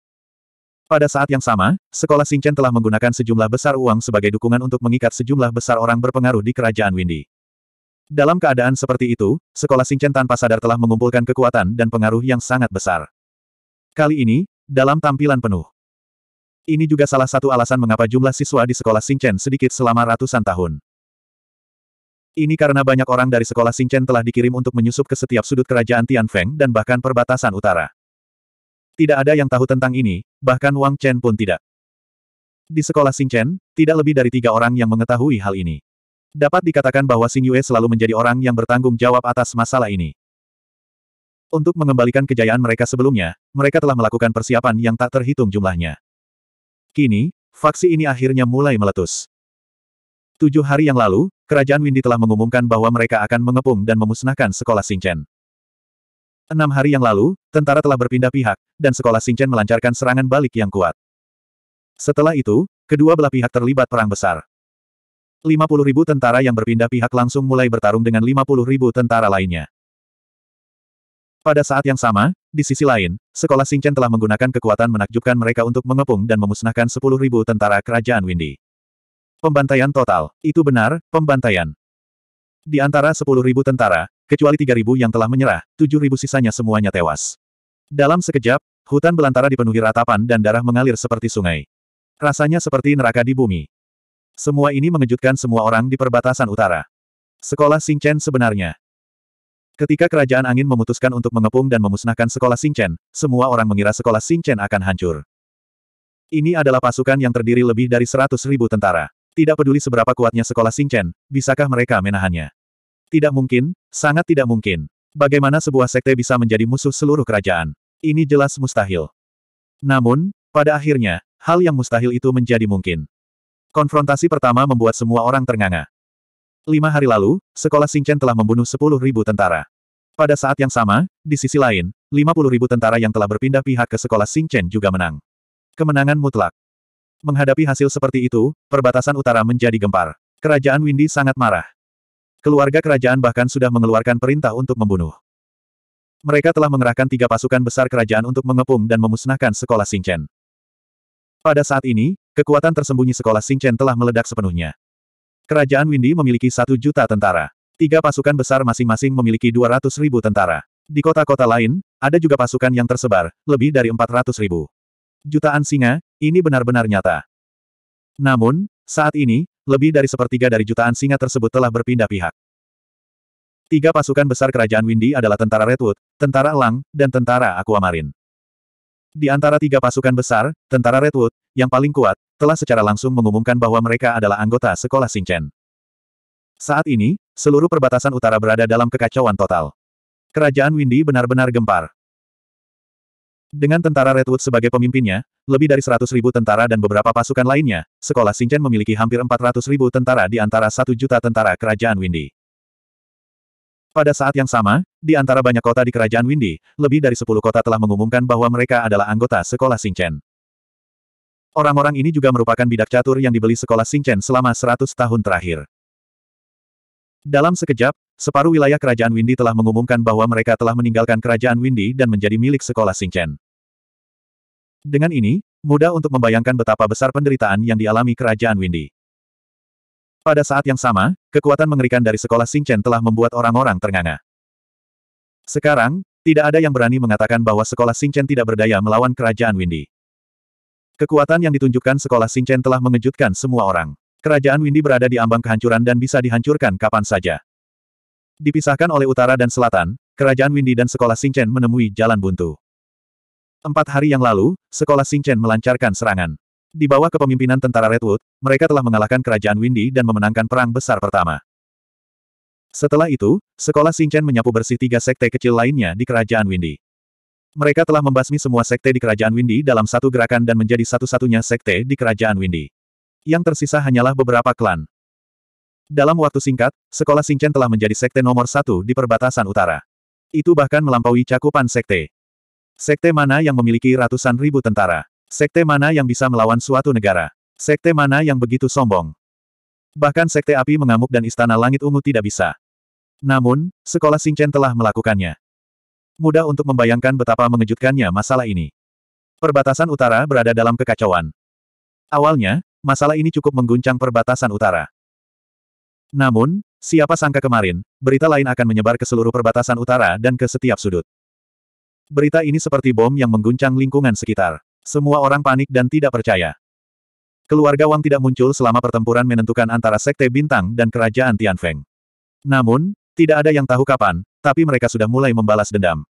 Pada saat yang sama, sekolah Xingchen telah menggunakan sejumlah besar uang sebagai dukungan untuk mengikat sejumlah besar orang berpengaruh di kerajaan Windy. Dalam keadaan seperti itu, sekolah Xingchen tanpa sadar telah mengumpulkan kekuatan dan pengaruh yang sangat besar. Kali ini, dalam tampilan penuh, ini juga salah satu alasan mengapa jumlah siswa di sekolah Singchen sedikit selama ratusan tahun. Ini karena banyak orang dari sekolah Singchen telah dikirim untuk menyusup ke setiap sudut kerajaan Tianfeng dan bahkan perbatasan utara. Tidak ada yang tahu tentang ini, bahkan Wang Chen pun tidak. Di sekolah Singchen, tidak lebih dari tiga orang yang mengetahui hal ini. Dapat dikatakan bahwa Sing Yue selalu menjadi orang yang bertanggung jawab atas masalah ini. Untuk mengembalikan kejayaan mereka sebelumnya, mereka telah melakukan persiapan yang tak terhitung jumlahnya. Kini, faksi ini akhirnya mulai meletus. Tujuh hari yang lalu, kerajaan Windy telah mengumumkan bahwa mereka akan mengepung dan memusnahkan sekolah Singchen. Enam hari yang lalu, tentara telah berpindah pihak, dan sekolah Singchen melancarkan serangan balik yang kuat. Setelah itu, kedua belah pihak terlibat perang besar. 50.000 tentara yang berpindah pihak langsung mulai bertarung dengan 50.000 tentara lainnya. Pada saat yang sama, di sisi lain, sekolah Singchen telah menggunakan kekuatan menakjubkan mereka untuk mengepung dan memusnahkan 10.000 tentara kerajaan Windy. Pembantaian total. Itu benar, pembantaian. Di antara 10.000 tentara, kecuali 3.000 yang telah menyerah, 7.000 sisanya semuanya tewas. Dalam sekejap, hutan belantara dipenuhi ratapan dan darah mengalir seperti sungai. Rasanya seperti neraka di bumi. Semua ini mengejutkan semua orang di perbatasan utara. Sekolah Singchen sebenarnya. Ketika kerajaan angin memutuskan untuk mengepung dan memusnahkan sekolah Xingchen, semua orang mengira sekolah Xingchen akan hancur. Ini adalah pasukan yang terdiri lebih dari seratus ribu tentara. Tidak peduli seberapa kuatnya sekolah Xingchen, bisakah mereka menahannya? Tidak mungkin, sangat tidak mungkin. Bagaimana sebuah sekte bisa menjadi musuh seluruh kerajaan? Ini jelas mustahil. Namun, pada akhirnya, hal yang mustahil itu menjadi mungkin. Konfrontasi pertama membuat semua orang ternganga. Lima hari lalu, sekolah Singchen telah membunuh sepuluh ribu tentara. Pada saat yang sama, di sisi lain, lima puluh ribu tentara yang telah berpindah pihak ke sekolah Singchen juga menang. Kemenangan mutlak. Menghadapi hasil seperti itu, perbatasan utara menjadi gempar. Kerajaan Windy sangat marah. Keluarga kerajaan bahkan sudah mengeluarkan perintah untuk membunuh. Mereka telah mengerahkan tiga pasukan besar kerajaan untuk mengepung dan memusnahkan sekolah Singchen. Pada saat ini, kekuatan tersembunyi sekolah Singchen telah meledak sepenuhnya. Kerajaan Windy memiliki satu juta tentara. Tiga pasukan besar masing-masing memiliki dua ratus ribu tentara. Di kota-kota lain, ada juga pasukan yang tersebar, lebih dari empat ratus ribu. Jutaan singa, ini benar-benar nyata. Namun, saat ini, lebih dari sepertiga dari jutaan singa tersebut telah berpindah pihak. Tiga pasukan besar kerajaan Windy adalah tentara Redwood, tentara Elang, dan tentara Aquamarine. Di antara tiga pasukan besar, tentara Redwood, yang paling kuat, telah secara langsung mengumumkan bahwa mereka adalah anggota sekolah Xingchen. Saat ini, seluruh perbatasan utara berada dalam kekacauan total. Kerajaan Windy benar-benar gempar. Dengan tentara Redwood sebagai pemimpinnya, lebih dari 100 ribu tentara dan beberapa pasukan lainnya, sekolah Xingchen memiliki hampir 400 ribu tentara di antara 1 juta tentara kerajaan Windy. Pada saat yang sama, di antara banyak kota di kerajaan Windy, lebih dari 10 kota telah mengumumkan bahwa mereka adalah anggota sekolah Xingchen. Orang-orang ini juga merupakan bidak catur yang dibeli sekolah Singchen selama 100 tahun terakhir. Dalam sekejap, separuh wilayah kerajaan Windy telah mengumumkan bahwa mereka telah meninggalkan kerajaan Windy dan menjadi milik sekolah Singchen. Dengan ini, mudah untuk membayangkan betapa besar penderitaan yang dialami kerajaan Windy. Pada saat yang sama, kekuatan mengerikan dari sekolah Singchen telah membuat orang-orang ternganga. Sekarang, tidak ada yang berani mengatakan bahwa sekolah Singchen tidak berdaya melawan kerajaan Windy. Kekuatan yang ditunjukkan sekolah Chen telah mengejutkan semua orang. Kerajaan Windy berada di ambang kehancuran dan bisa dihancurkan kapan saja. Dipisahkan oleh utara dan selatan, kerajaan Windy dan sekolah Chen menemui jalan buntu. Empat hari yang lalu, sekolah Chen melancarkan serangan. Di bawah kepemimpinan tentara Redwood, mereka telah mengalahkan kerajaan Windy dan memenangkan perang besar pertama. Setelah itu, sekolah Chen menyapu bersih tiga sekte kecil lainnya di kerajaan Windy. Mereka telah membasmi semua sekte di Kerajaan Windy dalam satu gerakan dan menjadi satu-satunya sekte di Kerajaan Windy. Yang tersisa hanyalah beberapa klan. Dalam waktu singkat, Sekolah Singchen telah menjadi sekte nomor satu di perbatasan utara. Itu bahkan melampaui cakupan sekte. Sekte mana yang memiliki ratusan ribu tentara? Sekte mana yang bisa melawan suatu negara? Sekte mana yang begitu sombong? Bahkan sekte api mengamuk dan istana langit ungu tidak bisa. Namun, Sekolah Singchen telah melakukannya mudah untuk membayangkan betapa mengejutkannya masalah ini. Perbatasan utara berada dalam kekacauan. Awalnya, masalah ini cukup mengguncang perbatasan utara. Namun, siapa sangka kemarin, berita lain akan menyebar ke seluruh perbatasan utara dan ke setiap sudut. Berita ini seperti bom yang mengguncang lingkungan sekitar. Semua orang panik dan tidak percaya. Keluarga Wang tidak muncul selama pertempuran menentukan antara Sekte Bintang dan Kerajaan Tianfeng. Namun, tidak ada yang tahu kapan, tapi mereka sudah mulai membalas dendam.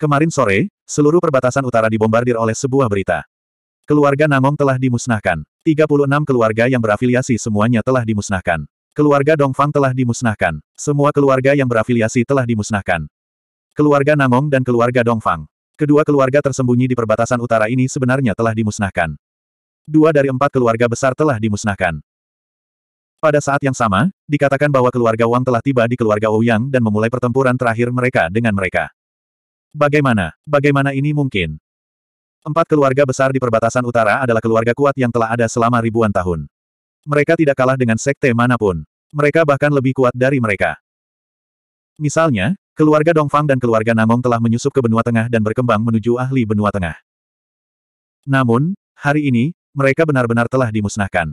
Kemarin sore, seluruh perbatasan utara dibombardir oleh sebuah berita. Keluarga Namong telah dimusnahkan. 36 keluarga yang berafiliasi semuanya telah dimusnahkan. Keluarga Dongfang telah dimusnahkan. Semua keluarga yang berafiliasi telah dimusnahkan. Keluarga Namong dan keluarga Dongfang. Kedua keluarga tersembunyi di perbatasan utara ini sebenarnya telah dimusnahkan. Dua dari empat keluarga besar telah dimusnahkan. Pada saat yang sama, dikatakan bahwa keluarga Wang telah tiba di keluarga Ouyang dan memulai pertempuran terakhir mereka dengan mereka. Bagaimana? Bagaimana ini mungkin? Empat keluarga besar di perbatasan utara adalah keluarga kuat yang telah ada selama ribuan tahun. Mereka tidak kalah dengan sekte manapun. Mereka bahkan lebih kuat dari mereka. Misalnya, keluarga Dongfang dan keluarga Namong telah menyusup ke benua tengah dan berkembang menuju ahli benua tengah. Namun, hari ini, mereka benar-benar telah dimusnahkan.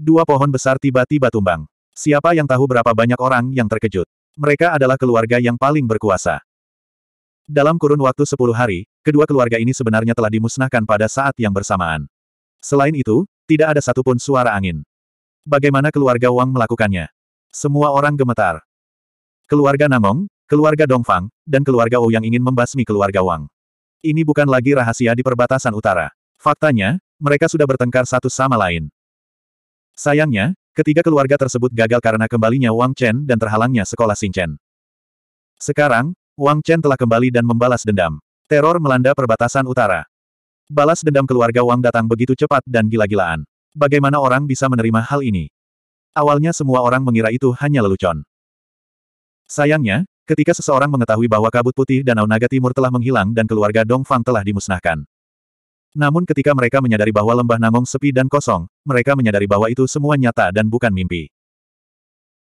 Dua pohon besar tiba-tiba tumbang. Siapa yang tahu berapa banyak orang yang terkejut? Mereka adalah keluarga yang paling berkuasa. Dalam kurun waktu 10 hari, kedua keluarga ini sebenarnya telah dimusnahkan pada saat yang bersamaan. Selain itu, tidak ada satupun suara angin. Bagaimana keluarga Wang melakukannya? Semua orang gemetar. Keluarga Namong, keluarga Dongfang, dan keluarga Ou yang ingin membasmi keluarga Wang. Ini bukan lagi rahasia di perbatasan utara. Faktanya, mereka sudah bertengkar satu sama lain. Sayangnya, ketiga keluarga tersebut gagal karena kembalinya Wang Chen dan terhalangnya sekolah Xin Chen. Sekarang, Wang Chen telah kembali dan membalas dendam. Teror melanda perbatasan utara. Balas dendam keluarga Wang datang begitu cepat dan gila-gilaan. Bagaimana orang bisa menerima hal ini? Awalnya semua orang mengira itu hanya lelucon. Sayangnya, ketika seseorang mengetahui bahwa kabut putih dan Naga Timur telah menghilang dan keluarga Dongfang telah dimusnahkan. Namun ketika mereka menyadari bahwa lembah Namong sepi dan kosong, mereka menyadari bahwa itu semua nyata dan bukan mimpi.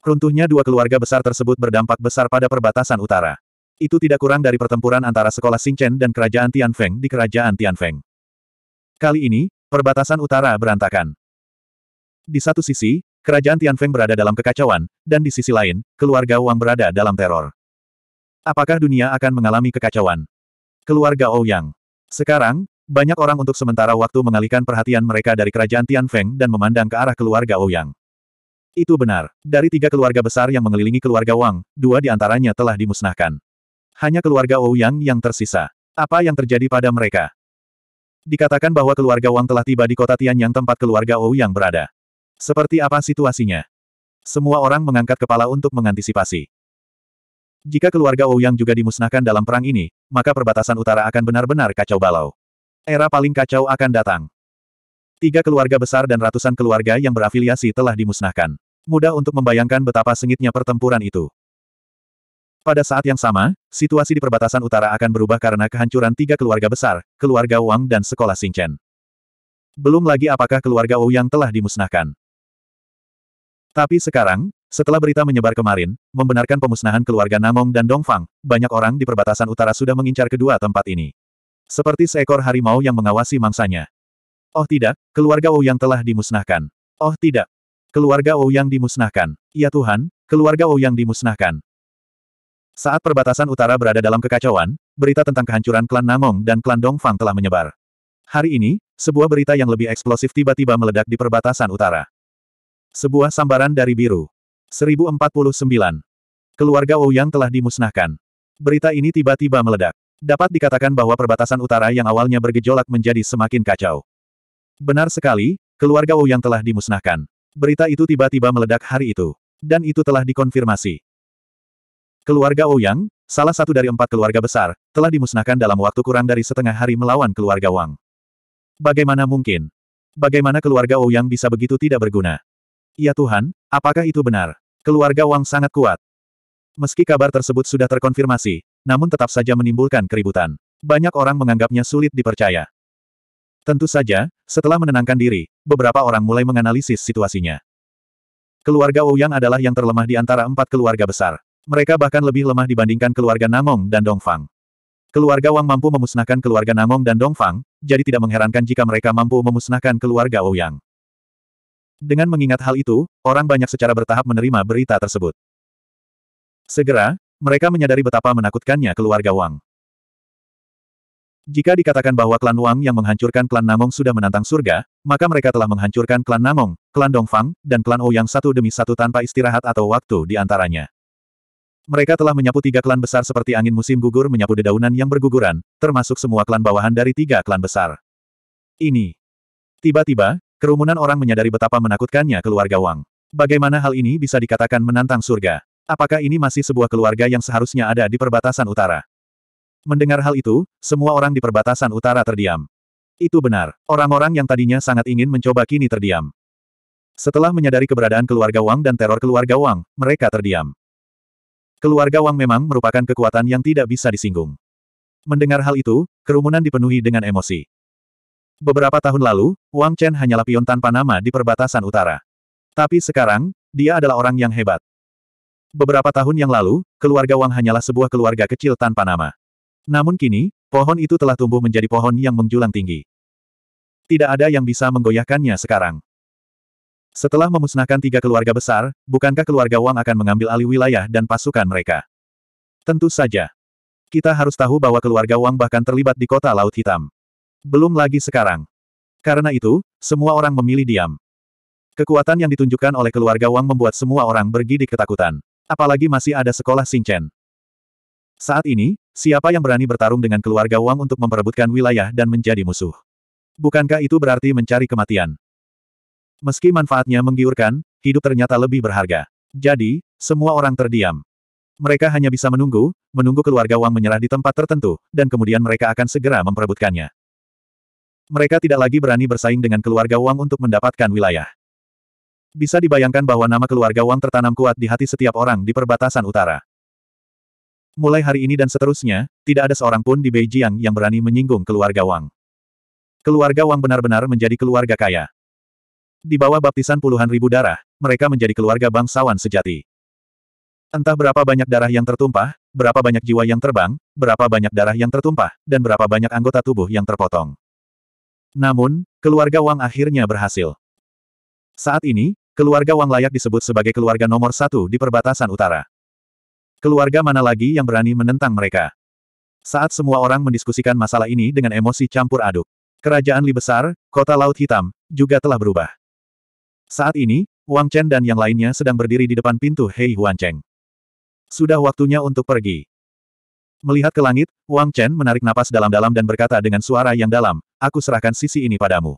Runtuhnya dua keluarga besar tersebut berdampak besar pada perbatasan utara. Itu tidak kurang dari pertempuran antara sekolah Xingchen dan kerajaan Tianfeng di kerajaan Tianfeng. Kali ini, perbatasan utara berantakan. Di satu sisi, kerajaan Tianfeng berada dalam kekacauan, dan di sisi lain, keluarga Wang berada dalam teror. Apakah dunia akan mengalami kekacauan? Keluarga Ouyang. Oh Sekarang, banyak orang untuk sementara waktu mengalihkan perhatian mereka dari kerajaan Tianfeng dan memandang ke arah keluarga Ouyang. Oh Itu benar. Dari tiga keluarga besar yang mengelilingi keluarga Wang, dua di antaranya telah dimusnahkan. Hanya keluarga Ou Yang yang tersisa. Apa yang terjadi pada mereka? Dikatakan bahwa keluarga Wang telah tiba di kota Tian yang tempat keluarga Ou Yang berada. Seperti apa situasinya? Semua orang mengangkat kepala untuk mengantisipasi. Jika keluarga Ou Yang juga dimusnahkan dalam perang ini, maka perbatasan utara akan benar-benar kacau balau. Era paling kacau akan datang. Tiga keluarga besar dan ratusan keluarga yang berafiliasi telah dimusnahkan. Mudah untuk membayangkan betapa sengitnya pertempuran itu. Pada saat yang sama, situasi di perbatasan utara akan berubah karena kehancuran tiga keluarga besar, keluarga Wang dan sekolah Xingchen. Belum lagi apakah keluarga Wu yang telah dimusnahkan. Tapi sekarang, setelah berita menyebar kemarin, membenarkan pemusnahan keluarga Namong dan Dongfang, banyak orang di perbatasan utara sudah mengincar kedua tempat ini. Seperti seekor harimau yang mengawasi mangsanya. Oh tidak, keluarga Wu yang telah dimusnahkan. Oh tidak, keluarga Wu yang dimusnahkan. Ya Tuhan, keluarga Wu yang dimusnahkan. Saat perbatasan utara berada dalam kekacauan, berita tentang kehancuran klan Namong dan klan Dongfang telah menyebar. Hari ini, sebuah berita yang lebih eksplosif tiba-tiba meledak di perbatasan utara. Sebuah sambaran dari biru. 1049. Keluarga yang telah dimusnahkan. Berita ini tiba-tiba meledak. Dapat dikatakan bahwa perbatasan utara yang awalnya bergejolak menjadi semakin kacau. Benar sekali, keluarga yang telah dimusnahkan. Berita itu tiba-tiba meledak hari itu. Dan itu telah dikonfirmasi. Keluarga Ouyang, oh salah satu dari empat keluarga besar, telah dimusnahkan dalam waktu kurang dari setengah hari melawan keluarga Wang. Bagaimana mungkin? Bagaimana keluarga Ouyang oh bisa begitu tidak berguna? Ya Tuhan, apakah itu benar? Keluarga Wang sangat kuat. Meski kabar tersebut sudah terkonfirmasi, namun tetap saja menimbulkan keributan. Banyak orang menganggapnya sulit dipercaya. Tentu saja, setelah menenangkan diri, beberapa orang mulai menganalisis situasinya. Keluarga Ouyang oh adalah yang terlemah di antara empat keluarga besar. Mereka bahkan lebih lemah dibandingkan keluarga Namong dan Dongfang. Keluarga Wang mampu memusnahkan keluarga Namong dan Dongfang, jadi tidak mengherankan jika mereka mampu memusnahkan keluarga Ouyang. Dengan mengingat hal itu, orang banyak secara bertahap menerima berita tersebut. Segera, mereka menyadari betapa menakutkannya keluarga Wang. Jika dikatakan bahwa klan Wang yang menghancurkan klan Namong sudah menantang surga, maka mereka telah menghancurkan klan Namong, klan Dongfang, dan klan Ouyang satu demi satu tanpa istirahat atau waktu di antaranya. Mereka telah menyapu tiga klan besar seperti angin musim gugur menyapu dedaunan yang berguguran, termasuk semua klan bawahan dari tiga klan besar. Ini. Tiba-tiba, kerumunan orang menyadari betapa menakutkannya keluarga Wang. Bagaimana hal ini bisa dikatakan menantang surga? Apakah ini masih sebuah keluarga yang seharusnya ada di perbatasan utara? Mendengar hal itu, semua orang di perbatasan utara terdiam. Itu benar, orang-orang yang tadinya sangat ingin mencoba kini terdiam. Setelah menyadari keberadaan keluarga Wang dan teror keluarga Wang, mereka terdiam. Keluarga Wang memang merupakan kekuatan yang tidak bisa disinggung. Mendengar hal itu, kerumunan dipenuhi dengan emosi. Beberapa tahun lalu, Wang Chen hanyalah pion tanpa nama di perbatasan utara. Tapi sekarang, dia adalah orang yang hebat. Beberapa tahun yang lalu, keluarga Wang hanyalah sebuah keluarga kecil tanpa nama. Namun kini, pohon itu telah tumbuh menjadi pohon yang menjulang tinggi. Tidak ada yang bisa menggoyahkannya sekarang. Setelah memusnahkan tiga keluarga besar, bukankah keluarga Wang akan mengambil alih wilayah dan pasukan mereka? Tentu saja. Kita harus tahu bahwa keluarga Wang bahkan terlibat di kota Laut Hitam. Belum lagi sekarang. Karena itu, semua orang memilih diam. Kekuatan yang ditunjukkan oleh keluarga Wang membuat semua orang bergidik ketakutan. Apalagi masih ada sekolah Xingchen. Saat ini, siapa yang berani bertarung dengan keluarga Wang untuk memperebutkan wilayah dan menjadi musuh? Bukankah itu berarti mencari kematian? Meski manfaatnya menggiurkan, hidup ternyata lebih berharga. Jadi, semua orang terdiam. Mereka hanya bisa menunggu, menunggu keluarga Wang menyerah di tempat tertentu, dan kemudian mereka akan segera memperebutkannya. Mereka tidak lagi berani bersaing dengan keluarga Wang untuk mendapatkan wilayah. Bisa dibayangkan bahwa nama keluarga Wang tertanam kuat di hati setiap orang di perbatasan utara. Mulai hari ini dan seterusnya, tidak ada seorang pun di Beijing yang berani menyinggung keluarga Wang. Keluarga Wang benar-benar menjadi keluarga kaya. Di bawah baptisan puluhan ribu darah, mereka menjadi keluarga bangsawan sejati. Entah berapa banyak darah yang tertumpah, berapa banyak jiwa yang terbang, berapa banyak darah yang tertumpah, dan berapa banyak anggota tubuh yang terpotong. Namun, keluarga Wang akhirnya berhasil. Saat ini, keluarga Wang layak disebut sebagai keluarga nomor satu di perbatasan utara. Keluarga mana lagi yang berani menentang mereka? Saat semua orang mendiskusikan masalah ini dengan emosi campur aduk. Kerajaan Li Besar, Kota Laut Hitam, juga telah berubah. Saat ini, Wang Chen dan yang lainnya sedang berdiri di depan pintu Hei Huan Cheng. Sudah waktunya untuk pergi. Melihat ke langit, Wang Chen menarik napas dalam-dalam dan berkata dengan suara yang dalam, aku serahkan sisi ini padamu.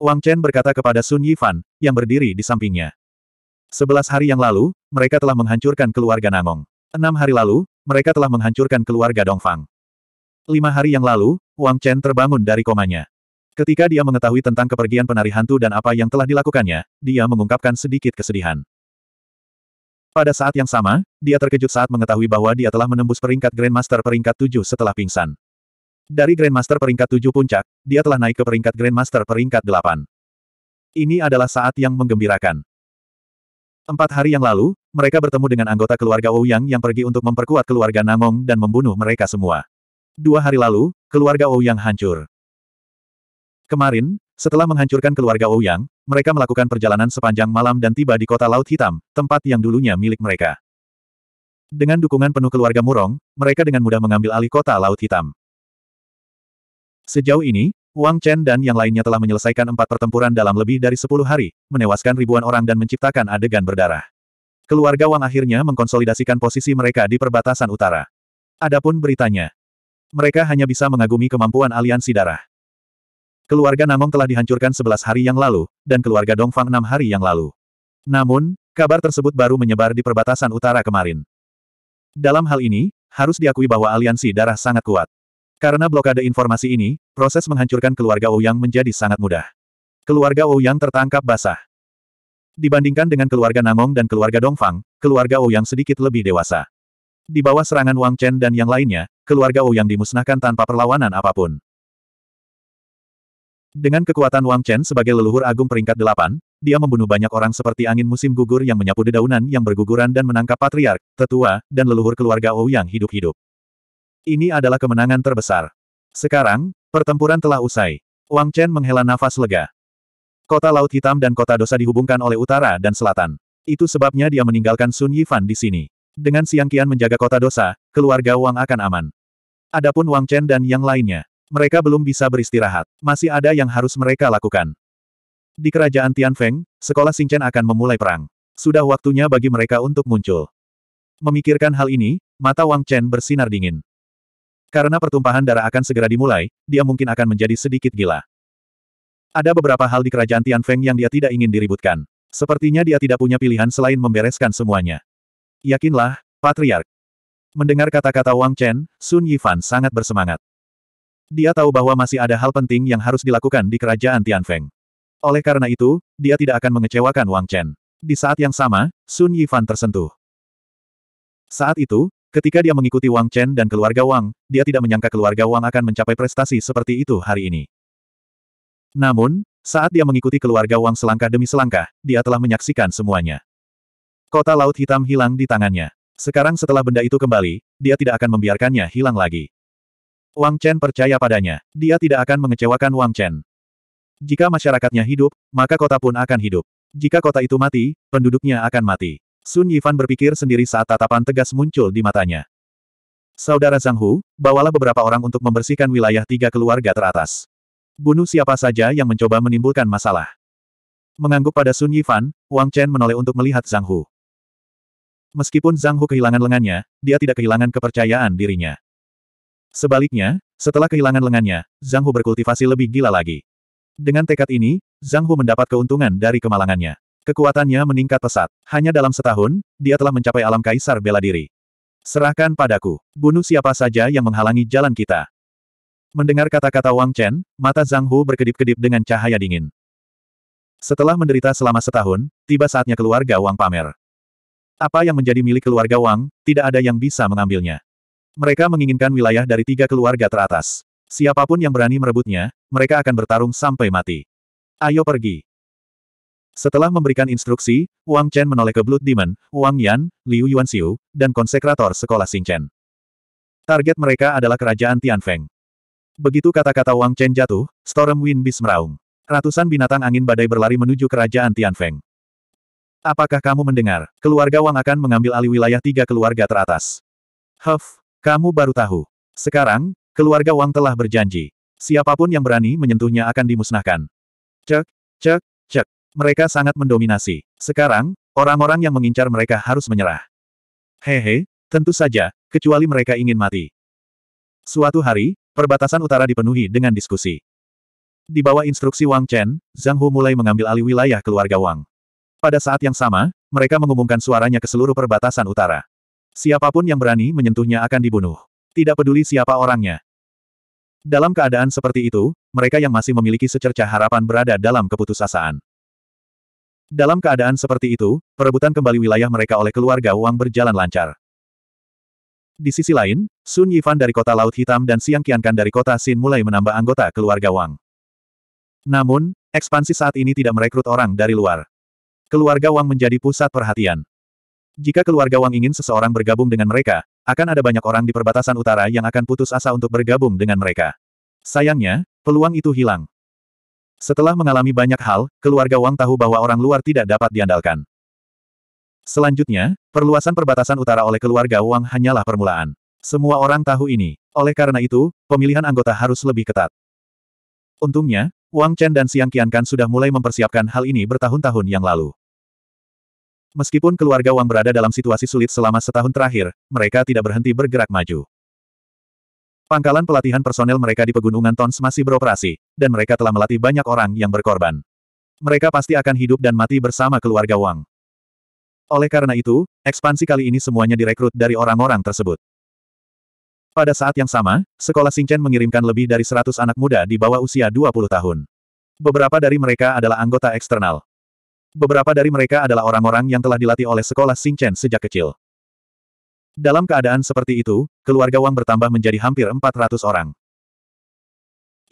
Wang Chen berkata kepada Sun Yifan, yang berdiri di sampingnya. Sebelas hari yang lalu, mereka telah menghancurkan keluarga Nangong. Enam hari lalu, mereka telah menghancurkan keluarga Dongfang. Lima hari yang lalu, Wang Chen terbangun dari komanya. Ketika dia mengetahui tentang kepergian penari hantu dan apa yang telah dilakukannya, dia mengungkapkan sedikit kesedihan. Pada saat yang sama, dia terkejut saat mengetahui bahwa dia telah menembus peringkat Grandmaster peringkat 7 setelah pingsan. Dari Grandmaster peringkat 7 puncak, dia telah naik ke peringkat Grandmaster peringkat 8. Ini adalah saat yang menggembirakan. Empat hari yang lalu, mereka bertemu dengan anggota keluarga Ouyang Yang yang pergi untuk memperkuat keluarga Nangong dan membunuh mereka semua. Dua hari lalu, keluarga Ouyang Yang hancur. Kemarin, setelah menghancurkan keluarga Ou mereka melakukan perjalanan sepanjang malam dan tiba di kota Laut Hitam, tempat yang dulunya milik mereka. Dengan dukungan penuh keluarga Murong, mereka dengan mudah mengambil alih kota Laut Hitam. Sejauh ini, Wang Chen dan yang lainnya telah menyelesaikan empat pertempuran dalam lebih dari sepuluh hari, menewaskan ribuan orang dan menciptakan adegan berdarah. Keluarga Wang akhirnya mengkonsolidasikan posisi mereka di perbatasan utara. Adapun beritanya, mereka hanya bisa mengagumi kemampuan aliansi darah. Keluarga Namong telah dihancurkan sebelas hari yang lalu, dan keluarga Dongfang enam hari yang lalu. Namun, kabar tersebut baru menyebar di perbatasan utara kemarin. Dalam hal ini, harus diakui bahwa aliansi darah sangat kuat. Karena blokade informasi ini, proses menghancurkan keluarga Ouyang menjadi sangat mudah. Keluarga Ouyang tertangkap basah. Dibandingkan dengan keluarga Namong dan keluarga Dongfang, keluarga Ouyang sedikit lebih dewasa. Di bawah serangan Wang Chen dan yang lainnya, keluarga Ouyang dimusnahkan tanpa perlawanan apapun. Dengan kekuatan Wang Chen sebagai leluhur agung peringkat delapan, dia membunuh banyak orang seperti angin musim gugur yang menyapu dedaunan yang berguguran dan menangkap patriark, tetua, dan leluhur keluarga Ou yang hidup-hidup. Ini adalah kemenangan terbesar. Sekarang, pertempuran telah usai. Wang Chen menghela nafas lega. Kota Laut Hitam dan Kota Dosa dihubungkan oleh utara dan selatan. Itu sebabnya dia meninggalkan Sun Yifan di sini. Dengan Siang kian menjaga kota dosa, keluarga Wang akan aman. Adapun Wang Chen dan yang lainnya. Mereka belum bisa beristirahat. Masih ada yang harus mereka lakukan. Di kerajaan Tianfeng, sekolah Xingchen akan memulai perang. Sudah waktunya bagi mereka untuk muncul. Memikirkan hal ini, mata Wang Chen bersinar dingin. Karena pertumpahan darah akan segera dimulai, dia mungkin akan menjadi sedikit gila. Ada beberapa hal di kerajaan Tianfeng yang dia tidak ingin diributkan. Sepertinya dia tidak punya pilihan selain membereskan semuanya. Yakinlah, Patriark. Mendengar kata-kata Wang Chen, Sun Yifan sangat bersemangat. Dia tahu bahwa masih ada hal penting yang harus dilakukan di kerajaan Tianfeng. Oleh karena itu, dia tidak akan mengecewakan Wang Chen. Di saat yang sama, Sun Yifan tersentuh. Saat itu, ketika dia mengikuti Wang Chen dan keluarga Wang, dia tidak menyangka keluarga Wang akan mencapai prestasi seperti itu hari ini. Namun, saat dia mengikuti keluarga Wang selangkah demi selangkah, dia telah menyaksikan semuanya. Kota Laut Hitam hilang di tangannya. Sekarang setelah benda itu kembali, dia tidak akan membiarkannya hilang lagi. Wang Chen percaya padanya. Dia tidak akan mengecewakan Wang Chen. Jika masyarakatnya hidup, maka kota pun akan hidup. Jika kota itu mati, penduduknya akan mati. Sun Yifan berpikir sendiri saat tatapan tegas muncul di matanya. Saudara Zhang Hu, bawalah beberapa orang untuk membersihkan wilayah tiga keluarga teratas. Bunuh siapa saja yang mencoba menimbulkan masalah. Mengangguk pada Sun Yifan, Wang Chen menoleh untuk melihat Zhang Hu. Meskipun Zhang Hu kehilangan lengannya, dia tidak kehilangan kepercayaan dirinya. Sebaliknya, setelah kehilangan lengannya, Zhang Hu berkultivasi lebih gila lagi. Dengan tekad ini, Zhang Hu mendapat keuntungan dari kemalangannya. Kekuatannya meningkat pesat. Hanya dalam setahun, dia telah mencapai alam kaisar bela diri. Serahkan padaku, bunuh siapa saja yang menghalangi jalan kita. Mendengar kata-kata Wang Chen, mata Zhang Hu berkedip-kedip dengan cahaya dingin. Setelah menderita selama setahun, tiba saatnya keluarga Wang pamer. Apa yang menjadi milik keluarga Wang, tidak ada yang bisa mengambilnya. Mereka menginginkan wilayah dari tiga keluarga teratas. Siapapun yang berani merebutnya, mereka akan bertarung sampai mati. Ayo pergi. Setelah memberikan instruksi, Wang Chen menoleh ke Blood Demon, Wang Yan, Liu Yuanxiu, dan konsekrator sekolah Chen. Target mereka adalah kerajaan Tian Feng. Begitu kata-kata Wang Chen jatuh, Storm Wind Beast meraung. Ratusan binatang angin badai berlari menuju kerajaan Tian Feng. Apakah kamu mendengar? Keluarga Wang akan mengambil alih wilayah tiga keluarga teratas. Huff, kamu baru tahu. Sekarang, keluarga Wang telah berjanji. Siapapun yang berani menyentuhnya akan dimusnahkan. Cek, cek, cek. Mereka sangat mendominasi. Sekarang, orang-orang yang mengincar mereka harus menyerah. Hehe, tentu saja, kecuali mereka ingin mati. Suatu hari, perbatasan utara dipenuhi dengan diskusi. Di bawah instruksi Wang Chen, Zhang Hu mulai mengambil alih wilayah keluarga Wang. Pada saat yang sama, mereka mengumumkan suaranya ke seluruh perbatasan utara. Siapapun yang berani menyentuhnya akan dibunuh. Tidak peduli siapa orangnya. Dalam keadaan seperti itu, mereka yang masih memiliki secerca harapan berada dalam keputusasaan. Dalam keadaan seperti itu, perebutan kembali wilayah mereka oleh keluarga Wang berjalan lancar. Di sisi lain, Sun Yifan dari kota Laut Hitam dan Siang Qiankan dari kota Xin mulai menambah anggota keluarga Wang. Namun, ekspansi saat ini tidak merekrut orang dari luar. Keluarga Wang menjadi pusat perhatian. Jika keluarga Wang ingin seseorang bergabung dengan mereka, akan ada banyak orang di perbatasan utara yang akan putus asa untuk bergabung dengan mereka. Sayangnya, peluang itu hilang. Setelah mengalami banyak hal, keluarga Wang tahu bahwa orang luar tidak dapat diandalkan. Selanjutnya, perluasan perbatasan utara oleh keluarga Wang hanyalah permulaan. Semua orang tahu ini. Oleh karena itu, pemilihan anggota harus lebih ketat. Untungnya, Wang Chen dan Siang Qiankan sudah mulai mempersiapkan hal ini bertahun-tahun yang lalu. Meskipun keluarga Wang berada dalam situasi sulit selama setahun terakhir, mereka tidak berhenti bergerak maju. Pangkalan pelatihan personel mereka di Pegunungan Tons masih beroperasi, dan mereka telah melatih banyak orang yang berkorban. Mereka pasti akan hidup dan mati bersama keluarga Wang. Oleh karena itu, ekspansi kali ini semuanya direkrut dari orang-orang tersebut. Pada saat yang sama, sekolah Singchen mengirimkan lebih dari 100 anak muda di bawah usia 20 tahun. Beberapa dari mereka adalah anggota eksternal beberapa dari mereka adalah orang-orang yang telah dilatih oleh sekolah Sing Chen sejak kecil. Dalam keadaan seperti itu, keluarga Wang bertambah menjadi hampir 400 orang.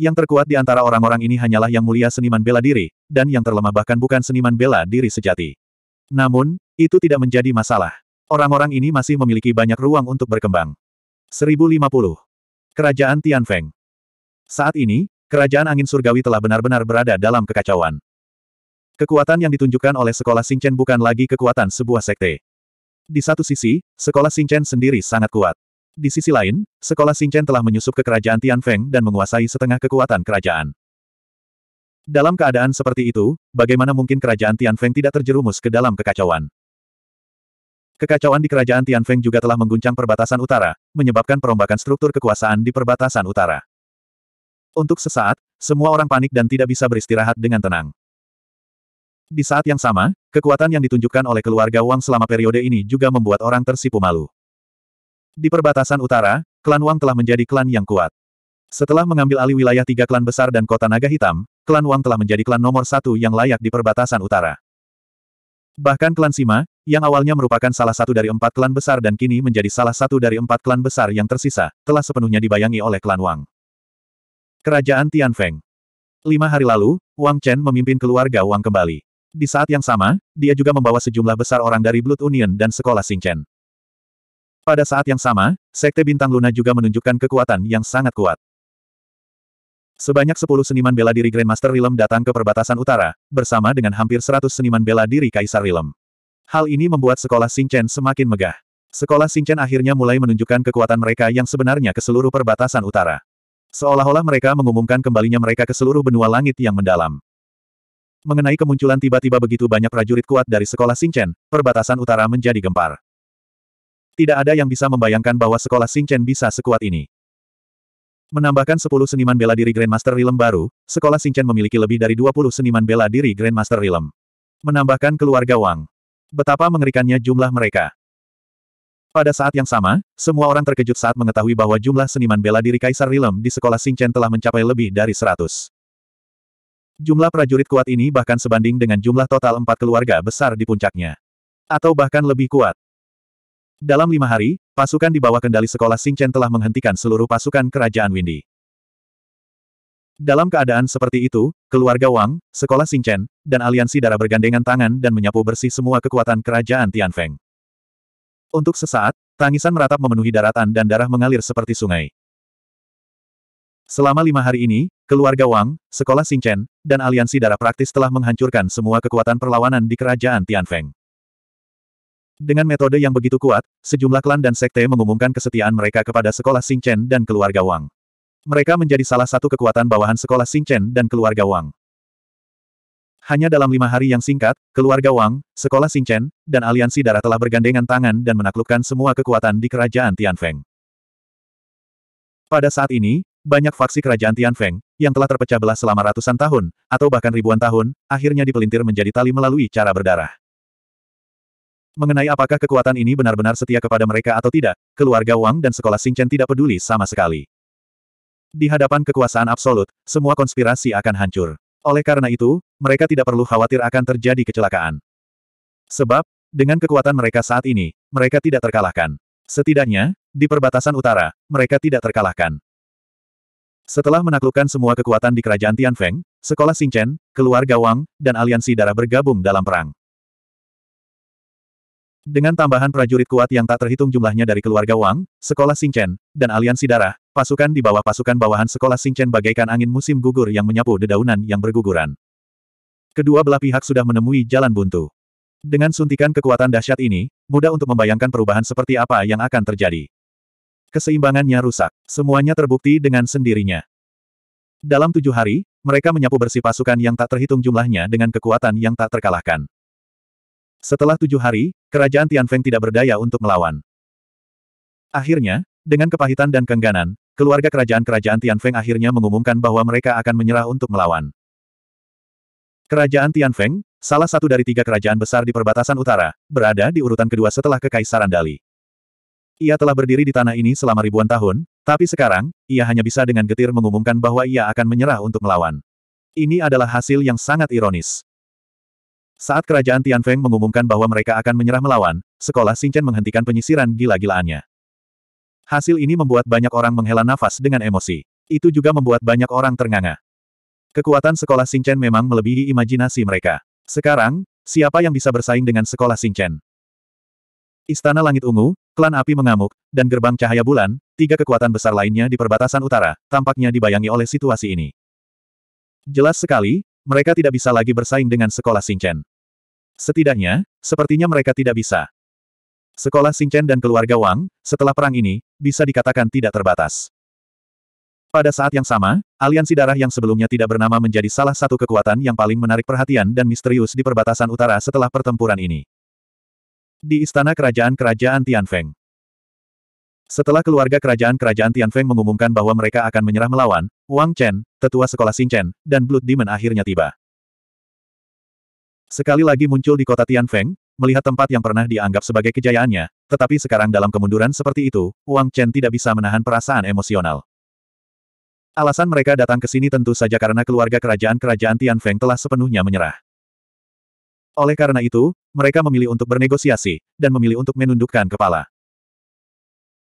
Yang terkuat di antara orang-orang ini hanyalah yang mulia seniman bela diri, dan yang terlemah bahkan bukan seniman bela diri sejati. Namun, itu tidak menjadi masalah. Orang-orang ini masih memiliki banyak ruang untuk berkembang. 1050. Kerajaan Tianfeng Saat ini, Kerajaan Angin Surgawi telah benar-benar berada dalam kekacauan. Kekuatan yang ditunjukkan oleh sekolah Xingchen bukan lagi kekuatan sebuah sekte. Di satu sisi, sekolah Xingchen sendiri sangat kuat. Di sisi lain, sekolah Xingchen telah menyusup ke kerajaan Tianfeng dan menguasai setengah kekuatan kerajaan. Dalam keadaan seperti itu, bagaimana mungkin kerajaan Tianfeng tidak terjerumus ke dalam kekacauan? Kekacauan di kerajaan Tianfeng juga telah mengguncang perbatasan utara, menyebabkan perombakan struktur kekuasaan di perbatasan utara. Untuk sesaat, semua orang panik dan tidak bisa beristirahat dengan tenang. Di saat yang sama, kekuatan yang ditunjukkan oleh keluarga Wang selama periode ini juga membuat orang tersipu malu. Di perbatasan utara, klan Wang telah menjadi klan yang kuat. Setelah mengambil alih wilayah tiga klan besar dan kota naga hitam, klan Wang telah menjadi klan nomor satu yang layak di perbatasan utara. Bahkan klan Sima, yang awalnya merupakan salah satu dari empat klan besar dan kini menjadi salah satu dari empat klan besar yang tersisa, telah sepenuhnya dibayangi oleh klan Wang. Kerajaan Tianfeng Lima hari lalu, Wang Chen memimpin keluarga Wang kembali. Di saat yang sama, dia juga membawa sejumlah besar orang dari Blood Union dan Sekolah Singchen. Pada saat yang sama, Sekte Bintang Luna juga menunjukkan kekuatan yang sangat kuat. Sebanyak 10 seniman bela diri Grandmaster Realm datang ke perbatasan utara, bersama dengan hampir 100 seniman bela diri Kaisar Realm. Hal ini membuat Sekolah Singchen semakin megah. Sekolah Singchen akhirnya mulai menunjukkan kekuatan mereka yang sebenarnya ke seluruh perbatasan utara. Seolah-olah mereka mengumumkan kembalinya mereka ke seluruh benua langit yang mendalam. Mengenai kemunculan tiba-tiba begitu banyak prajurit kuat dari sekolah Xingchen, perbatasan utara menjadi gempar. Tidak ada yang bisa membayangkan bahwa sekolah Xingchen bisa sekuat ini. Menambahkan 10 seniman bela diri Grandmaster Realm baru, sekolah Xingchen memiliki lebih dari 20 seniman bela diri Grandmaster Realm. Menambahkan keluarga Wang. Betapa mengerikannya jumlah mereka. Pada saat yang sama, semua orang terkejut saat mengetahui bahwa jumlah seniman bela diri Kaisar Realm di sekolah Xingchen telah mencapai lebih dari 100. Jumlah prajurit kuat ini bahkan sebanding dengan jumlah total empat keluarga besar di puncaknya. Atau bahkan lebih kuat. Dalam lima hari, pasukan di bawah kendali sekolah Chen telah menghentikan seluruh pasukan kerajaan Windy. Dalam keadaan seperti itu, keluarga Wang, sekolah Chen, dan aliansi darah bergandengan tangan dan menyapu bersih semua kekuatan kerajaan Tianfeng. Untuk sesaat, tangisan meratap memenuhi daratan dan darah mengalir seperti sungai. Selama lima hari ini, keluarga Wang, sekolah Xingchen, dan aliansi darah praktis telah menghancurkan semua kekuatan perlawanan di kerajaan Tianfeng. Dengan metode yang begitu kuat, sejumlah klan dan sekte mengumumkan kesetiaan mereka kepada sekolah Xingchen dan keluarga Wang. Mereka menjadi salah satu kekuatan bawahan sekolah Xingchen dan keluarga Wang. Hanya dalam lima hari yang singkat, keluarga Wang, sekolah Xingchen, dan aliansi darah telah bergandengan tangan dan menaklukkan semua kekuatan di kerajaan Tianfeng. Pada saat ini, banyak faksi kerajaan Tian Feng, yang telah terpecah belah selama ratusan tahun, atau bahkan ribuan tahun, akhirnya dipelintir menjadi tali melalui cara berdarah. Mengenai apakah kekuatan ini benar-benar setia kepada mereka atau tidak, keluarga Wang dan sekolah Xingchen tidak peduli sama sekali. Di hadapan kekuasaan absolut, semua konspirasi akan hancur. Oleh karena itu, mereka tidak perlu khawatir akan terjadi kecelakaan. Sebab, dengan kekuatan mereka saat ini, mereka tidak terkalahkan. Setidaknya, di perbatasan utara, mereka tidak terkalahkan. Setelah menaklukkan semua kekuatan di kerajaan Tianfeng, sekolah Xingchen, keluarga Wang, dan aliansi darah bergabung dalam perang. Dengan tambahan prajurit kuat yang tak terhitung jumlahnya dari keluarga Wang, sekolah Xingchen, dan aliansi darah, pasukan di bawah pasukan bawahan sekolah Xingchen bagaikan angin musim gugur yang menyapu dedaunan yang berguguran. Kedua belah pihak sudah menemui jalan buntu. Dengan suntikan kekuatan dahsyat ini, mudah untuk membayangkan perubahan seperti apa yang akan terjadi keseimbangannya rusak. Semuanya terbukti dengan sendirinya. Dalam tujuh hari, mereka menyapu bersih pasukan yang tak terhitung jumlahnya dengan kekuatan yang tak terkalahkan. Setelah tujuh hari, kerajaan Tianfeng tidak berdaya untuk melawan. Akhirnya, dengan kepahitan dan kengganan, keluarga kerajaan-kerajaan Tianfeng akhirnya mengumumkan bahwa mereka akan menyerah untuk melawan. Kerajaan Tianfeng, salah satu dari tiga kerajaan besar di perbatasan utara, berada di urutan kedua setelah Kekaisaran Dali. Ia telah berdiri di tanah ini selama ribuan tahun, tapi sekarang, ia hanya bisa dengan getir mengumumkan bahwa ia akan menyerah untuk melawan. Ini adalah hasil yang sangat ironis. Saat kerajaan Tianfeng mengumumkan bahwa mereka akan menyerah melawan, sekolah Xinchen menghentikan penyisiran gila-gilaannya. Hasil ini membuat banyak orang menghela nafas dengan emosi. Itu juga membuat banyak orang ternganga. Kekuatan sekolah Xinchen memang melebihi imajinasi mereka. Sekarang, siapa yang bisa bersaing dengan sekolah Xinchen? Istana Langit Ungu, Klan api mengamuk, dan gerbang cahaya bulan, tiga kekuatan besar lainnya di perbatasan utara, tampaknya dibayangi oleh situasi ini. Jelas sekali, mereka tidak bisa lagi bersaing dengan sekolah Singchen. Setidaknya, sepertinya mereka tidak bisa. Sekolah Singchen dan keluarga Wang, setelah perang ini, bisa dikatakan tidak terbatas. Pada saat yang sama, aliansi darah yang sebelumnya tidak bernama menjadi salah satu kekuatan yang paling menarik perhatian dan misterius di perbatasan utara setelah pertempuran ini di Istana Kerajaan-Kerajaan Tianfeng. Setelah keluarga kerajaan-kerajaan Tianfeng mengumumkan bahwa mereka akan menyerah melawan, Wang Chen, tetua sekolah Xingchen, dan Blood Demon akhirnya tiba. Sekali lagi muncul di kota Tianfeng, melihat tempat yang pernah dianggap sebagai kejayaannya, tetapi sekarang dalam kemunduran seperti itu, Wang Chen tidak bisa menahan perasaan emosional. Alasan mereka datang ke sini tentu saja karena keluarga kerajaan-kerajaan Tianfeng telah sepenuhnya menyerah. Oleh karena itu, mereka memilih untuk bernegosiasi, dan memilih untuk menundukkan kepala.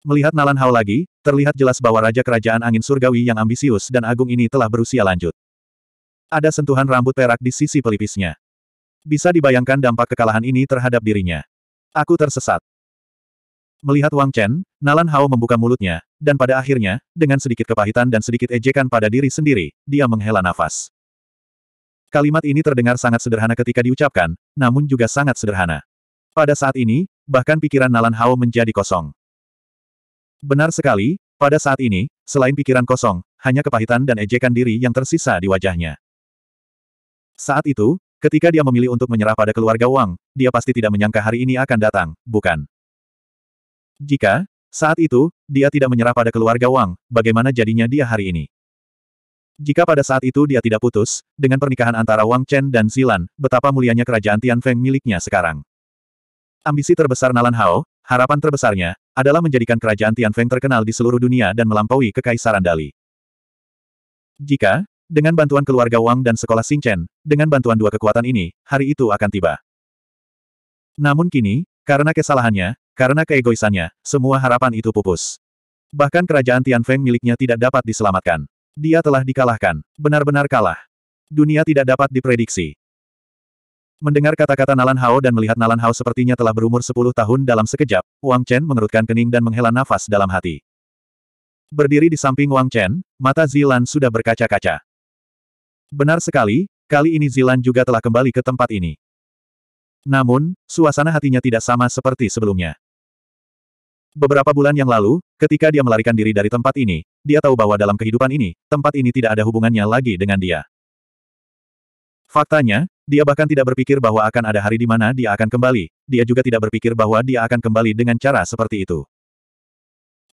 Melihat Nalan Hao lagi, terlihat jelas bahwa Raja Kerajaan Angin Surgawi yang ambisius dan agung ini telah berusia lanjut. Ada sentuhan rambut perak di sisi pelipisnya. Bisa dibayangkan dampak kekalahan ini terhadap dirinya. Aku tersesat. Melihat Wang Chen, Nalan Hao membuka mulutnya, dan pada akhirnya, dengan sedikit kepahitan dan sedikit ejekan pada diri sendiri, dia menghela nafas. Kalimat ini terdengar sangat sederhana ketika diucapkan, namun juga sangat sederhana. Pada saat ini, bahkan pikiran Nalan Hao menjadi kosong. Benar sekali, pada saat ini, selain pikiran kosong, hanya kepahitan dan ejekan diri yang tersisa di wajahnya. Saat itu, ketika dia memilih untuk menyerah pada keluarga Wang, dia pasti tidak menyangka hari ini akan datang, bukan? Jika, saat itu, dia tidak menyerah pada keluarga Wang, bagaimana jadinya dia hari ini? Jika pada saat itu dia tidak putus, dengan pernikahan antara Wang Chen dan Zilan, betapa mulianya kerajaan Tian Feng miliknya sekarang. Ambisi terbesar Nalan Hao, harapan terbesarnya, adalah menjadikan kerajaan Tian Feng terkenal di seluruh dunia dan melampaui kekaisaran Dali. Jika, dengan bantuan keluarga Wang dan sekolah Chen, dengan bantuan dua kekuatan ini, hari itu akan tiba. Namun kini, karena kesalahannya, karena keegoisannya, semua harapan itu pupus. Bahkan kerajaan Tian Feng miliknya tidak dapat diselamatkan. Dia telah dikalahkan, benar-benar kalah. Dunia tidak dapat diprediksi. Mendengar kata-kata Nalan Hao dan melihat Nalan Hao sepertinya telah berumur 10 tahun dalam sekejap, Wang Chen mengerutkan kening dan menghela nafas dalam hati. Berdiri di samping Wang Chen, mata Zilan sudah berkaca-kaca. Benar sekali, kali ini Zilan juga telah kembali ke tempat ini. Namun, suasana hatinya tidak sama seperti sebelumnya. Beberapa bulan yang lalu, ketika dia melarikan diri dari tempat ini, dia tahu bahwa dalam kehidupan ini, tempat ini tidak ada hubungannya lagi dengan dia. Faktanya, dia bahkan tidak berpikir bahwa akan ada hari di mana dia akan kembali, dia juga tidak berpikir bahwa dia akan kembali dengan cara seperti itu.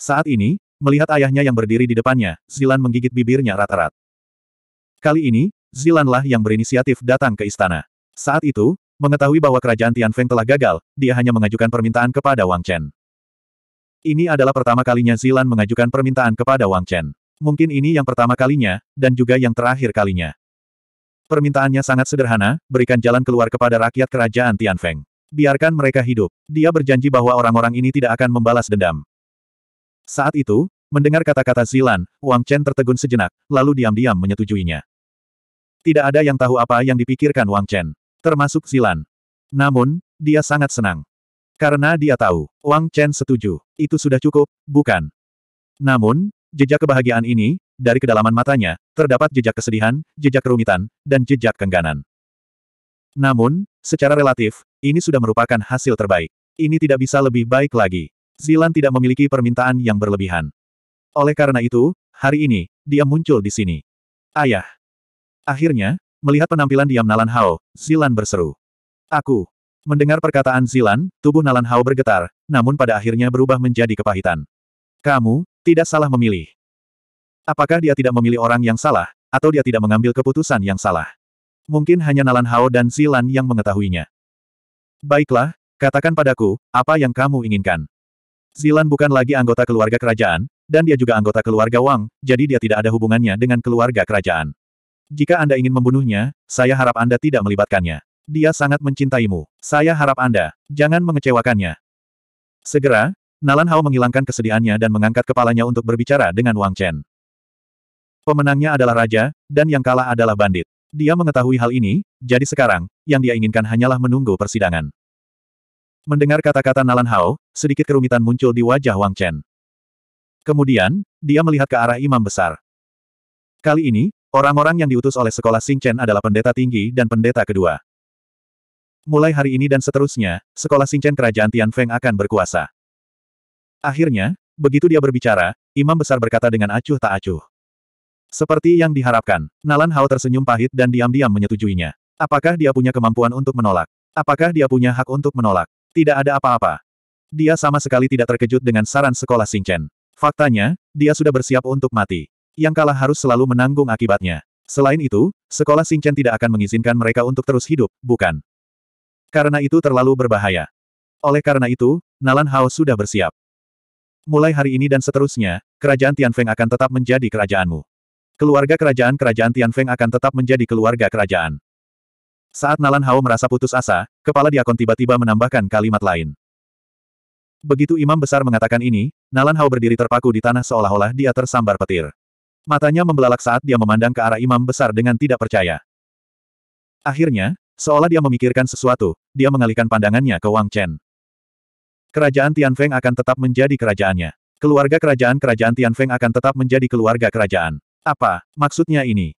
Saat ini, melihat ayahnya yang berdiri di depannya, Zilan menggigit bibirnya rata-rat. Kali ini, Zilanlah yang berinisiatif datang ke istana. Saat itu, mengetahui bahwa kerajaan Tianfeng telah gagal, dia hanya mengajukan permintaan kepada Wang Chen. Ini adalah pertama kalinya Zilan mengajukan permintaan kepada Wang Chen. Mungkin ini yang pertama kalinya, dan juga yang terakhir kalinya. Permintaannya sangat sederhana, berikan jalan keluar kepada rakyat kerajaan Tianfeng. Biarkan mereka hidup. Dia berjanji bahwa orang-orang ini tidak akan membalas dendam. Saat itu, mendengar kata-kata Zilan, Wang Chen tertegun sejenak, lalu diam-diam menyetujuinya. Tidak ada yang tahu apa yang dipikirkan Wang Chen, termasuk Zilan. Namun, dia sangat senang. Karena dia tahu, Wang Chen setuju, itu sudah cukup, bukan? Namun, jejak kebahagiaan ini, dari kedalaman matanya, terdapat jejak kesedihan, jejak kerumitan, dan jejak kengganan. Namun, secara relatif, ini sudah merupakan hasil terbaik. Ini tidak bisa lebih baik lagi. Zilan tidak memiliki permintaan yang berlebihan. Oleh karena itu, hari ini, dia muncul di sini. Ayah. Akhirnya, melihat penampilan diam Nalan Hao, Zilan berseru. Aku. Mendengar perkataan Zilan, tubuh Nalan Hao bergetar, namun pada akhirnya berubah menjadi kepahitan. Kamu, tidak salah memilih. Apakah dia tidak memilih orang yang salah, atau dia tidak mengambil keputusan yang salah? Mungkin hanya Nalan Hao dan Zilan yang mengetahuinya. Baiklah, katakan padaku, apa yang kamu inginkan. Zilan bukan lagi anggota keluarga kerajaan, dan dia juga anggota keluarga Wang, jadi dia tidak ada hubungannya dengan keluarga kerajaan. Jika Anda ingin membunuhnya, saya harap Anda tidak melibatkannya. Dia sangat mencintaimu. Saya harap Anda, jangan mengecewakannya. Segera, Nalan Hao menghilangkan kesedihannya dan mengangkat kepalanya untuk berbicara dengan Wang Chen. Pemenangnya adalah raja, dan yang kalah adalah bandit. Dia mengetahui hal ini, jadi sekarang, yang dia inginkan hanyalah menunggu persidangan. Mendengar kata-kata Nalan Hao, sedikit kerumitan muncul di wajah Wang Chen. Kemudian, dia melihat ke arah imam besar. Kali ini, orang-orang yang diutus oleh sekolah Sing Chen adalah pendeta tinggi dan pendeta kedua mulai hari ini dan seterusnya, sekolah Singchen kerajaan Tian Feng akan berkuasa. Akhirnya, begitu dia berbicara, imam besar berkata dengan acuh tak acuh. Seperti yang diharapkan, Nalan Hao tersenyum pahit dan diam-diam menyetujuinya. Apakah dia punya kemampuan untuk menolak? Apakah dia punya hak untuk menolak? Tidak ada apa-apa. Dia sama sekali tidak terkejut dengan saran sekolah Singchen. Faktanya, dia sudah bersiap untuk mati. Yang kalah harus selalu menanggung akibatnya. Selain itu, sekolah Singchen tidak akan mengizinkan mereka untuk terus hidup, bukan? Karena itu terlalu berbahaya. Oleh karena itu, Nalan Hao sudah bersiap. Mulai hari ini dan seterusnya, kerajaan Tianfeng akan tetap menjadi kerajaanmu. Keluarga kerajaan-kerajaan Tianfeng akan tetap menjadi keluarga kerajaan. Saat Nalan Hao merasa putus asa, kepala diakon tiba-tiba menambahkan kalimat lain. Begitu imam besar mengatakan ini, Nalan Hao berdiri terpaku di tanah seolah-olah dia tersambar petir. Matanya membelalak saat dia memandang ke arah imam besar dengan tidak percaya. Akhirnya, Seolah dia memikirkan sesuatu, dia mengalihkan pandangannya ke Wang Chen. Kerajaan Tian Feng akan tetap menjadi kerajaannya. Keluarga kerajaan kerajaan Tian Feng akan tetap menjadi keluarga kerajaan. Apa maksudnya ini?